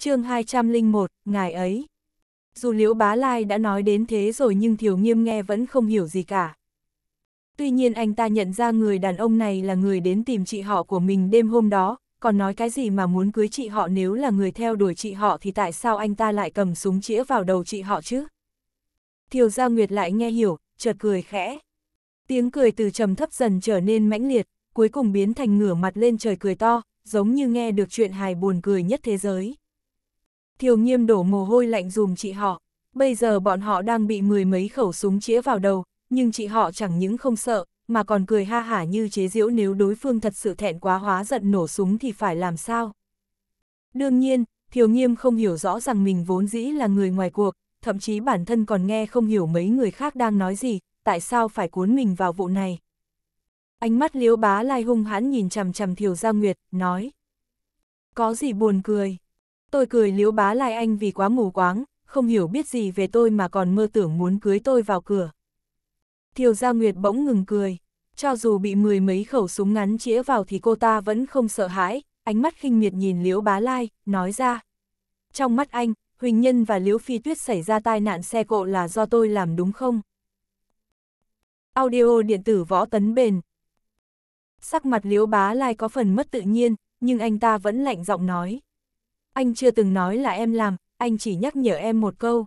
chương 201, ngài ấy. Dù Liễu Bá Lai đã nói đến thế rồi nhưng thiếu Nghiêm nghe vẫn không hiểu gì cả. Tuy nhiên anh ta nhận ra người đàn ông này là người đến tìm chị họ của mình đêm hôm đó, còn nói cái gì mà muốn cưới chị họ nếu là người theo đuổi chị họ thì tại sao anh ta lại cầm súng chĩa vào đầu chị họ chứ? Thiều Gia Nguyệt lại nghe hiểu, chợt cười khẽ. Tiếng cười từ trầm thấp dần trở nên mãnh liệt, cuối cùng biến thành ngửa mặt lên trời cười to, giống như nghe được chuyện hài buồn cười nhất thế giới. Thiều nghiêm đổ mồ hôi lạnh dùm chị họ. Bây giờ bọn họ đang bị mười mấy khẩu súng chĩa vào đầu, nhưng chị họ chẳng những không sợ, mà còn cười ha hả như chế diễu nếu đối phương thật sự thẹn quá hóa giận nổ súng thì phải làm sao. Đương nhiên, Thiều Nghiêm không hiểu rõ rằng mình vốn dĩ là người ngoài cuộc, thậm chí bản thân còn nghe không hiểu mấy người khác đang nói gì, tại sao phải cuốn mình vào vụ này. Ánh mắt liếu bá lai hung hãn nhìn chằm chằm Thiều Gia Nguyệt, nói. Có gì buồn cười, Tôi cười liếu bá lai anh vì quá mù quáng, không hiểu biết gì về tôi mà còn mơ tưởng muốn cưới tôi vào cửa. Thiều Gia Nguyệt bỗng ngừng cười, cho dù bị mười mấy khẩu súng ngắn chĩa vào thì cô ta vẫn không sợ hãi, ánh mắt khinh miệt nhìn Liễu Bá Lai, nói ra. Trong mắt anh, Huỳnh Nhân và Liễu Phi Tuyết xảy ra tai nạn xe cộ là do tôi làm đúng không? Audio điện tử võ tấn bền Sắc mặt Liễu Bá Lai có phần mất tự nhiên, nhưng anh ta vẫn lạnh giọng nói anh chưa từng nói là em làm, anh chỉ nhắc nhở em một câu.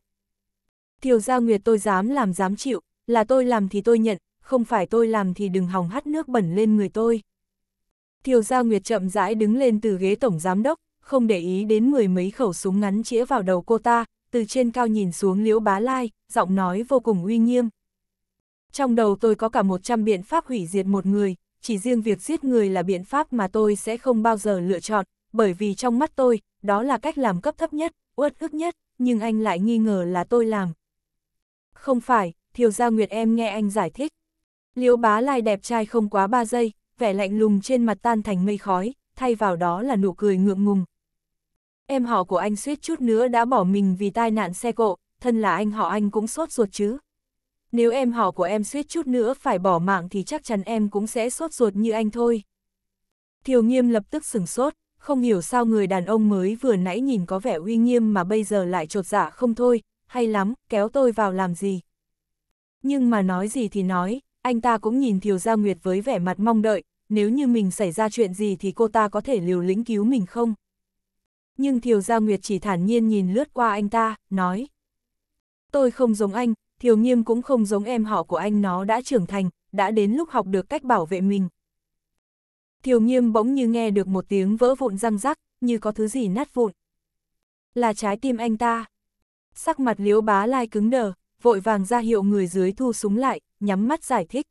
Thiều Gia Nguyệt tôi dám làm dám chịu, là tôi làm thì tôi nhận, không phải tôi làm thì đừng hòng hắt nước bẩn lên người tôi. Thiều Gia Nguyệt chậm rãi đứng lên từ ghế tổng giám đốc, không để ý đến mười mấy khẩu súng ngắn chĩa vào đầu cô ta, từ trên cao nhìn xuống liễu bá lai, giọng nói vô cùng uy nghiêm. Trong đầu tôi có cả 100 biện pháp hủy diệt một người, chỉ riêng việc giết người là biện pháp mà tôi sẽ không bao giờ lựa chọn, bởi vì trong mắt tôi, đó là cách làm cấp thấp nhất, uất ức nhất, nhưng anh lại nghi ngờ là tôi làm. Không phải, Thiều Gia Nguyệt em nghe anh giải thích. Liễu bá lai đẹp trai không quá ba giây, vẻ lạnh lùng trên mặt tan thành mây khói, thay vào đó là nụ cười ngượng ngùng. Em họ của anh suýt chút nữa đã bỏ mình vì tai nạn xe cộ, thân là anh họ anh cũng sốt ruột chứ. Nếu em họ của em suýt chút nữa phải bỏ mạng thì chắc chắn em cũng sẽ sốt ruột như anh thôi. Thiều nghiêm lập tức sửng sốt, không hiểu sao người đàn ông mới vừa nãy nhìn có vẻ uy nghiêm mà bây giờ lại trột dạ không thôi, hay lắm, kéo tôi vào làm gì. Nhưng mà nói gì thì nói, anh ta cũng nhìn Thiều Gia Nguyệt với vẻ mặt mong đợi, nếu như mình xảy ra chuyện gì thì cô ta có thể liều lĩnh cứu mình không? Nhưng Thiều Gia Nguyệt chỉ thản nhiên nhìn lướt qua anh ta, nói. Tôi không giống anh, Thiều Nghiêm cũng không giống em họ của anh nó đã trưởng thành, đã đến lúc học được cách bảo vệ mình. Thiều nghiêm bỗng như nghe được một tiếng vỡ vụn răng rắc, như có thứ gì nát vụn. Là trái tim anh ta. Sắc mặt liễu bá lai cứng đờ, vội vàng ra hiệu người dưới thu súng lại, nhắm mắt giải thích.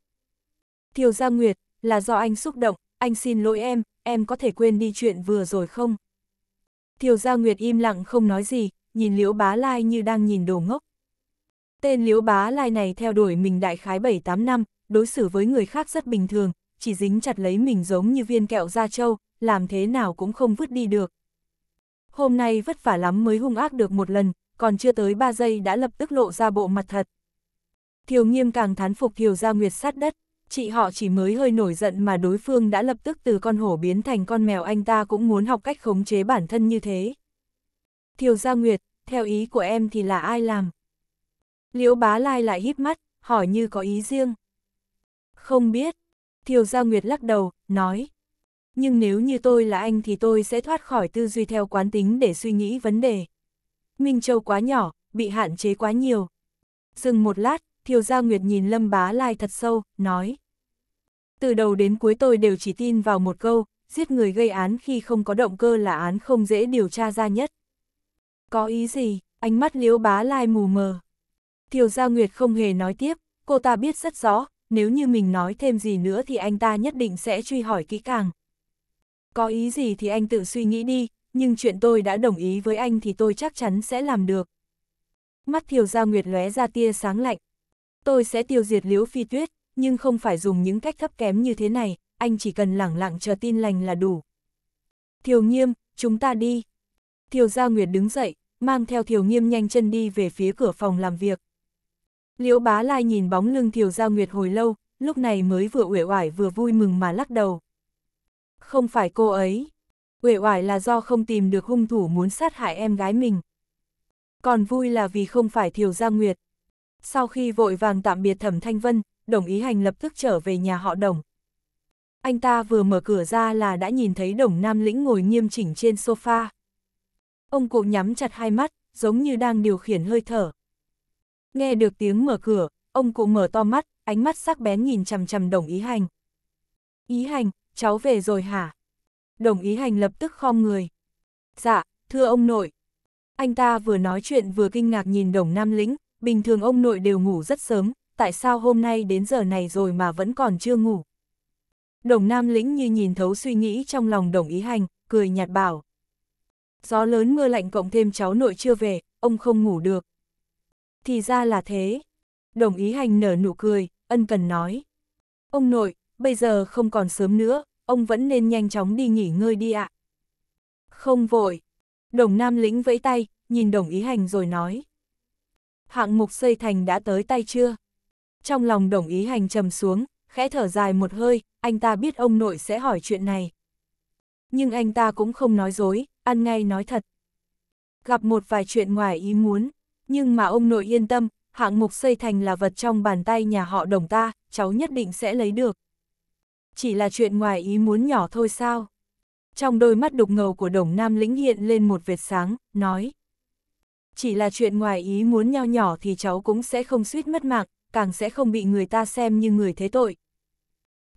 Thiều Gia Nguyệt, là do anh xúc động, anh xin lỗi em, em có thể quên đi chuyện vừa rồi không? Thiều Gia Nguyệt im lặng không nói gì, nhìn Liễu Bá Lai như đang nhìn đồ ngốc. Tên Liễu Bá Lai này theo đuổi mình đại khái 7-8 năm, đối xử với người khác rất bình thường, chỉ dính chặt lấy mình giống như viên kẹo da trâu, làm thế nào cũng không vứt đi được. Hôm nay vất vả lắm mới hung ác được một lần, còn chưa tới ba giây đã lập tức lộ ra bộ mặt thật. Thiều nghiêm càng thán phục Thiều Gia Nguyệt sát đất, chị họ chỉ mới hơi nổi giận mà đối phương đã lập tức từ con hổ biến thành con mèo anh ta cũng muốn học cách khống chế bản thân như thế. Thiều Gia Nguyệt, theo ý của em thì là ai làm? Liễu bá lai lại híp mắt, hỏi như có ý riêng. Không biết, Thiều Gia Nguyệt lắc đầu, nói. Nhưng nếu như tôi là anh thì tôi sẽ thoát khỏi tư duy theo quán tính để suy nghĩ vấn đề. Minh Châu quá nhỏ, bị hạn chế quá nhiều. Dừng một lát, Thiều Gia Nguyệt nhìn Lâm Bá Lai thật sâu, nói. Từ đầu đến cuối tôi đều chỉ tin vào một câu, giết người gây án khi không có động cơ là án không dễ điều tra ra nhất. Có ý gì, ánh mắt liễu bá lai mù mờ. Thiều Gia Nguyệt không hề nói tiếp, cô ta biết rất rõ, nếu như mình nói thêm gì nữa thì anh ta nhất định sẽ truy hỏi kỹ càng. Có ý gì thì anh tự suy nghĩ đi, nhưng chuyện tôi đã đồng ý với anh thì tôi chắc chắn sẽ làm được. Mắt Thiều Gia Nguyệt lóe ra tia sáng lạnh. Tôi sẽ tiêu diệt Liễu Phi Tuyết, nhưng không phải dùng những cách thấp kém như thế này, anh chỉ cần lẳng lặng chờ tin lành là đủ. Thiều Nghiêm, chúng ta đi. Thiều Gia Nguyệt đứng dậy, mang theo Thiều Nghiêm nhanh chân đi về phía cửa phòng làm việc. Liễu bá lai nhìn bóng lưng Thiều Giao Nguyệt hồi lâu, lúc này mới vừa uể oải vừa vui mừng mà lắc đầu. Không phải cô ấy. Uể oải là do không tìm được hung thủ muốn sát hại em gái mình. Còn vui là vì không phải Thiều Giao Nguyệt. Sau khi vội vàng tạm biệt Thẩm Thanh Vân, đồng ý hành lập tức trở về nhà họ đồng. Anh ta vừa mở cửa ra là đã nhìn thấy đồng nam lĩnh ngồi nghiêm chỉnh trên sofa. Ông cụ nhắm chặt hai mắt, giống như đang điều khiển hơi thở. Nghe được tiếng mở cửa, ông cụ mở to mắt, ánh mắt sắc bén nhìn chằm chằm đồng ý hành. Ý hành, cháu về rồi hả? Đồng ý hành lập tức khom người. Dạ, thưa ông nội. Anh ta vừa nói chuyện vừa kinh ngạc nhìn đồng nam lĩnh, bình thường ông nội đều ngủ rất sớm, tại sao hôm nay đến giờ này rồi mà vẫn còn chưa ngủ? Đồng nam lĩnh như nhìn thấu suy nghĩ trong lòng đồng ý hành, cười nhạt bảo. Gió lớn mưa lạnh cộng thêm cháu nội chưa về, ông không ngủ được thì ra là thế. Đồng ý hành nở nụ cười, ân cần nói. Ông nội, bây giờ không còn sớm nữa, ông vẫn nên nhanh chóng đi nghỉ ngơi đi ạ. Không vội. Đồng Nam lĩnh vẫy tay, nhìn đồng ý hành rồi nói. Hạng mục xây thành đã tới tay chưa? Trong lòng đồng ý hành trầm xuống, khẽ thở dài một hơi, anh ta biết ông nội sẽ hỏi chuyện này. Nhưng anh ta cũng không nói dối, ăn ngay nói thật. Gặp một vài chuyện ngoài ý muốn, nhưng mà ông nội yên tâm, hạng mục xây thành là vật trong bàn tay nhà họ đồng ta, cháu nhất định sẽ lấy được. Chỉ là chuyện ngoài ý muốn nhỏ thôi sao? Trong đôi mắt đục ngầu của đồng nam lĩnh hiện lên một vệt sáng, nói. Chỉ là chuyện ngoài ý muốn nhau nhỏ thì cháu cũng sẽ không suýt mất mạng, càng sẽ không bị người ta xem như người thế tội.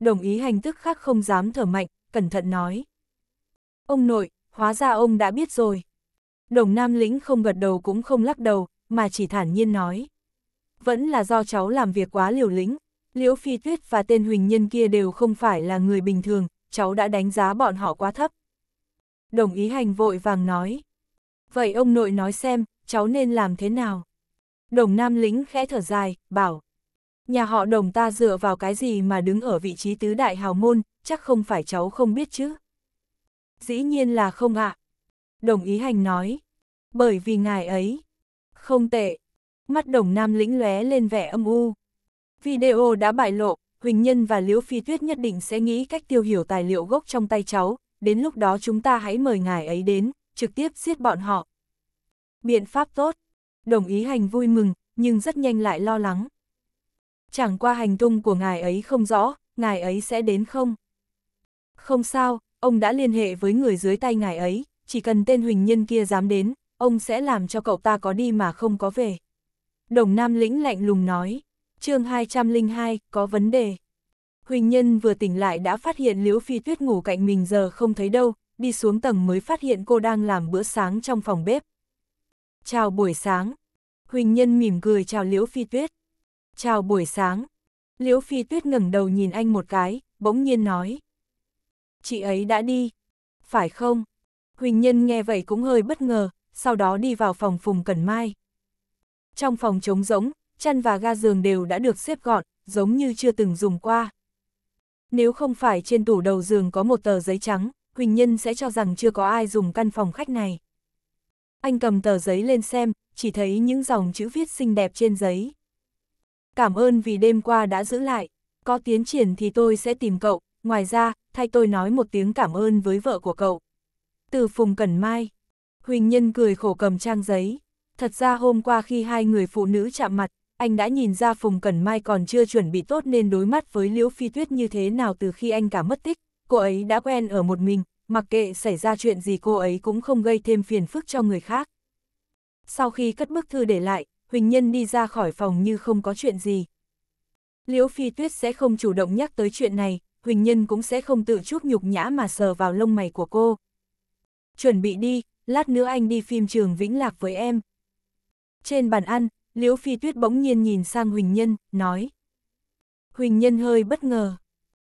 Đồng ý hành tức khắc không dám thở mạnh, cẩn thận nói. Ông nội, hóa ra ông đã biết rồi. Đồng nam lĩnh không gật đầu cũng không lắc đầu, mà chỉ thản nhiên nói. Vẫn là do cháu làm việc quá liều lĩnh, Liễu Phi Tuyết và tên Huỳnh Nhân kia đều không phải là người bình thường, cháu đã đánh giá bọn họ quá thấp. Đồng ý hành vội vàng nói. Vậy ông nội nói xem, cháu nên làm thế nào? Đồng Nam Lĩnh khẽ thở dài, bảo. Nhà họ đồng ta dựa vào cái gì mà đứng ở vị trí tứ đại hào môn, chắc không phải cháu không biết chứ. Dĩ nhiên là không ạ. À. Đồng ý hành nói. Bởi vì ngài ấy, không tệ. Mắt đồng nam lĩnh lóe lên vẻ âm u. Video đã bại lộ, Huỳnh Nhân và Liễu Phi Tuyết nhất định sẽ nghĩ cách tiêu hiểu tài liệu gốc trong tay cháu, đến lúc đó chúng ta hãy mời ngài ấy đến, trực tiếp giết bọn họ. Biện pháp tốt. Đồng ý hành vui mừng, nhưng rất nhanh lại lo lắng. Chẳng qua hành tung của ngài ấy không rõ, ngài ấy sẽ đến không? Không sao, ông đã liên hệ với người dưới tay ngài ấy, chỉ cần tên Huỳnh Nhân kia dám đến, ông sẽ làm cho cậu ta có đi mà không có về. Đồng Nam Lĩnh lạnh lùng nói, chương 202, có vấn đề. Huỳnh Nhân vừa tỉnh lại đã phát hiện Liễu Phi Tuyết ngủ cạnh mình giờ không thấy đâu, đi xuống tầng mới phát hiện cô đang làm bữa sáng trong phòng bếp. Chào buổi sáng. Huỳnh Nhân mỉm cười chào Liễu Phi Tuyết. Chào buổi sáng. Liễu Phi Tuyết ngẩng đầu nhìn anh một cái, bỗng nhiên nói. Chị ấy đã đi. Phải không? Huỳnh Nhân nghe vậy cũng hơi bất ngờ, sau đó đi vào phòng Phùng Cẩn Mai. Trong phòng trống rỗng, chăn và ga giường đều đã được xếp gọn, giống như chưa từng dùng qua. Nếu không phải trên tủ đầu giường có một tờ giấy trắng, Quỳnh Nhân sẽ cho rằng chưa có ai dùng căn phòng khách này. Anh cầm tờ giấy lên xem, chỉ thấy những dòng chữ viết xinh đẹp trên giấy. Cảm ơn vì đêm qua đã giữ lại, có tiến triển thì tôi sẽ tìm cậu, ngoài ra, thay tôi nói một tiếng cảm ơn với vợ của cậu. Từ Phùng Cẩn Mai Huỳnh Nhân cười khổ cầm trang giấy. Thật ra hôm qua khi hai người phụ nữ chạm mặt, anh đã nhìn ra Phùng Cẩn Mai còn chưa chuẩn bị tốt nên đối mắt với Liễu Phi Tuyết như thế nào từ khi anh cả mất tích. Cô ấy đã quen ở một mình, mặc kệ xảy ra chuyện gì cô ấy cũng không gây thêm phiền phức cho người khác. Sau khi cất bức thư để lại, Huỳnh Nhân đi ra khỏi phòng như không có chuyện gì. Liễu Phi Tuyết sẽ không chủ động nhắc tới chuyện này, Huỳnh Nhân cũng sẽ không tự chút nhục nhã mà sờ vào lông mày của cô. Chuẩn bị đi, lát nữa anh đi phim trường Vĩnh Lạc với em. Trên bàn ăn, Liễu Phi Tuyết bỗng nhiên nhìn sang Huỳnh Nhân, nói. Huỳnh Nhân hơi bất ngờ.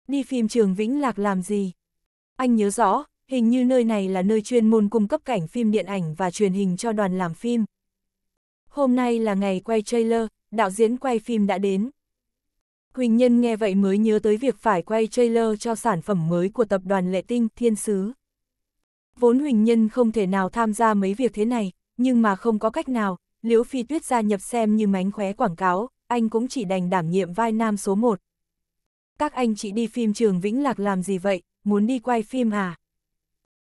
Đi phim trường Vĩnh Lạc làm gì? Anh nhớ rõ, hình như nơi này là nơi chuyên môn cung cấp cảnh phim điện ảnh và truyền hình cho đoàn làm phim. Hôm nay là ngày quay trailer, đạo diễn quay phim đã đến. Huỳnh Nhân nghe vậy mới nhớ tới việc phải quay trailer cho sản phẩm mới của tập đoàn Lệ Tinh, Thiên Sứ. Vốn Huỳnh Nhân không thể nào tham gia mấy việc thế này, nhưng mà không có cách nào, Liễu Phi Tuyết gia nhập xem như mánh khóe quảng cáo, anh cũng chỉ đành đảm nhiệm vai nam số 1. Các anh chị đi phim trường Vĩnh Lạc làm gì vậy, muốn đi quay phim à?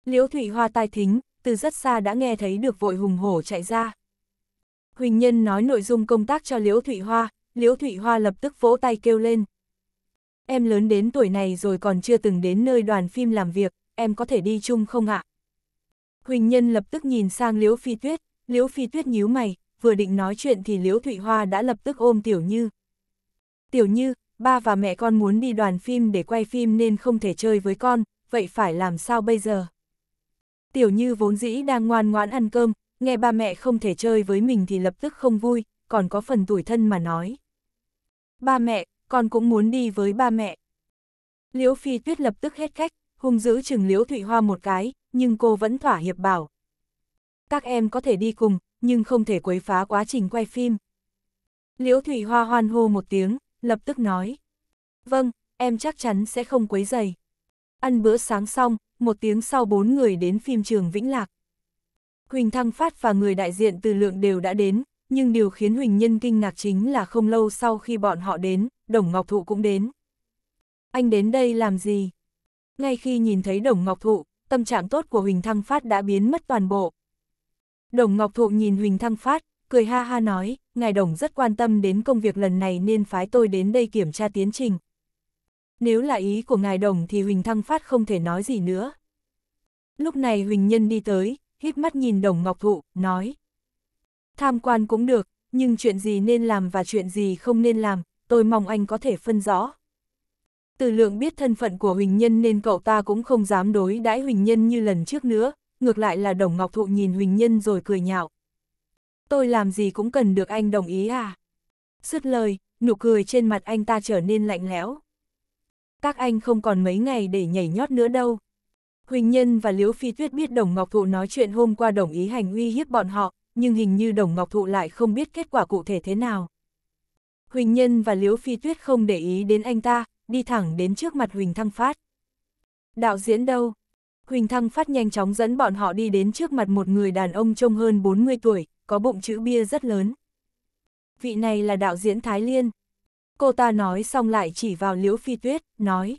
Liễu Thụy Hoa tai thính, từ rất xa đã nghe thấy được vội hùng hổ chạy ra. Huỳnh Nhân nói nội dung công tác cho Liễu Thụy Hoa, Liễu Thụy Hoa lập tức vỗ tay kêu lên. Em lớn đến tuổi này rồi còn chưa từng đến nơi đoàn phim làm việc, em có thể đi chung không ạ? À? Huỳnh Nhân lập tức nhìn sang Liễu Phi Tuyết, Liễu Phi Tuyết nhíu mày, vừa định nói chuyện thì Liễu Thụy Hoa đã lập tức ôm Tiểu Như. Tiểu Như, ba và mẹ con muốn đi đoàn phim để quay phim nên không thể chơi với con, vậy phải làm sao bây giờ? Tiểu Như vốn dĩ đang ngoan ngoãn ăn cơm, nghe ba mẹ không thể chơi với mình thì lập tức không vui, còn có phần tuổi thân mà nói. Ba mẹ, con cũng muốn đi với ba mẹ. Liễu Phi Tuyết lập tức hết cách, hung dữ chừng Liễu Thụy Hoa một cái, nhưng cô vẫn thỏa hiệp bảo. Các em có thể đi cùng, nhưng không thể quấy phá quá trình quay phim. Liễu Thủy Hoa hoan hô một tiếng, lập tức nói. Vâng, em chắc chắn sẽ không quấy dày. Ăn bữa sáng xong, một tiếng sau bốn người đến phim trường Vĩnh Lạc. Huỳnh Thăng Phát và người đại diện từ lượng đều đã đến, nhưng điều khiến Huỳnh Nhân kinh ngạc chính là không lâu sau khi bọn họ đến, Đồng Ngọc Thụ cũng đến. Anh đến đây làm gì? Ngay khi nhìn thấy Đồng Ngọc Thụ, tâm trạng tốt của Huỳnh Thăng Phát đã biến mất toàn bộ. Đồng Ngọc Thụ nhìn Huỳnh Thăng Phát, cười ha ha nói, ngài Đồng rất quan tâm đến công việc lần này nên phái tôi đến đây kiểm tra tiến trình. Nếu là ý của ngài Đồng thì Huỳnh Thăng Phát không thể nói gì nữa. Lúc này Huỳnh Nhân đi tới, hít mắt nhìn Đồng Ngọc Thụ, nói. Tham quan cũng được, nhưng chuyện gì nên làm và chuyện gì không nên làm, tôi mong anh có thể phân rõ. Từ lượng biết thân phận của Huỳnh Nhân nên cậu ta cũng không dám đối đãi Huỳnh Nhân như lần trước nữa, ngược lại là Đồng Ngọc Thụ nhìn Huỳnh Nhân rồi cười nhạo. Tôi làm gì cũng cần được anh đồng ý à? Sứt lời, nụ cười trên mặt anh ta trở nên lạnh lẽo. Các anh không còn mấy ngày để nhảy nhót nữa đâu. Huỳnh Nhân và Liễu Phi Tuyết biết Đồng Ngọc Thụ nói chuyện hôm qua đồng ý hành uy hiếp bọn họ, nhưng hình như Đồng Ngọc Thụ lại không biết kết quả cụ thể thế nào. Huỳnh Nhân và Liễu Phi Tuyết không để ý đến anh ta, đi thẳng đến trước mặt Huỳnh Thăng Phát. Đạo diễn đâu? Huỳnh Thăng Phát nhanh chóng dẫn bọn họ đi đến trước mặt một người đàn ông trông hơn 40 tuổi, có bụng chữ bia rất lớn. Vị này là đạo diễn Thái Liên. Cô ta nói xong lại chỉ vào Liễu Phi Tuyết, nói.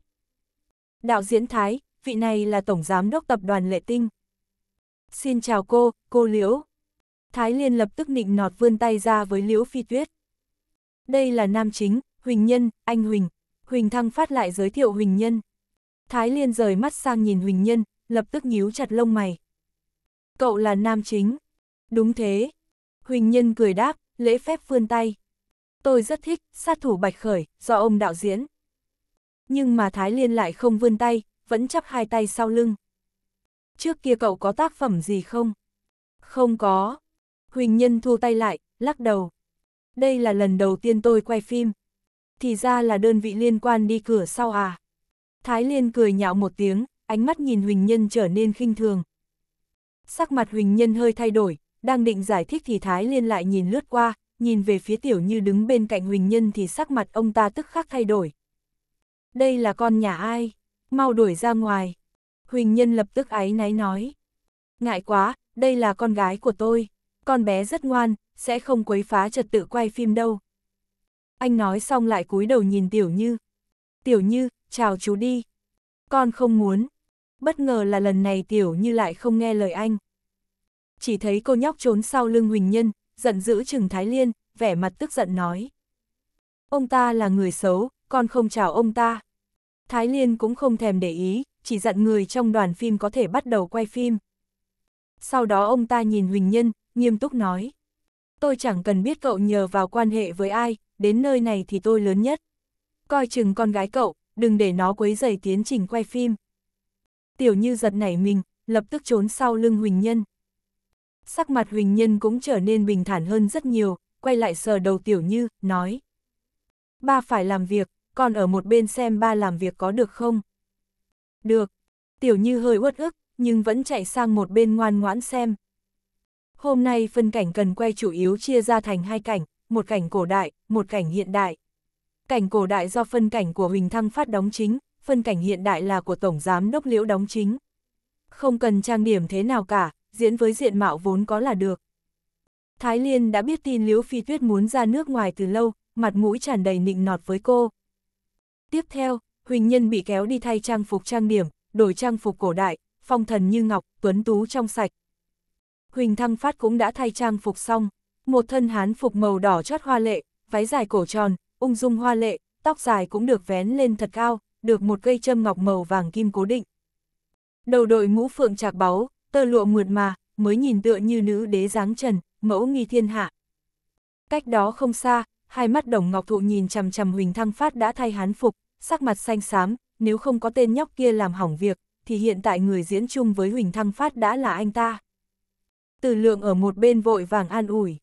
Đạo diễn Thái, vị này là Tổng Giám đốc Tập đoàn Lệ Tinh. Xin chào cô, cô Liễu. Thái Liên lập tức nịnh nọt vươn tay ra với Liễu Phi Tuyết. Đây là nam chính, Huỳnh Nhân, anh Huỳnh, Huỳnh Thăng phát lại giới thiệu Huỳnh Nhân. Thái Liên rời mắt sang nhìn Huỳnh Nhân, lập tức nhíu chặt lông mày. Cậu là nam chính. Đúng thế. Huỳnh Nhân cười đáp, lễ phép vươn tay. Tôi rất thích, sát thủ Bạch Khởi, do ông đạo diễn. Nhưng mà Thái Liên lại không vươn tay, vẫn chắp hai tay sau lưng. Trước kia cậu có tác phẩm gì không? Không có. Huỳnh Nhân thu tay lại, lắc đầu. Đây là lần đầu tiên tôi quay phim, thì ra là đơn vị liên quan đi cửa sau à. Thái Liên cười nhạo một tiếng, ánh mắt nhìn Huỳnh Nhân trở nên khinh thường. Sắc mặt Huỳnh Nhân hơi thay đổi, đang định giải thích thì Thái Liên lại nhìn lướt qua, nhìn về phía Tiểu Như đứng bên cạnh Huỳnh Nhân thì sắc mặt ông ta tức khắc thay đổi. Đây là con nhà ai? Mau đuổi ra ngoài. Huỳnh Nhân lập tức áy náy nói. Ngại quá, đây là con gái của tôi. Con bé rất ngoan, sẽ không quấy phá trật tự quay phim đâu. Anh nói xong lại cúi đầu nhìn Tiểu Như. Tiểu Như, chào chú đi. Con không muốn. Bất ngờ là lần này Tiểu Như lại không nghe lời anh. Chỉ thấy cô nhóc trốn sau lưng Huỳnh Nhân, giận dữ chừng Thái Liên, vẻ mặt tức giận nói. Ông ta là người xấu, con không chào ông ta. Thái Liên cũng không thèm để ý, chỉ dặn người trong đoàn phim có thể bắt đầu quay phim. Sau đó ông ta nhìn Huỳnh Nhân, nghiêm túc nói. Tôi chẳng cần biết cậu nhờ vào quan hệ với ai, đến nơi này thì tôi lớn nhất. Coi chừng con gái cậu, đừng để nó quấy rầy tiến trình quay phim. Tiểu Như giật nảy mình, lập tức trốn sau lưng Huỳnh Nhân. Sắc mặt Huỳnh Nhân cũng trở nên bình thản hơn rất nhiều, quay lại sờ đầu Tiểu Như, nói. Ba phải làm việc, còn ở một bên xem ba làm việc có được không? Được. Tiểu Như hơi uất ức, nhưng vẫn chạy sang một bên ngoan ngoãn xem. Hôm nay phân cảnh cần quay chủ yếu chia ra thành hai cảnh, một cảnh cổ đại, một cảnh hiện đại. Cảnh cổ đại do phân cảnh của Huỳnh Thăng Phát đóng chính, phân cảnh hiện đại là của Tổng Giám Đốc Liễu đóng chính. Không cần trang điểm thế nào cả, diễn với diện mạo vốn có là được. Thái Liên đã biết tin Liễu Phi Tuyết muốn ra nước ngoài từ lâu, mặt mũi tràn đầy nịnh nọt với cô. Tiếp theo, Huỳnh Nhân bị kéo đi thay trang phục trang điểm, đổi trang phục cổ đại, phong thần như ngọc, tuấn tú trong sạch. Huỳnh Thăng Phát cũng đã thay trang phục xong. Một thân hán phục màu đỏ chót hoa lệ, váy dài cổ tròn, ung dung hoa lệ, tóc dài cũng được vén lên thật cao, được một cây châm ngọc màu vàng kim cố định. Đầu đội mũ phượng trạc báu, tơ lụa mượt mà, mới nhìn tựa như nữ đế dáng trần, mẫu nghi thiên hạ. Cách đó không xa, hai mắt đồng ngọc thụ nhìn chằm chằm Huỳnh Thăng Phát đã thay hán phục, sắc mặt xanh xám, nếu không có tên nhóc kia làm hỏng việc, thì hiện tại người diễn chung với Huỳnh Thăng Phát đã là anh ta. Từ lượng ở một bên vội vàng an ủi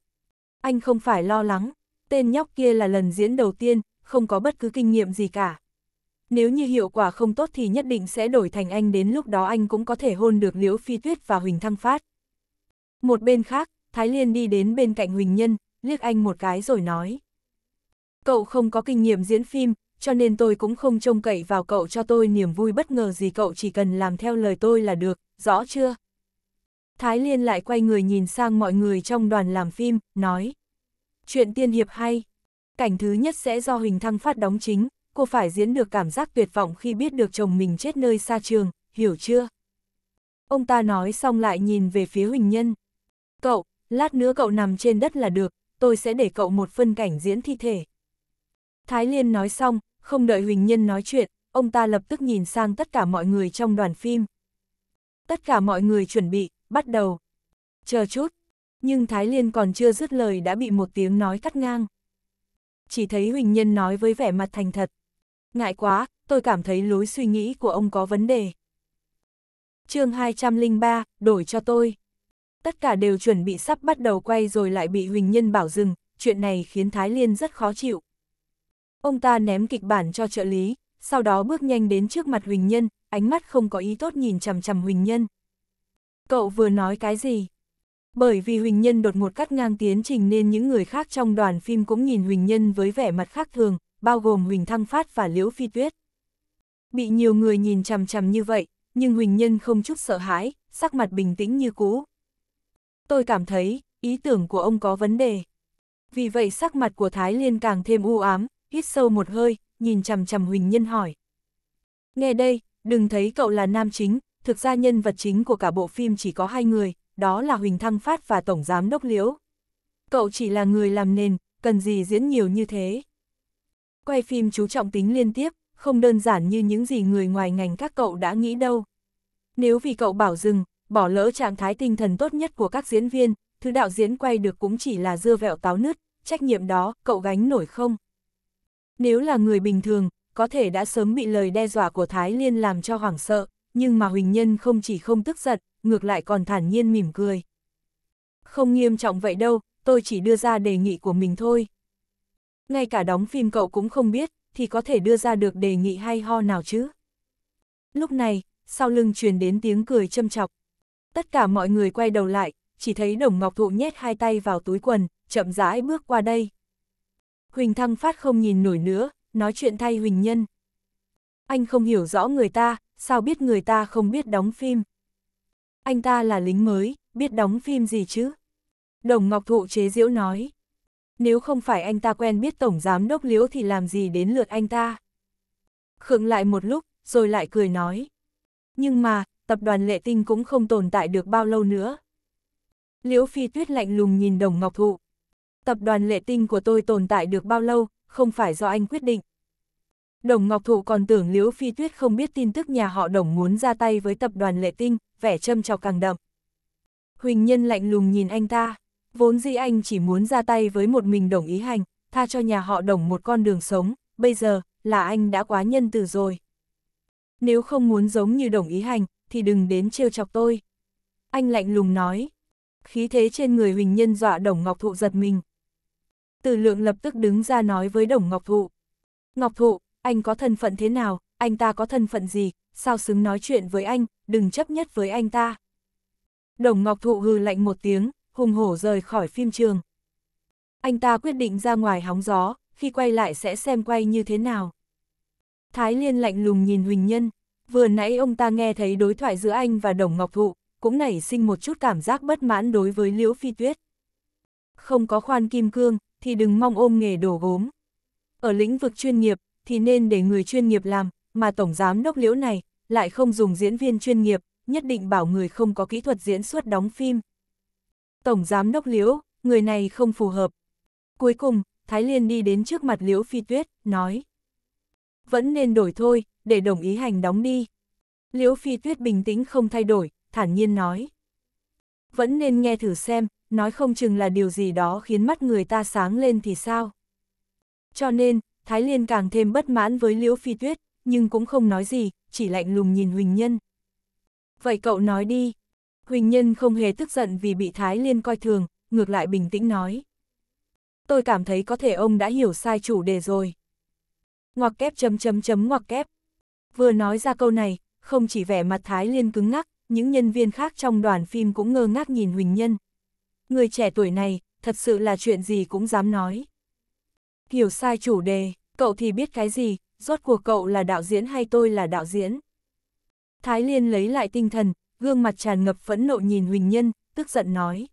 anh không phải lo lắng, tên nhóc kia là lần diễn đầu tiên, không có bất cứ kinh nghiệm gì cả. Nếu như hiệu quả không tốt thì nhất định sẽ đổi thành anh đến lúc đó anh cũng có thể hôn được Liễu Phi Tuyết và Huỳnh Thăng Phát. Một bên khác, Thái Liên đi đến bên cạnh Huỳnh Nhân, liếc anh một cái rồi nói. Cậu không có kinh nghiệm diễn phim, cho nên tôi cũng không trông cậy vào cậu cho tôi niềm vui bất ngờ gì cậu chỉ cần làm theo lời tôi là được, rõ chưa? Thái Liên lại quay người nhìn sang mọi người trong đoàn làm phim, nói. Chuyện tiên hiệp hay. Cảnh thứ nhất sẽ do Huỳnh Thăng Phát đóng chính, cô phải diễn được cảm giác tuyệt vọng khi biết được chồng mình chết nơi xa trường, hiểu chưa? Ông ta nói xong lại nhìn về phía Huỳnh Nhân. Cậu, lát nữa cậu nằm trên đất là được, tôi sẽ để cậu một phân cảnh diễn thi thể. Thái Liên nói xong, không đợi Huỳnh Nhân nói chuyện, ông ta lập tức nhìn sang tất cả mọi người trong đoàn phim. Tất cả mọi người chuẩn bị, bắt đầu. Chờ chút, nhưng Thái Liên còn chưa dứt lời đã bị một tiếng nói cắt ngang. Chỉ thấy Huỳnh Nhân nói với vẻ mặt thành thật. Ngại quá, tôi cảm thấy lối suy nghĩ của ông có vấn đề. chương 203, đổi cho tôi. Tất cả đều chuẩn bị sắp bắt đầu quay rồi lại bị Huỳnh Nhân bảo dừng, chuyện này khiến Thái Liên rất khó chịu. Ông ta ném kịch bản cho trợ lý, sau đó bước nhanh đến trước mặt Huỳnh Nhân, ánh mắt không có ý tốt nhìn chằm chằm Huỳnh Nhân. Cậu vừa nói cái gì? Bởi vì Huỳnh Nhân đột ngột cắt ngang tiến trình nên những người khác trong đoàn phim cũng nhìn Huỳnh Nhân với vẻ mặt khác thường, bao gồm Huỳnh Thăng Phát và Liễu Phi Tuyết. Bị nhiều người nhìn chằm chằm như vậy, nhưng Huỳnh Nhân không chút sợ hãi, sắc mặt bình tĩnh như cũ. Tôi cảm thấy, ý tưởng của ông có vấn đề. Vì vậy sắc mặt của Thái Liên càng thêm u ám, hít sâu một hơi, nhìn chằm chằm Huỳnh Nhân hỏi. Nghe đây, đừng thấy cậu là nam chính, thực ra nhân vật chính của cả bộ phim chỉ có hai người, đó là Huỳnh Thăng Phát và Tổng Giám Đốc Liễu. Cậu chỉ là người làm nền, cần gì diễn nhiều như thế. Quay phim chú trọng tính liên tiếp, không đơn giản như những gì người ngoài ngành các cậu đã nghĩ đâu. Nếu vì cậu bảo dừng, bỏ lỡ trạng thái tinh thần tốt nhất của các diễn viên, thứ đạo diễn quay được cũng chỉ là dưa vẹo táo nứt, trách nhiệm đó cậu gánh nổi không? Nếu là người bình thường, có thể đã sớm bị lời đe dọa của Thái Liên làm cho hoảng sợ, nhưng mà Huỳnh Nhân không chỉ không tức giận, ngược lại còn thản nhiên mỉm cười. Không nghiêm trọng vậy đâu, tôi chỉ đưa ra đề nghị của mình thôi. Ngay cả đóng phim cậu cũng không biết, thì có thể đưa ra được đề nghị hay ho nào chứ. Lúc này, sau lưng truyền đến tiếng cười châm chọc. Tất cả mọi người quay đầu lại, chỉ thấy đồng ngọc thụ nhét hai tay vào túi quần, chậm rãi bước qua đây. Huỳnh Thăng Phát không nhìn nổi nữa, nói chuyện thay Huỳnh Nhân. Anh không hiểu rõ người ta, sao biết người ta không biết đóng phim? Anh ta là lính mới, biết đóng phim gì chứ? Đồng Ngọc Thụ chế diễu nói. Nếu không phải anh ta quen biết Tổng Giám Đốc Liễu thì làm gì đến lượt anh ta? Khượng lại một lúc, rồi lại cười nói. Nhưng mà, tập đoàn Lệ Tinh cũng không tồn tại được bao lâu nữa. Liễu Phi Tuyết lạnh lùng nhìn Đồng Ngọc Thụ. Tập đoàn Lệ Tinh của tôi tồn tại được bao lâu, không phải do anh quyết định. Đồng Ngọc Thụ còn tưởng Liễu Phi Tuyết không biết tin tức nhà họ Đồng muốn ra tay với tập đoàn Lệ Tinh, vẻ châm trọc càng đậm. Huỳnh Nhân lạnh lùng nhìn anh ta, vốn dĩ anh chỉ muốn ra tay với một mình Đồng Ý Hành, tha cho nhà họ Đồng một con đường sống, bây giờ, là anh đã quá nhân từ rồi. Nếu không muốn giống như Đồng Ý Hành, thì đừng đến trêu chọc tôi. Anh lạnh lùng nói, khí thế trên người Huỳnh Nhân dọa Đồng Ngọc Thụ giật mình. Từ lượng lập tức đứng ra nói với Đồng Ngọc Thụ. Ngọc Thụ, anh có thân phận thế nào, anh ta có thân phận gì, sao xứng nói chuyện với anh, đừng chấp nhất với anh ta. Đồng Ngọc Thụ hừ lạnh một tiếng, hùng hổ rời khỏi phim trường. Anh ta quyết định ra ngoài hóng gió, khi quay lại sẽ xem quay như thế nào. Thái Liên lạnh lùng nhìn Huỳnh Nhân, vừa nãy ông ta nghe thấy đối thoại giữa anh và Đồng Ngọc Thụ, cũng nảy sinh một chút cảm giác bất mãn đối với Liễu Phi Tuyết. Không có khoan kim cương, thì đừng mong ôm nghề đổ gốm. Ở lĩnh vực chuyên nghiệp, thì nên để người chuyên nghiệp làm, mà tổng giám đốc liễu này, lại không dùng diễn viên chuyên nghiệp, nhất định bảo người không có kỹ thuật diễn xuất đóng phim. Tổng giám đốc liễu, người này không phù hợp. Cuối cùng, Thái Liên đi đến trước mặt liễu phi tuyết, nói. Vẫn nên đổi thôi, để đồng ý hành đóng đi. Liễu phi tuyết bình tĩnh không thay đổi, thản nhiên nói. Vẫn nên nghe thử xem, nói không chừng là điều gì đó khiến mắt người ta sáng lên thì sao. Cho nên, Thái Liên càng thêm bất mãn với Liễu Phi Tuyết, nhưng cũng không nói gì, chỉ lạnh lùng nhìn Huỳnh Nhân. Vậy cậu nói đi. Huỳnh Nhân không hề tức giận vì bị Thái Liên coi thường, ngược lại bình tĩnh nói. Tôi cảm thấy có thể ông đã hiểu sai chủ đề rồi. Ngoặc kép chấm chấm chấm ngoặc kép. Vừa nói ra câu này, không chỉ vẻ mặt Thái Liên cứng ngắc, những nhân viên khác trong đoàn phim cũng ngơ ngác nhìn Huỳnh Nhân. Người trẻ tuổi này, thật sự là chuyện gì cũng dám nói. Hiểu sai chủ đề, cậu thì biết cái gì, rốt cuộc cậu là đạo diễn hay tôi là đạo diễn? Thái Liên lấy lại tinh thần, gương mặt tràn ngập phẫn nộ nhìn Huỳnh Nhân, tức giận nói.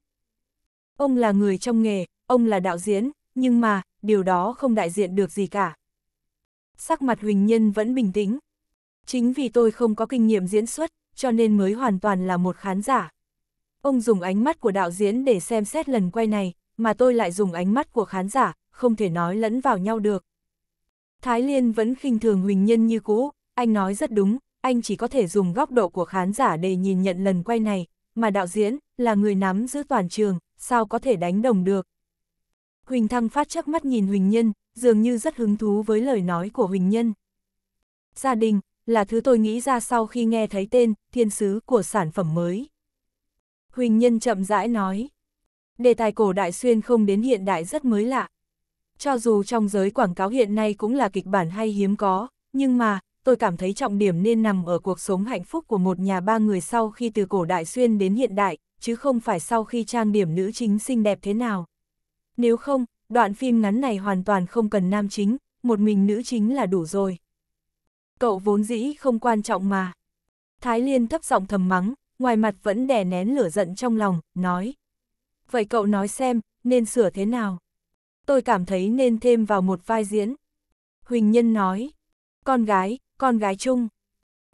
Ông là người trong nghề, ông là đạo diễn, nhưng mà, điều đó không đại diện được gì cả. Sắc mặt Huỳnh Nhân vẫn bình tĩnh. Chính vì tôi không có kinh nghiệm diễn xuất, cho nên mới hoàn toàn là một khán giả. Ông dùng ánh mắt của đạo diễn để xem xét lần quay này, mà tôi lại dùng ánh mắt của khán giả, không thể nói lẫn vào nhau được. Thái Liên vẫn khinh thường Huỳnh Nhân như cũ, anh nói rất đúng, anh chỉ có thể dùng góc độ của khán giả để nhìn nhận lần quay này, mà đạo diễn là người nắm giữ toàn trường, sao có thể đánh đồng được. Huỳnh Thăng phát chắc mắt nhìn Huỳnh Nhân, dường như rất hứng thú với lời nói của Huỳnh Nhân. Gia đình, là thứ tôi nghĩ ra sau khi nghe thấy tên, thiên sứ của sản phẩm mới. Huỳnh Nhân chậm rãi nói. Đề tài cổ đại xuyên không đến hiện đại rất mới lạ, cho dù trong giới quảng cáo hiện nay cũng là kịch bản hay hiếm có, nhưng mà, tôi cảm thấy trọng điểm nên nằm ở cuộc sống hạnh phúc của một nhà ba người sau khi từ cổ đại xuyên đến hiện đại, chứ không phải sau khi trang điểm nữ chính xinh đẹp thế nào. Nếu không, đoạn phim ngắn này hoàn toàn không cần nam chính, một mình nữ chính là đủ rồi. Cậu vốn dĩ không quan trọng mà. Thái Liên thấp giọng thầm mắng, ngoài mặt vẫn đè nén lửa giận trong lòng, nói. Vậy cậu nói xem, nên sửa thế nào? tôi cảm thấy nên thêm vào một vai diễn. Huỳnh Nhân nói, con gái, con gái chung.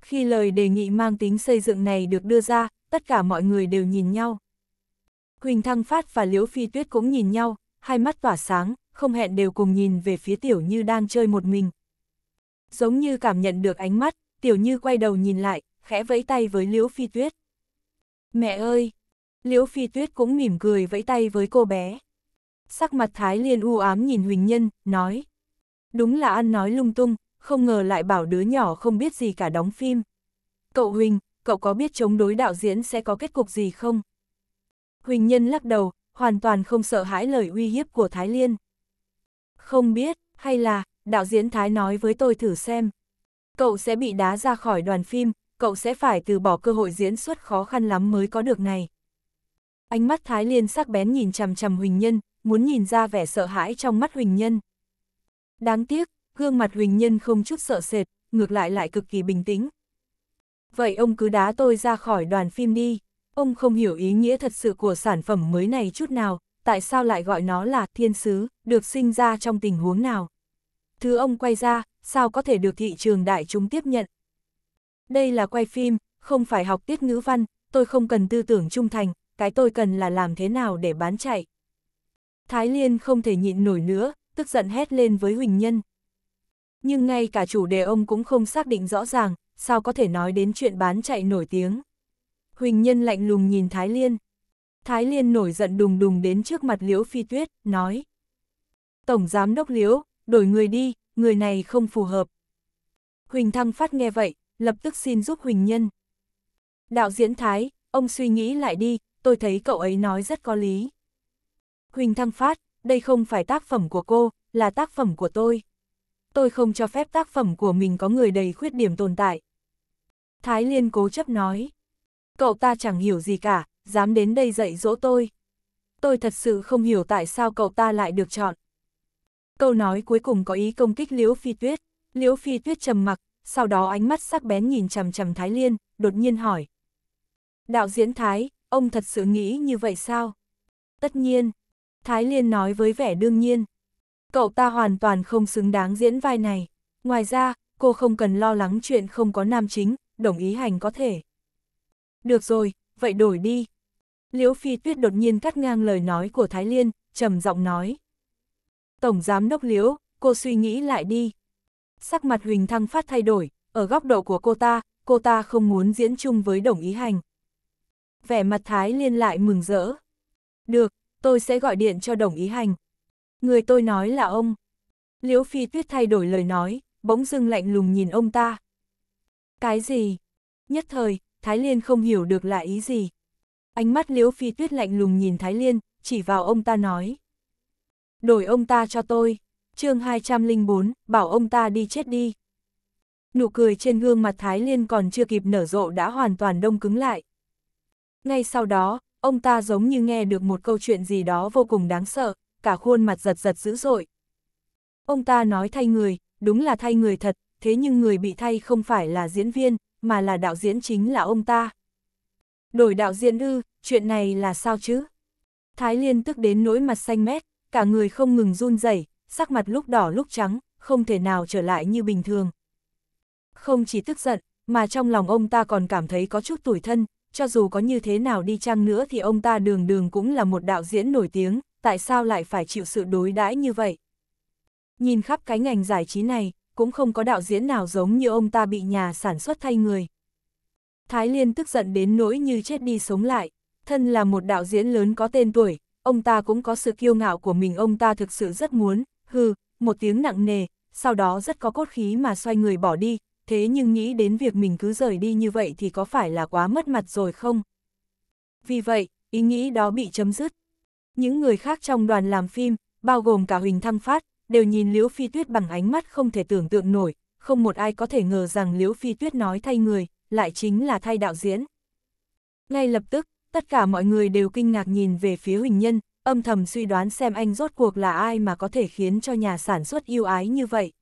Khi lời đề nghị mang tính xây dựng này được đưa ra, tất cả mọi người đều nhìn nhau. Huỳnh Thăng Phát và Liễu Phi Tuyết cũng nhìn nhau, hai mắt tỏa sáng, không hẹn đều cùng nhìn về phía Tiểu Như đang chơi một mình. Giống như cảm nhận được ánh mắt, Tiểu Như quay đầu nhìn lại, khẽ vẫy tay với Liễu Phi Tuyết. Mẹ ơi! Liễu Phi Tuyết cũng mỉm cười vẫy tay với cô bé sắc mặt Thái Liên u ám nhìn Huỳnh Nhân, nói. Đúng là ăn nói lung tung, không ngờ lại bảo đứa nhỏ không biết gì cả đóng phim. Cậu Huỳnh, cậu có biết chống đối đạo diễn sẽ có kết cục gì không? Huỳnh Nhân lắc đầu, hoàn toàn không sợ hãi lời uy hiếp của Thái Liên. Không biết, hay là, đạo diễn Thái nói với tôi thử xem. Cậu sẽ bị đá ra khỏi đoàn phim, cậu sẽ phải từ bỏ cơ hội diễn xuất khó khăn lắm mới có được này. Ánh mắt Thái Liên sắc bén nhìn chằm chằm Huỳnh Nhân, muốn nhìn ra vẻ sợ hãi trong mắt Huỳnh Nhân. Đáng tiếc, gương mặt Huỳnh Nhân không chút sợ sệt, ngược lại lại cực kỳ bình tĩnh. Vậy ông cứ đá tôi ra khỏi đoàn phim đi, ông không hiểu ý nghĩa thật sự của sản phẩm mới này chút nào, tại sao lại gọi nó là thiên sứ, được sinh ra trong tình huống nào. Thứ ông quay ra, sao có thể được thị trường đại chúng tiếp nhận. Đây là quay phim, không phải học tiết ngữ văn, tôi không cần tư tưởng trung thành, cái tôi cần là làm thế nào để bán chạy. Thái Liên không thể nhịn nổi nữa, tức giận hét lên với Huỳnh Nhân. Nhưng ngay cả chủ đề ông cũng không xác định rõ ràng, sao có thể nói đến chuyện bán chạy nổi tiếng. Huỳnh Nhân lạnh lùng nhìn Thái Liên. Thái Liên nổi giận đùng đùng đến trước mặt Liễu Phi Tuyết, nói. Tổng Giám Đốc Liễu, đổi người đi, người này không phù hợp. Huỳnh Thăng Phát nghe vậy, lập tức xin giúp Huỳnh Nhân. Đạo diễn Thái, ông suy nghĩ lại đi, tôi thấy cậu ấy nói rất có lý. Huỳnh Thăng Phát, đây không phải tác phẩm của cô, là tác phẩm của tôi. Tôi không cho phép tác phẩm của mình có người đầy khuyết điểm tồn tại. Thái Liên cố chấp nói. Cậu ta chẳng hiểu gì cả, dám đến đây dạy dỗ tôi. Tôi thật sự không hiểu tại sao cậu ta lại được chọn. Câu nói cuối cùng có ý công kích Liễu Phi Tuyết. Liễu Phi Tuyết trầm mặc, sau đó ánh mắt sắc bén nhìn chằm chằm Thái Liên, đột nhiên hỏi. Đạo diễn Thái, ông thật sự nghĩ như vậy sao? Tất nhiên, Thái Liên nói với vẻ đương nhiên. Cậu ta hoàn toàn không xứng đáng diễn vai này. Ngoài ra, cô không cần lo lắng chuyện không có nam chính, đồng ý hành có thể. Được rồi, vậy đổi đi. Liễu Phi Tuyết đột nhiên cắt ngang lời nói của Thái Liên, trầm giọng nói. Tổng Giám Đốc Liễu, cô suy nghĩ lại đi. Sắc mặt Huỳnh Thăng Phát thay đổi, ở góc độ của cô ta, cô ta không muốn diễn chung với đồng ý hành. Vẻ mặt Thái Liên lại mừng rỡ. Được, tôi sẽ gọi điện cho đồng ý hành. Người tôi nói là ông. Liễu Phi Tuyết thay đổi lời nói, bỗng dưng lạnh lùng nhìn ông ta. Cái gì? Nhất thời, Thái Liên không hiểu được là ý gì. Ánh mắt Liễu Phi Tuyết lạnh lùng nhìn Thái Liên, chỉ vào ông ta nói. Đổi ông ta cho tôi, chương 204, bảo ông ta đi chết đi. Nụ cười trên gương mặt Thái Liên còn chưa kịp nở rộ đã hoàn toàn đông cứng lại. Ngay sau đó, ông ta giống như nghe được một câu chuyện gì đó vô cùng đáng sợ, cả khuôn mặt giật giật dữ dội. Ông ta nói thay người, đúng là thay người thật, thế nhưng người bị thay không phải là diễn viên, mà là đạo diễn chính là ông ta. Đổi đạo diễn ư, chuyện này là sao chứ? Thái Liên tức đến nỗi mặt xanh mét, cả người không ngừng run rẩy, sắc mặt lúc đỏ lúc trắng, không thể nào trở lại như bình thường. Không chỉ tức giận, mà trong lòng ông ta còn cảm thấy có chút tủi thân, cho dù có như thế nào đi chăng nữa thì ông ta đường đường cũng là một đạo diễn nổi tiếng, tại sao lại phải chịu sự đối đãi như vậy? Nhìn khắp cái ngành giải trí này, cũng không có đạo diễn nào giống như ông ta bị nhà sản xuất thay người. Thái Liên tức giận đến nỗi như chết đi sống lại, thân là một đạo diễn lớn có tên tuổi, ông ta cũng có sự kiêu ngạo của mình ông ta thực sự rất muốn, hừ, một tiếng nặng nề, sau đó rất có cốt khí mà xoay người bỏ đi, thế nhưng nghĩ đến việc mình cứ rời đi như vậy thì có phải là quá mất mặt rồi không? Vì vậy, ý nghĩ đó bị chấm dứt. Những người khác trong đoàn làm phim, bao gồm cả Huỳnh Thăng Phát, đều nhìn Liễu Phi Tuyết bằng ánh mắt không thể tưởng tượng nổi, không một ai có thể ngờ rằng Liễu Phi Tuyết nói thay người, lại chính là thay đạo diễn. Ngay lập tức, tất cả mọi người đều kinh ngạc nhìn về phía Huỳnh Nhân, âm thầm suy đoán xem anh rốt cuộc là ai mà có thể khiến cho nhà sản xuất yêu ái như vậy.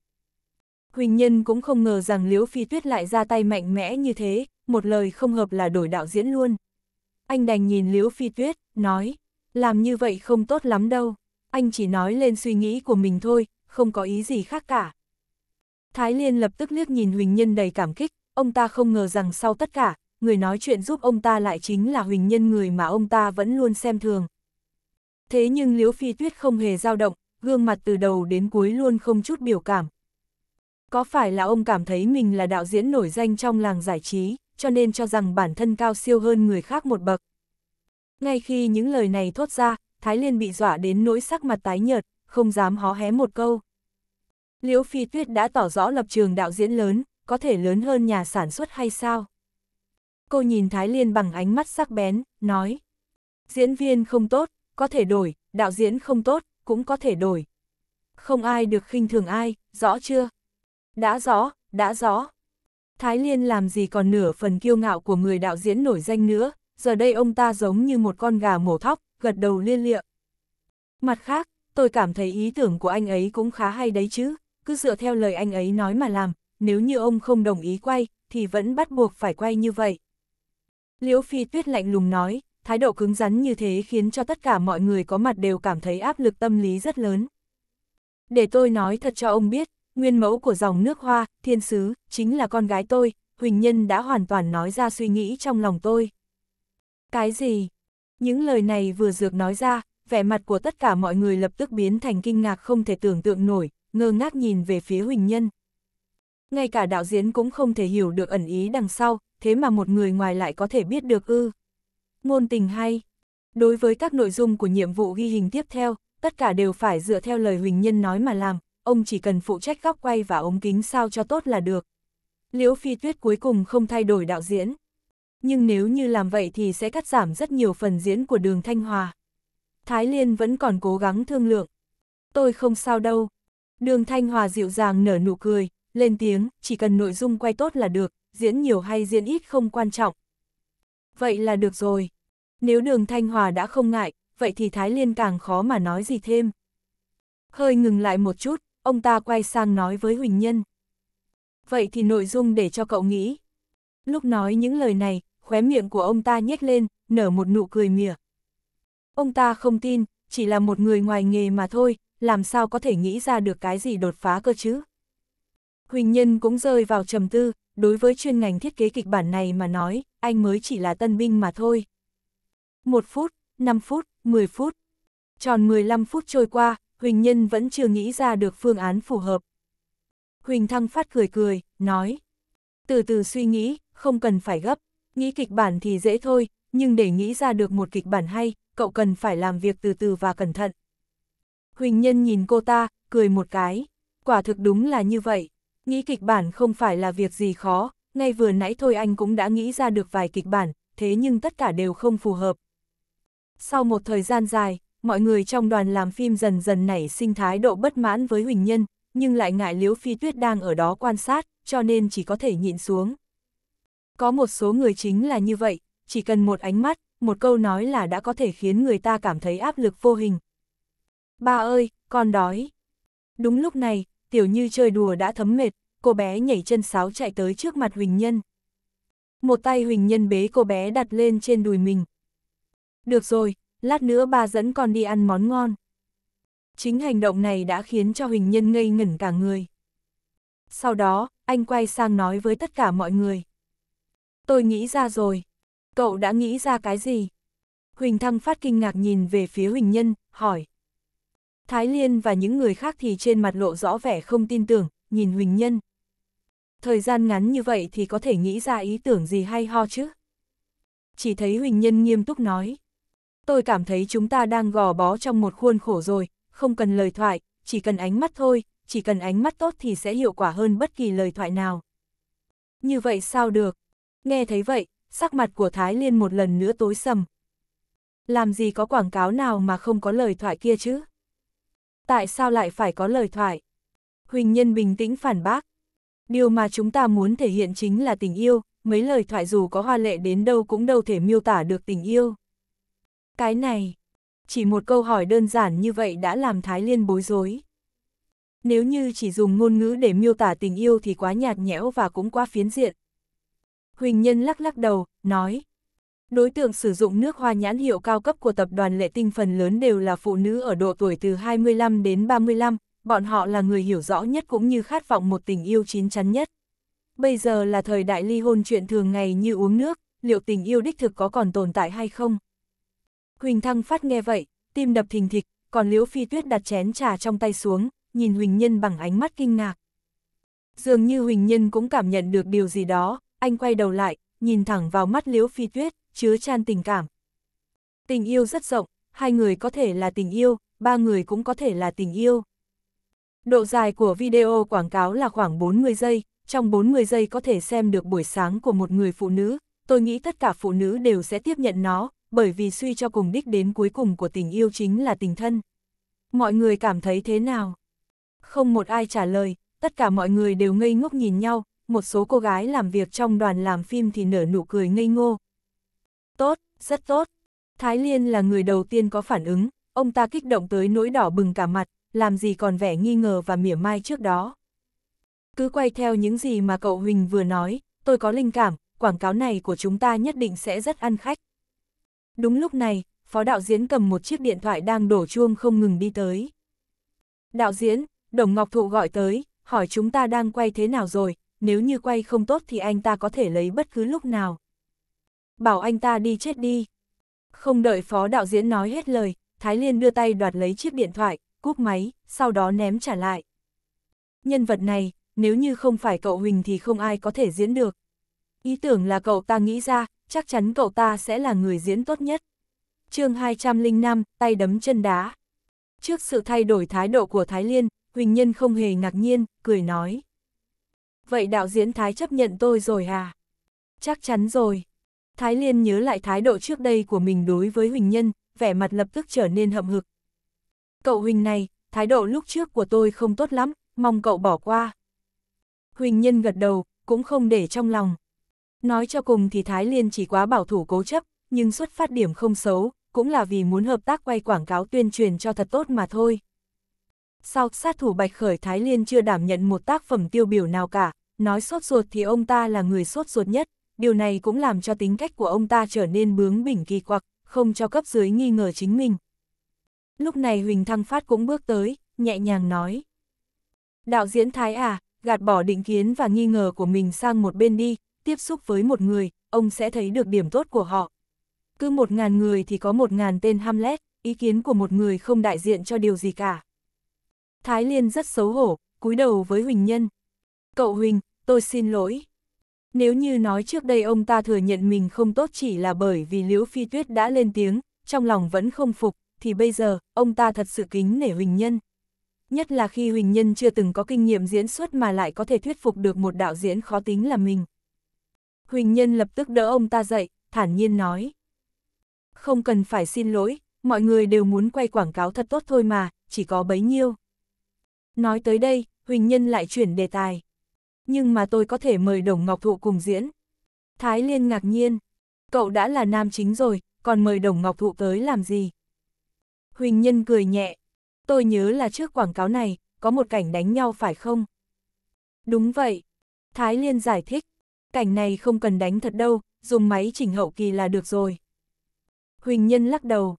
Huỳnh Nhân cũng không ngờ rằng Liễu Phi Tuyết lại ra tay mạnh mẽ như thế, một lời không hợp là đổi đạo diễn luôn. Anh đành nhìn Liễu Phi Tuyết, nói, làm như vậy không tốt lắm đâu, anh chỉ nói lên suy nghĩ của mình thôi, không có ý gì khác cả. Thái Liên lập tức liếc nhìn Huỳnh Nhân đầy cảm kích, ông ta không ngờ rằng sau tất cả, người nói chuyện giúp ông ta lại chính là Huỳnh Nhân người mà ông ta vẫn luôn xem thường. Thế nhưng Liễu Phi Tuyết không hề dao động, gương mặt từ đầu đến cuối luôn không chút biểu cảm, có phải là ông cảm thấy mình là đạo diễn nổi danh trong làng giải trí, cho nên cho rằng bản thân cao siêu hơn người khác một bậc. Ngay khi những lời này thốt ra, Thái Liên bị dọa đến nỗi sắc mặt tái nhợt, không dám hó hé một câu. Liễu Phi Tuyết đã tỏ rõ lập trường đạo diễn lớn, có thể lớn hơn nhà sản xuất hay sao? Cô nhìn Thái Liên bằng ánh mắt sắc bén, nói. Diễn viên không tốt, có thể đổi, đạo diễn không tốt, cũng có thể đổi. Không ai được khinh thường ai, rõ chưa? đã rõ, đã rõ. Thái Liên làm gì còn nửa phần kiêu ngạo của người đạo diễn nổi danh nữa, giờ đây ông ta giống như một con gà mổ thóc, gật đầu liên lịa. Mặt khác, tôi cảm thấy ý tưởng của anh ấy cũng khá hay đấy chứ, cứ dựa theo lời anh ấy nói mà làm, nếu như ông không đồng ý quay, thì vẫn bắt buộc phải quay như vậy. Liễu Phi Tuyết lạnh lùng nói, thái độ cứng rắn như thế khiến cho tất cả mọi người có mặt đều cảm thấy áp lực tâm lý rất lớn. Để tôi nói thật cho ông biết, Nguyên mẫu của dòng nước hoa, thiên sứ, chính là con gái tôi, Huỳnh Nhân đã hoàn toàn nói ra suy nghĩ trong lòng tôi. Cái gì? Những lời này vừa dược nói ra, vẻ mặt của tất cả mọi người lập tức biến thành kinh ngạc không thể tưởng tượng nổi, ngơ ngác nhìn về phía Huỳnh Nhân. Ngay cả đạo diễn cũng không thể hiểu được ẩn ý đằng sau, thế mà một người ngoài lại có thể biết được ư. Ngôn tình hay. Đối với các nội dung của nhiệm vụ ghi hình tiếp theo, tất cả đều phải dựa theo lời Huỳnh Nhân nói mà làm, ông chỉ cần phụ trách góc quay và ống kính sao cho tốt là được. Liễu Phi Tuyết cuối cùng không thay đổi đạo diễn. Nhưng nếu như làm vậy thì sẽ cắt giảm rất nhiều phần diễn của đường Thanh Hòa. Thái Liên vẫn còn cố gắng thương lượng. Tôi không sao đâu. Đường Thanh Hòa dịu dàng nở nụ cười, lên tiếng, chỉ cần nội dung quay tốt là được, diễn nhiều hay diễn ít không quan trọng. Vậy là được rồi. Nếu đường Thanh Hòa đã không ngại, vậy thì Thái Liên càng khó mà nói gì thêm. Hơi ngừng lại một chút, ông ta quay sang nói với Huỳnh Nhân. Vậy thì nội dung để cho cậu nghĩ. Lúc nói những lời này, khóe miệng của ông ta nhếch lên, nở một nụ cười mỉa. Ông ta không tin, chỉ là một người ngoài nghề mà thôi, làm sao có thể nghĩ ra được cái gì đột phá cơ chứ. Huỳnh Nhân cũng rơi vào trầm tư, đối với chuyên ngành thiết kế kịch bản này mà nói, anh mới chỉ là tân binh mà thôi. Một phút, năm phút, mười phút. Tròn mười lăm phút trôi qua, Huỳnh Nhân vẫn chưa nghĩ ra được phương án phù hợp. Huỳnh Thăng Phát cười cười, nói. Từ từ suy nghĩ, không cần phải gấp. Nghĩ kịch bản thì dễ thôi, nhưng để nghĩ ra được một kịch bản hay, cậu cần phải làm việc từ từ và cẩn thận. Huỳnh Nhân nhìn cô ta, cười một cái. Quả thực đúng là như vậy. Nghĩ kịch bản không phải là việc gì khó, ngay vừa nãy thôi anh cũng đã nghĩ ra được vài kịch bản, thế nhưng tất cả đều không phù hợp. Sau một thời gian dài, mọi người trong đoàn làm phim dần dần nảy sinh thái độ bất mãn với Huỳnh Nhân, nhưng lại ngại Liễu Phi Tuyết đang ở đó quan sát, cho nên chỉ có thể nhịn xuống. Có một số người chính là như vậy, chỉ cần một ánh mắt, một câu nói là đã có thể khiến người ta cảm thấy áp lực vô hình. Ba ơi, con đói. Đúng lúc này, tiểu như chơi đùa đã thấm mệt, cô bé nhảy chân sáo chạy tới trước mặt Huỳnh Nhân. Một tay Huỳnh Nhân bế cô bé đặt lên trên đùi mình. Được rồi, lát nữa ba dẫn con đi ăn món ngon. Chính hành động này đã khiến cho Huỳnh Nhân ngây ngẩn cả người. Sau đó, anh quay sang nói với tất cả mọi người. Tôi nghĩ ra rồi. Cậu đã nghĩ ra cái gì? Huỳnh Thăng phát kinh ngạc nhìn về phía Huỳnh Nhân, hỏi. Thái Liên và những người khác thì trên mặt lộ rõ vẻ không tin tưởng, nhìn Huỳnh Nhân. Thời gian ngắn như vậy thì có thể nghĩ ra ý tưởng gì hay ho chứ? Chỉ thấy Huỳnh Nhân nghiêm túc nói tôi cảm thấy chúng ta đang gò bó trong một khuôn khổ rồi, không cần lời thoại, chỉ cần ánh mắt thôi, chỉ cần ánh mắt tốt thì sẽ hiệu quả hơn bất kỳ lời thoại nào. Như vậy sao được? Nghe thấy vậy, sắc mặt của Thái Liên một lần nữa tối sầm. Làm gì có quảng cáo nào mà không có lời thoại kia chứ? Tại sao lại phải có lời thoại? Huỳnh Nhân bình tĩnh phản bác. Điều mà chúng ta muốn thể hiện chính là tình yêu, mấy lời thoại dù có hoa lệ đến đâu cũng đâu thể miêu tả được tình yêu. Cái này, chỉ một câu hỏi đơn giản như vậy đã làm Thái Liên bối rối. Nếu như chỉ dùng ngôn ngữ để miêu tả tình yêu thì quá nhạt nhẽo và cũng quá phiến diện. Huỳnh Nhân lắc lắc đầu, nói. Đối tượng sử dụng nước hoa nhãn hiệu cao cấp của tập đoàn lệ tinh phần lớn đều là phụ nữ ở độ tuổi từ 25 đến 35, bọn họ là người hiểu rõ nhất cũng như khát vọng một tình yêu chín chắn nhất. Bây giờ là thời đại ly hôn chuyện thường ngày như uống nước, liệu tình yêu đích thực có còn tồn tại hay không? Huỳnh Thăng Phát nghe vậy, tim đập thình thịch, còn Liễu Phi Tuyết đặt chén trà trong tay xuống, nhìn Huỳnh Nhân bằng ánh mắt kinh ngạc. Dường như Huỳnh Nhân cũng cảm nhận được điều gì đó, anh quay đầu lại, nhìn thẳng vào mắt Liễu Phi Tuyết, chứa chan tình cảm. Tình yêu rất rộng, hai người có thể là tình yêu, ba người cũng có thể là tình yêu. Độ dài của video quảng cáo là khoảng 40 giây, trong 40 giây có thể xem được buổi sáng của một người phụ nữ, tôi nghĩ tất cả phụ nữ đều sẽ tiếp nhận nó, bởi vì suy cho cùng đích đến cuối cùng của tình yêu chính là tình thân. Mọi người cảm thấy thế nào? Không một ai trả lời, tất cả mọi người đều ngây ngốc nhìn nhau, một số cô gái làm việc trong đoàn làm phim thì nở nụ cười ngây ngô. Tốt, rất tốt. Thái Liên là người đầu tiên có phản ứng, ông ta kích động tới nỗi đỏ bừng cả mặt, làm gì còn vẻ nghi ngờ và mỉa mai trước đó. Cứ quay theo những gì mà cậu Huỳnh vừa nói, tôi có linh cảm, quảng cáo này của chúng ta nhất định sẽ rất ăn khách. Đúng lúc này, phó đạo diễn cầm một chiếc điện thoại đang đổ chuông không ngừng đi tới. Đạo diễn, Đồng Ngọc Thụ gọi tới, hỏi chúng ta đang quay thế nào rồi, nếu như quay không tốt thì anh ta có thể lấy bất cứ lúc nào. Bảo anh ta đi chết đi. Không đợi phó đạo diễn nói hết lời, Thái Liên đưa tay đoạt lấy chiếc điện thoại, cúp máy, sau đó ném trả lại. Nhân vật này, nếu như không phải cậu Huỳnh thì không ai có thể diễn được. Ý tưởng là cậu ta nghĩ ra, chắc chắn cậu ta sẽ là người diễn tốt nhất. chương 205, tay đấm chân đá. Trước sự thay đổi thái độ của Thái Liên, Huỳnh Nhân không hề ngạc nhiên, cười nói. Vậy đạo diễn Thái chấp nhận tôi rồi à? Chắc chắn rồi. Thái Liên nhớ lại thái độ trước đây của mình đối với Huỳnh Nhân, vẻ mặt lập tức trở nên hậm hực. Cậu Huỳnh này, thái độ lúc trước của tôi không tốt lắm, mong cậu bỏ qua. Huỳnh Nhân gật đầu, cũng không để trong lòng. Nói cho cùng thì Thái Liên chỉ quá bảo thủ cố chấp, nhưng xuất phát điểm không xấu, cũng là vì muốn hợp tác quay quảng cáo tuyên truyền cho thật tốt mà thôi. Sau sát thủ Bạch Khởi Thái Liên chưa đảm nhận một tác phẩm tiêu biểu nào cả, nói sốt ruột thì ông ta là người sốt ruột nhất, điều này cũng làm cho tính cách của ông ta trở nên bướng bỉnh kỳ quặc, không cho cấp dưới nghi ngờ chính mình. Lúc này Huỳnh Thăng Phát cũng bước tới, nhẹ nhàng nói. Đạo diễn Thái à, gạt bỏ định kiến và nghi ngờ của mình sang một bên đi, tiếp xúc với một người, ông sẽ thấy được điểm tốt của họ. Cứ một ngàn người thì có một ngàn tên Hamlet, ý kiến của một người không đại diện cho điều gì cả. Thái Liên rất xấu hổ, cúi đầu với Huỳnh Nhân. Cậu Huỳnh, tôi xin lỗi. Nếu như nói trước đây ông ta thừa nhận mình không tốt chỉ là bởi vì Liễu Phi Tuyết đã lên tiếng, trong lòng vẫn không phục, thì bây giờ, ông ta thật sự kính nể Huỳnh Nhân. Nhất là khi Huỳnh Nhân chưa từng có kinh nghiệm diễn xuất mà lại có thể thuyết phục được một đạo diễn khó tính là mình. Huỳnh Nhân lập tức đỡ ông ta dậy, thản nhiên nói. Không cần phải xin lỗi, mọi người đều muốn quay quảng cáo thật tốt thôi mà, chỉ có bấy nhiêu. Nói tới đây, Huỳnh Nhân lại chuyển đề tài. Nhưng mà tôi có thể mời Đồng Ngọc Thụ cùng diễn. Thái Liên ngạc nhiên. Cậu đã là nam chính rồi, còn mời Đồng Ngọc Thụ tới làm gì? Huỳnh Nhân cười nhẹ. Tôi nhớ là trước quảng cáo này, có một cảnh đánh nhau phải không? Đúng vậy. Thái Liên giải thích cảnh này không cần đánh thật đâu, dùng máy chỉnh hậu kỳ là được rồi. Huỳnh Nhân lắc đầu,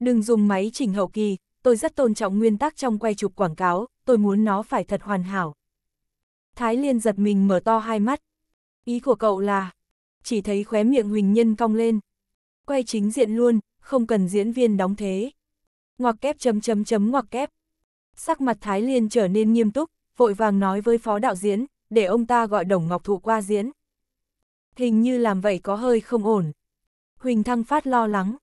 đừng dùng máy chỉnh hậu kỳ, tôi rất tôn trọng nguyên tắc trong quay chụp quảng cáo, tôi muốn nó phải thật hoàn hảo. Thái Liên giật mình mở to hai mắt. Ý của cậu là, chỉ thấy khóe miệng Huỳnh Nhân cong lên. Quay chính diện luôn, không cần diễn viên đóng thế. Ngoặc kép chấm chấm chấm ngoặc kép. Sắc mặt Thái Liên trở nên nghiêm túc, vội vàng nói với phó đạo diễn, để ông ta gọi Đồng Ngọc Thụ qua diễn hình như làm vậy có hơi không ổn. Huỳnh Thăng Phát lo lắng.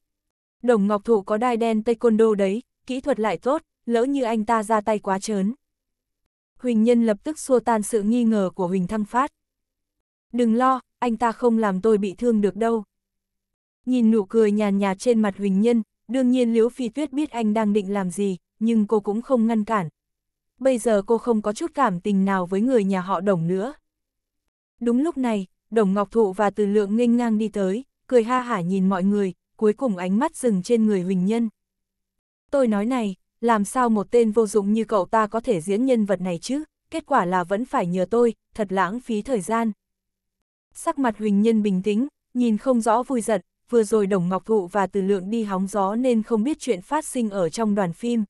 Đồng Ngọc Thụ có đai đen taekwondo đấy, kỹ thuật lại tốt, lỡ như anh ta ra tay quá chớn. Huỳnh Nhân lập tức xua tan sự nghi ngờ của Huỳnh Thăng Phát. Đừng lo, anh ta không làm tôi bị thương được đâu. Nhìn nụ cười nhàn nhạt trên mặt Huỳnh Nhân, đương nhiên Liễu Phi Tuyết biết anh đang định làm gì, nhưng cô cũng không ngăn cản. Bây giờ cô không có chút cảm tình nào với người nhà họ đồng nữa. Đúng lúc này, Đồng Ngọc Thụ và Từ Lượng nghênh ngang đi tới, cười ha hả nhìn mọi người, cuối cùng ánh mắt dừng trên người Huỳnh Nhân. Tôi nói này, làm sao một tên vô dụng như cậu ta có thể diễn nhân vật này chứ, kết quả là vẫn phải nhờ tôi, thật lãng phí thời gian. Sắc mặt Huỳnh Nhân bình tĩnh, nhìn không rõ vui giận, vừa rồi Đồng Ngọc Thụ và Từ Lượng đi hóng gió nên không biết chuyện phát sinh ở trong đoàn phim.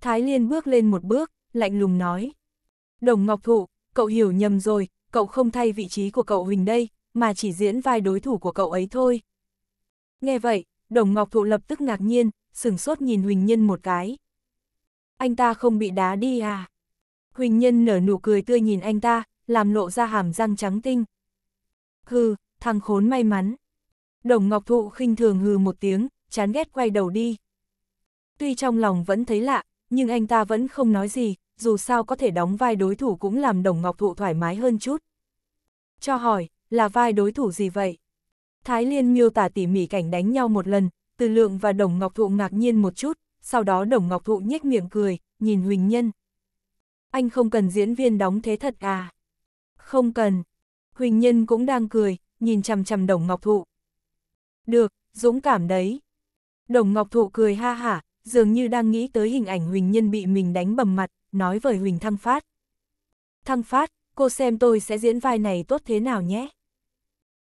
Thái Liên bước lên một bước, lạnh lùng nói. Đồng Ngọc Thụ, cậu hiểu nhầm rồi, cậu không thay vị trí của cậu Huỳnh đây, mà chỉ diễn vai đối thủ của cậu ấy thôi. Nghe vậy, Đồng Ngọc Thụ lập tức ngạc nhiên, sửng sốt nhìn Huỳnh Nhân một cái. Anh ta không bị đá đi à? Huỳnh Nhân nở nụ cười tươi nhìn anh ta, làm lộ ra hàm răng trắng tinh. Hừ, thằng khốn may mắn. Đồng Ngọc Thụ khinh thường hừ một tiếng, chán ghét quay đầu đi. Tuy trong lòng vẫn thấy lạ, nhưng anh ta vẫn không nói gì, dù sao có thể đóng vai đối thủ cũng làm Đồng Ngọc Thụ thoải mái hơn chút. Cho hỏi, là vai đối thủ gì vậy? Thái Liên miêu tả tỉ mỉ cảnh đánh nhau một lần, Từ Lượng và Đồng Ngọc Thụ ngạc nhiên một chút, sau đó Đồng Ngọc Thụ nhếch miệng cười, nhìn Huỳnh Nhân. Anh không cần diễn viên đóng thế thật à? Không cần. Huỳnh Nhân cũng đang cười, nhìn chằm chằm Đồng Ngọc Thụ. Được, dũng cảm đấy. Đồng Ngọc Thụ cười ha hả, dường như đang nghĩ tới hình ảnh Huỳnh Nhân bị mình đánh bầm mặt nói với Huỳnh Thăng Phát. Thăng Phát, cô xem tôi sẽ diễn vai này tốt thế nào nhé?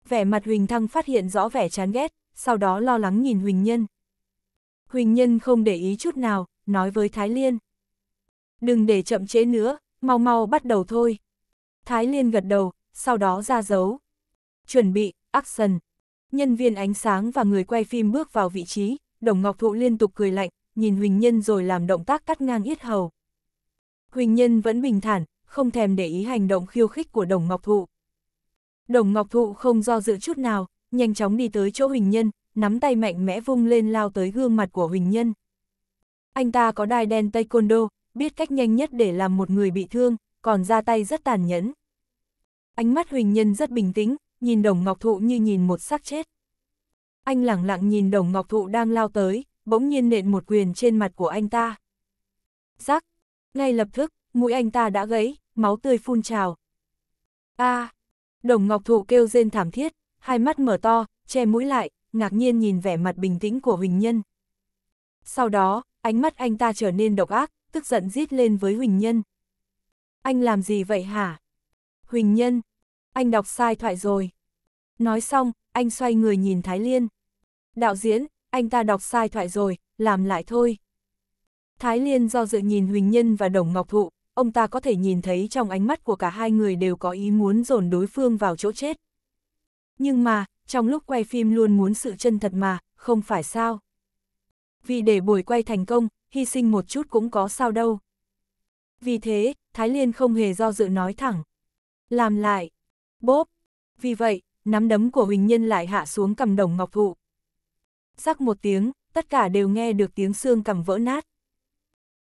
Vẻ mặt Huỳnh Thăng phát hiện rõ vẻ chán ghét, sau đó lo lắng nhìn Huỳnh Nhân. Huỳnh Nhân không để ý chút nào, nói với Thái Liên. Đừng để chậm chế nữa, mau mau bắt đầu thôi. Thái Liên gật đầu, sau đó ra dấu. Chuẩn bị, action. Nhân viên ánh sáng và người quay phim bước vào vị trí, Đồng Ngọc Thụ liên tục cười lạnh, nhìn Huỳnh Nhân rồi làm động tác cắt ngang yết hầu. Huỳnh Nhân vẫn bình thản, không thèm để ý hành động khiêu khích của Đồng Ngọc Thụ. Đồng Ngọc Thụ không do dự chút nào, nhanh chóng đi tới chỗ Huỳnh Nhân, nắm tay mạnh mẽ vung lên lao tới gương mặt của Huỳnh Nhân. Anh ta có đai đen taekwondo, biết cách nhanh nhất để làm một người bị thương, còn ra tay rất tàn nhẫn. Ánh mắt Huỳnh Nhân rất bình tĩnh, nhìn Đồng Ngọc Thụ như nhìn một xác chết. Anh lẳng lặng nhìn Đồng Ngọc Thụ đang lao tới, bỗng nhiên nện một quyền trên mặt của anh ta. Giác, ngay lập tức, mũi anh ta đã gãy, máu tươi phun trào. A! À, đồng Ngọc Thụ kêu rên thảm thiết, hai mắt mở to, che mũi lại, ngạc nhiên nhìn vẻ mặt bình tĩnh của Huỳnh Nhân. Sau đó, ánh mắt anh ta trở nên độc ác, tức giận rít lên với Huỳnh Nhân. Anh làm gì vậy hả? Huỳnh Nhân, anh đọc sai thoại rồi. Nói xong, anh xoay người nhìn Thái Liên. Đạo diễn, anh ta đọc sai thoại rồi, làm lại thôi. Thái Liên do dự nhìn Huỳnh Nhân và Đồng Ngọc Thụ, ông ta có thể nhìn thấy trong ánh mắt của cả hai người đều có ý muốn dồn đối phương vào chỗ chết. Nhưng mà, trong lúc quay phim luôn muốn sự chân thật mà, không phải sao. Vì để buổi quay thành công, hy sinh một chút cũng có sao đâu. Vì thế, Thái Liên không hề do dự nói thẳng. Làm lại. Bốp. Vì vậy, nắm đấm của Huỳnh Nhân lại hạ xuống cầm đồng ngọc thụ. Rắc một tiếng, tất cả đều nghe được tiếng xương cầm vỡ nát.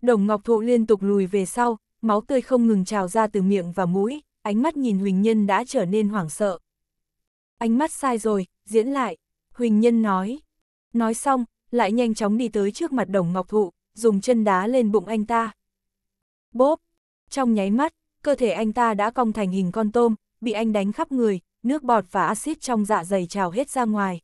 Đồng Ngọc Thụ liên tục lùi về sau, máu tươi không ngừng trào ra từ miệng và mũi, ánh mắt nhìn Huỳnh Nhân đã trở nên hoảng sợ. Ánh mắt sai rồi, diễn lại, Huỳnh Nhân nói. Nói xong, lại nhanh chóng đi tới trước mặt Đồng Ngọc Thụ, dùng chân đá lên bụng anh ta. Bốp! Trong nháy mắt, cơ thể anh ta đã cong thành hình con tôm, bị anh đánh khắp người, nước bọt và axit trong dạ dày trào hết ra ngoài.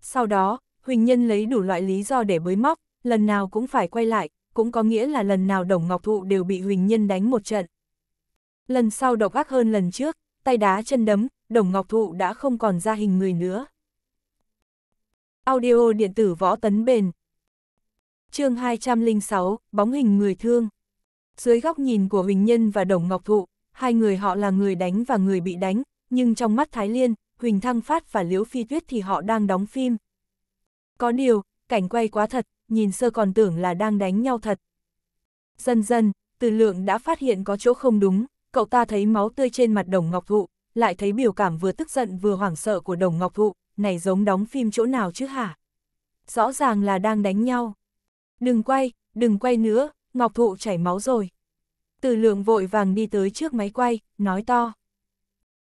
Sau đó, Huỳnh Nhân lấy đủ loại lý do để bới móc, lần nào cũng phải quay lại, cũng có nghĩa là lần nào Đồng Ngọc Thụ đều bị Huỳnh Nhân đánh một trận. Lần sau độc ác hơn lần trước, tay đá chân đấm, Đồng Ngọc Thụ đã không còn ra hình người nữa. Audio điện tử võ tấn bền chương 206, bóng hình người thương. Dưới góc nhìn của Huỳnh Nhân và Đồng Ngọc Thụ, hai người họ là người đánh và người bị đánh, nhưng trong mắt Thái Liên, Huỳnh Thăng Phát và Liễu Phi Tuyết thì họ đang đóng phim. Có điều, cảnh quay quá thật, nhìn sơ còn tưởng là đang đánh nhau thật. Dần dần, từ lượng đã phát hiện có chỗ không đúng, cậu ta thấy máu tươi trên mặt đồng ngọc thụ, lại thấy biểu cảm vừa tức giận vừa hoảng sợ của đồng ngọc thụ, này giống đóng phim chỗ nào chứ hả? Rõ ràng là đang đánh nhau. Đừng quay, đừng quay nữa, ngọc thụ chảy máu rồi. Từ lượng vội vàng đi tới trước máy quay, nói to.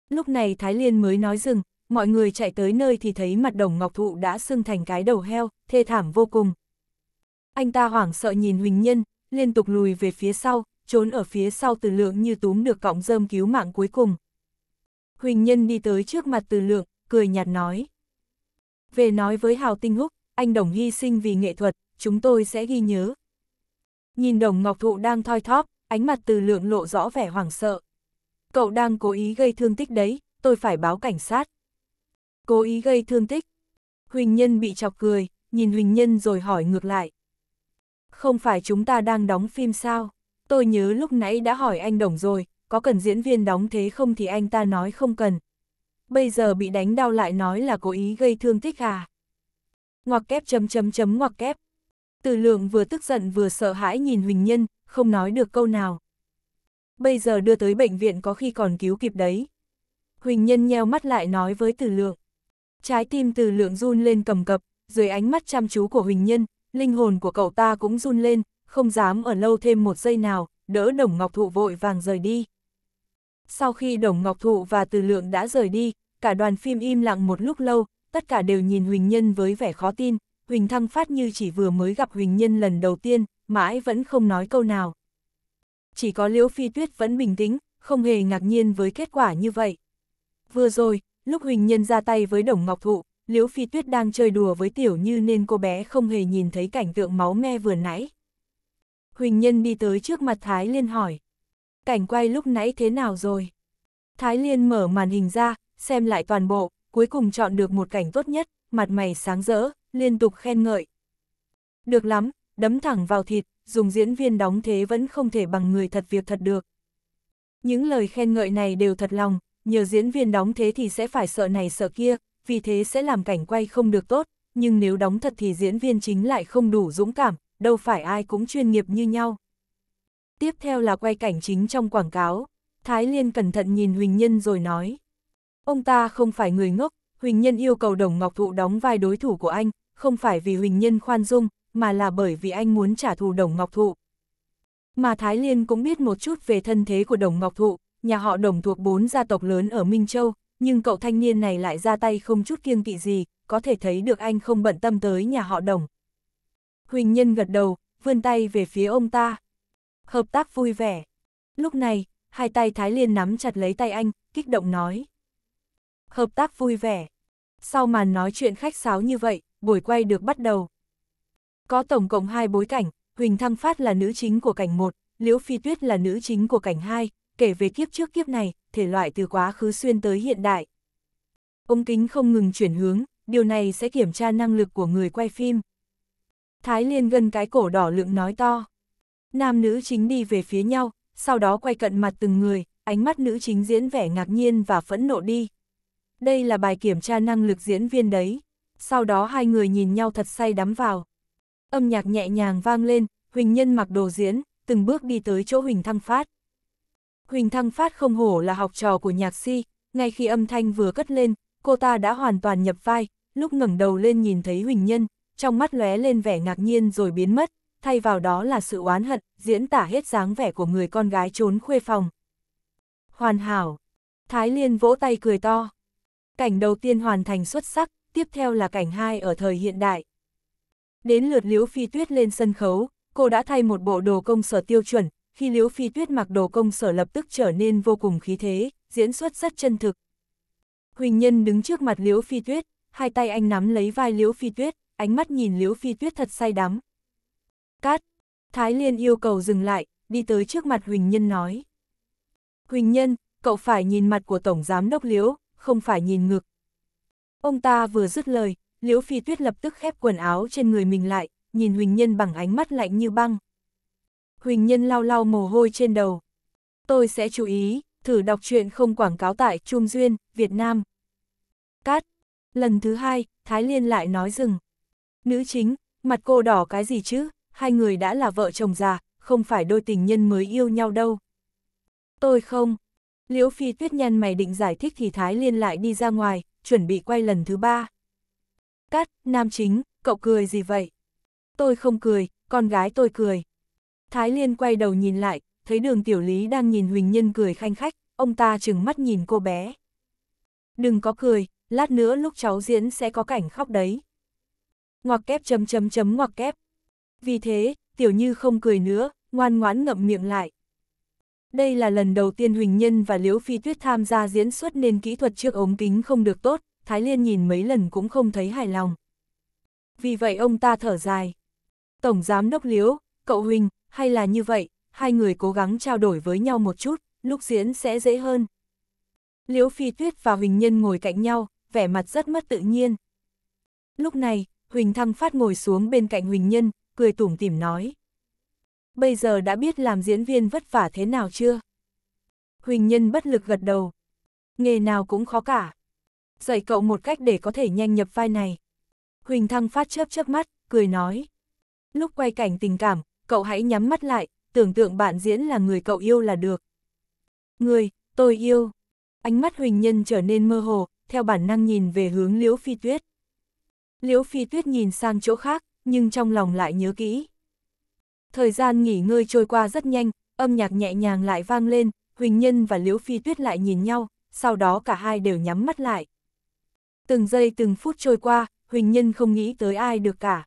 Lúc này Thái Liên mới nói dừng, mọi người chạy tới nơi thì thấy mặt đồng ngọc thụ đã sưng thành cái đầu heo, thê thảm vô cùng, anh ta hoảng sợ nhìn Huỳnh Nhân, liên tục lùi về phía sau, trốn ở phía sau từ lượng như túm được cọng rơm cứu mạng cuối cùng. Huỳnh Nhân đi tới trước mặt từ lượng, cười nhạt nói. Về nói với Hào Tinh Húc, anh Đồng hy sinh vì nghệ thuật, chúng tôi sẽ ghi nhớ. Nhìn Đồng Ngọc Thụ đang thoi thóp, ánh mặt từ lượng lộ rõ vẻ hoảng sợ. Cậu đang cố ý gây thương tích đấy, tôi phải báo cảnh sát. Cố ý gây thương tích. Huỳnh Nhân bị chọc cười, nhìn Huỳnh Nhân rồi hỏi ngược lại. Không phải chúng ta đang đóng phim sao? Tôi nhớ lúc nãy đã hỏi anh Đồng rồi, có cần diễn viên đóng thế không thì anh ta nói không cần. Bây giờ bị đánh đau lại nói là cố ý gây thương tích à? Ngoặc kép chấm chấm chấm ngoặc kép. Từ lượng vừa tức giận vừa sợ hãi nhìn Huỳnh Nhân, không nói được câu nào. Bây giờ đưa tới bệnh viện có khi còn cứu kịp đấy. Huỳnh Nhân nheo mắt lại nói với từ lượng. Trái tim từ lượng run lên cầm cập, dưới ánh mắt chăm chú của Huỳnh Nhân, linh hồn của cậu ta cũng run lên, không dám ở lâu thêm một giây nào, đỡ đồng ngọc thụ vội vàng rời đi. Sau khi đồng ngọc thụ và từ lượng đã rời đi, cả đoàn phim im lặng một lúc lâu, tất cả đều nhìn Huỳnh Nhân với vẻ khó tin, Huỳnh Thăng Phát như chỉ vừa mới gặp Huỳnh Nhân lần đầu tiên, mãi vẫn không nói câu nào. Chỉ có Liễu Phi Tuyết vẫn bình tĩnh, không hề ngạc nhiên với kết quả như vậy. Vừa rồi, lúc Huỳnh Nhân ra tay với Đồng Ngọc Thụ, Liễu Phi Tuyết đang chơi đùa với Tiểu Như nên cô bé không hề nhìn thấy cảnh tượng máu me vừa nãy. Huỳnh Nhân đi tới trước mặt Thái Liên hỏi. Cảnh quay lúc nãy thế nào rồi? Thái Liên mở màn hình ra, xem lại toàn bộ, cuối cùng chọn được một cảnh tốt nhất, mặt mày sáng rỡ, liên tục khen ngợi. Được lắm, đấm thẳng vào thịt, dùng diễn viên đóng thế vẫn không thể bằng người thật việc thật được. Những lời khen ngợi này đều thật lòng, nhờ diễn viên đóng thế thì sẽ phải sợ này sợ kia, vì thế sẽ làm cảnh quay không được tốt, nhưng nếu đóng thật thì diễn viên chính lại không đủ dũng cảm, đâu phải ai cũng chuyên nghiệp như nhau. Tiếp theo là quay cảnh chính trong quảng cáo, Thái Liên cẩn thận nhìn Huỳnh Nhân rồi nói. Ông ta không phải người ngốc, Huỳnh Nhân yêu cầu Đồng Ngọc Thụ đóng vai đối thủ của anh, không phải vì Huỳnh Nhân khoan dung, mà là bởi vì anh muốn trả thù Đồng Ngọc Thụ. Mà Thái Liên cũng biết một chút về thân thế của Đồng Ngọc Thụ, nhà họ Đồng thuộc bốn gia tộc lớn ở Minh Châu, nhưng cậu thanh niên này lại ra tay không chút kiêng kỵ gì, có thể thấy được anh không bận tâm tới nhà họ đồng. Huỳnh Nhân gật đầu, vươn tay về phía ông ta. Hợp tác vui vẻ. Lúc này, hai tay Thái Liên nắm chặt lấy tay anh, kích động nói. Hợp tác vui vẻ. Sau màn nói chuyện khách sáo như vậy, buổi quay được bắt đầu. Có tổng cộng hai bối cảnh, Huỳnh Thăng Phát là nữ chính của cảnh 1, Liễu Phi Tuyết là nữ chính của cảnh 2, kể về kiếp trước kiếp này, thể loại từ quá khứ xuyên tới hiện đại. Ống kính không ngừng chuyển hướng, điều này sẽ kiểm tra năng lực của người quay phim. Thái Liên gần cái cổ đỏ lượng nói to. Nam nữ chính đi về phía nhau, sau đó quay cận mặt từng người, ánh mắt nữ chính diễn vẻ ngạc nhiên và phẫn nộ đi. Đây là bài kiểm tra năng lực diễn viên đấy. Sau đó hai người nhìn nhau thật say đắm vào. Âm nhạc nhẹ nhàng vang lên, Huỳnh Nhân mặc đồ diễn, từng bước đi tới chỗ Huỳnh Thăng Phát. Huỳnh Thăng Phát không hổ là học trò của nhạc si, ngay khi âm thanh vừa cất lên, cô ta đã hoàn toàn nhập vai, lúc ngẩng đầu lên nhìn thấy Huỳnh Nhân, trong mắt lóe lên vẻ ngạc nhiên rồi biến mất, thay vào đó là sự oán hận, diễn tả hết dáng vẻ của người con gái trốn khuê phòng. Hoàn hảo. Thái Liên vỗ tay cười to. Cảnh đầu tiên hoàn thành xuất sắc, tiếp theo là cảnh hai ở thời hiện đại. Đến lượt Liễu Phi Tuyết lên sân khấu, cô đã thay một bộ đồ công sở tiêu chuẩn, khi Liễu Phi Tuyết mặc đồ công sở lập tức trở nên vô cùng khí thế, diễn xuất rất chân thực. Huỳnh Nhân đứng trước mặt Liễu Phi Tuyết, hai tay anh nắm lấy vai Liễu Phi Tuyết, ánh mắt nhìn Liễu Phi Tuyết thật say đắm. Cát! Thái Liên yêu cầu dừng lại, đi tới trước mặt Huỳnh Nhân nói. Huỳnh Nhân, cậu phải nhìn mặt của Tổng Giám Đốc Liễu, không phải nhìn ngực. Ông ta vừa dứt lời, Liễu Phi Tuyết lập tức khép quần áo trên người mình lại, nhìn Huỳnh Nhân bằng ánh mắt lạnh như băng. Huỳnh Nhân lau lau mồ hôi trên đầu. Tôi sẽ chú ý, thử đọc truyện không quảng cáo tại Trung Duyên, Việt Nam. Cát. Lần thứ hai, Thái Liên lại nói dừng. Nữ chính, mặt cô đỏ cái gì chứ, hai người đã là vợ chồng già, không phải đôi tình nhân mới yêu nhau đâu. Tôi không. Liễu Phi Tuyết nhăn mày định giải thích thì Thái Liên lại đi ra ngoài, chuẩn bị quay lần thứ ba. Cát, nam chính, cậu cười gì vậy? Tôi không cười, con gái tôi cười. Thái Liên quay đầu nhìn lại, thấy đường tiểu lý đang nhìn Huỳnh Nhân cười khanh khách, ông ta chừng mắt nhìn cô bé. Đừng có cười, lát nữa lúc cháu diễn sẽ có cảnh khóc đấy. Ngoặc kép chấm chấm chấm ngoặc kép. Vì thế, tiểu như không cười nữa, ngoan ngoãn ngậm miệng lại. Đây là lần đầu tiên Huỳnh Nhân và Liễu Phi Tuyết tham gia diễn xuất nên kỹ thuật trước ống kính không được tốt, Thái Liên nhìn mấy lần cũng không thấy hài lòng. Vì vậy ông ta thở dài. Tổng giám đốc Liễu, cậu Huỳnh, hay là như vậy, hai người cố gắng trao đổi với nhau một chút, lúc diễn sẽ dễ hơn. Liễu Phi Tuyết và Huỳnh Nhân ngồi cạnh nhau, vẻ mặt rất mất tự nhiên. Lúc này, Huỳnh Thăng Phát ngồi xuống bên cạnh Huỳnh Nhân, cười tủm tỉm nói. Bây giờ đã biết làm diễn viên vất vả thế nào chưa? Huỳnh Nhân bất lực gật đầu. Nghề nào cũng khó cả. Dạy cậu một cách để có thể nhanh nhập vai này. Huỳnh Thăng Phát chớp chớp mắt, cười nói. Lúc quay cảnh tình cảm, cậu hãy nhắm mắt lại, tưởng tượng bạn diễn là người cậu yêu là được. Người, tôi yêu. Ánh mắt Huỳnh Nhân trở nên mơ hồ, theo bản năng nhìn về hướng Liễu Phi Tuyết. Liễu Phi Tuyết nhìn sang chỗ khác, nhưng trong lòng lại nhớ kỹ. Thời gian nghỉ ngơi trôi qua rất nhanh, âm nhạc nhẹ nhàng lại vang lên, Huỳnh Nhân và Liễu Phi Tuyết lại nhìn nhau, sau đó cả hai đều nhắm mắt lại. Từng giây từng phút trôi qua, Huỳnh Nhân không nghĩ tới ai được cả.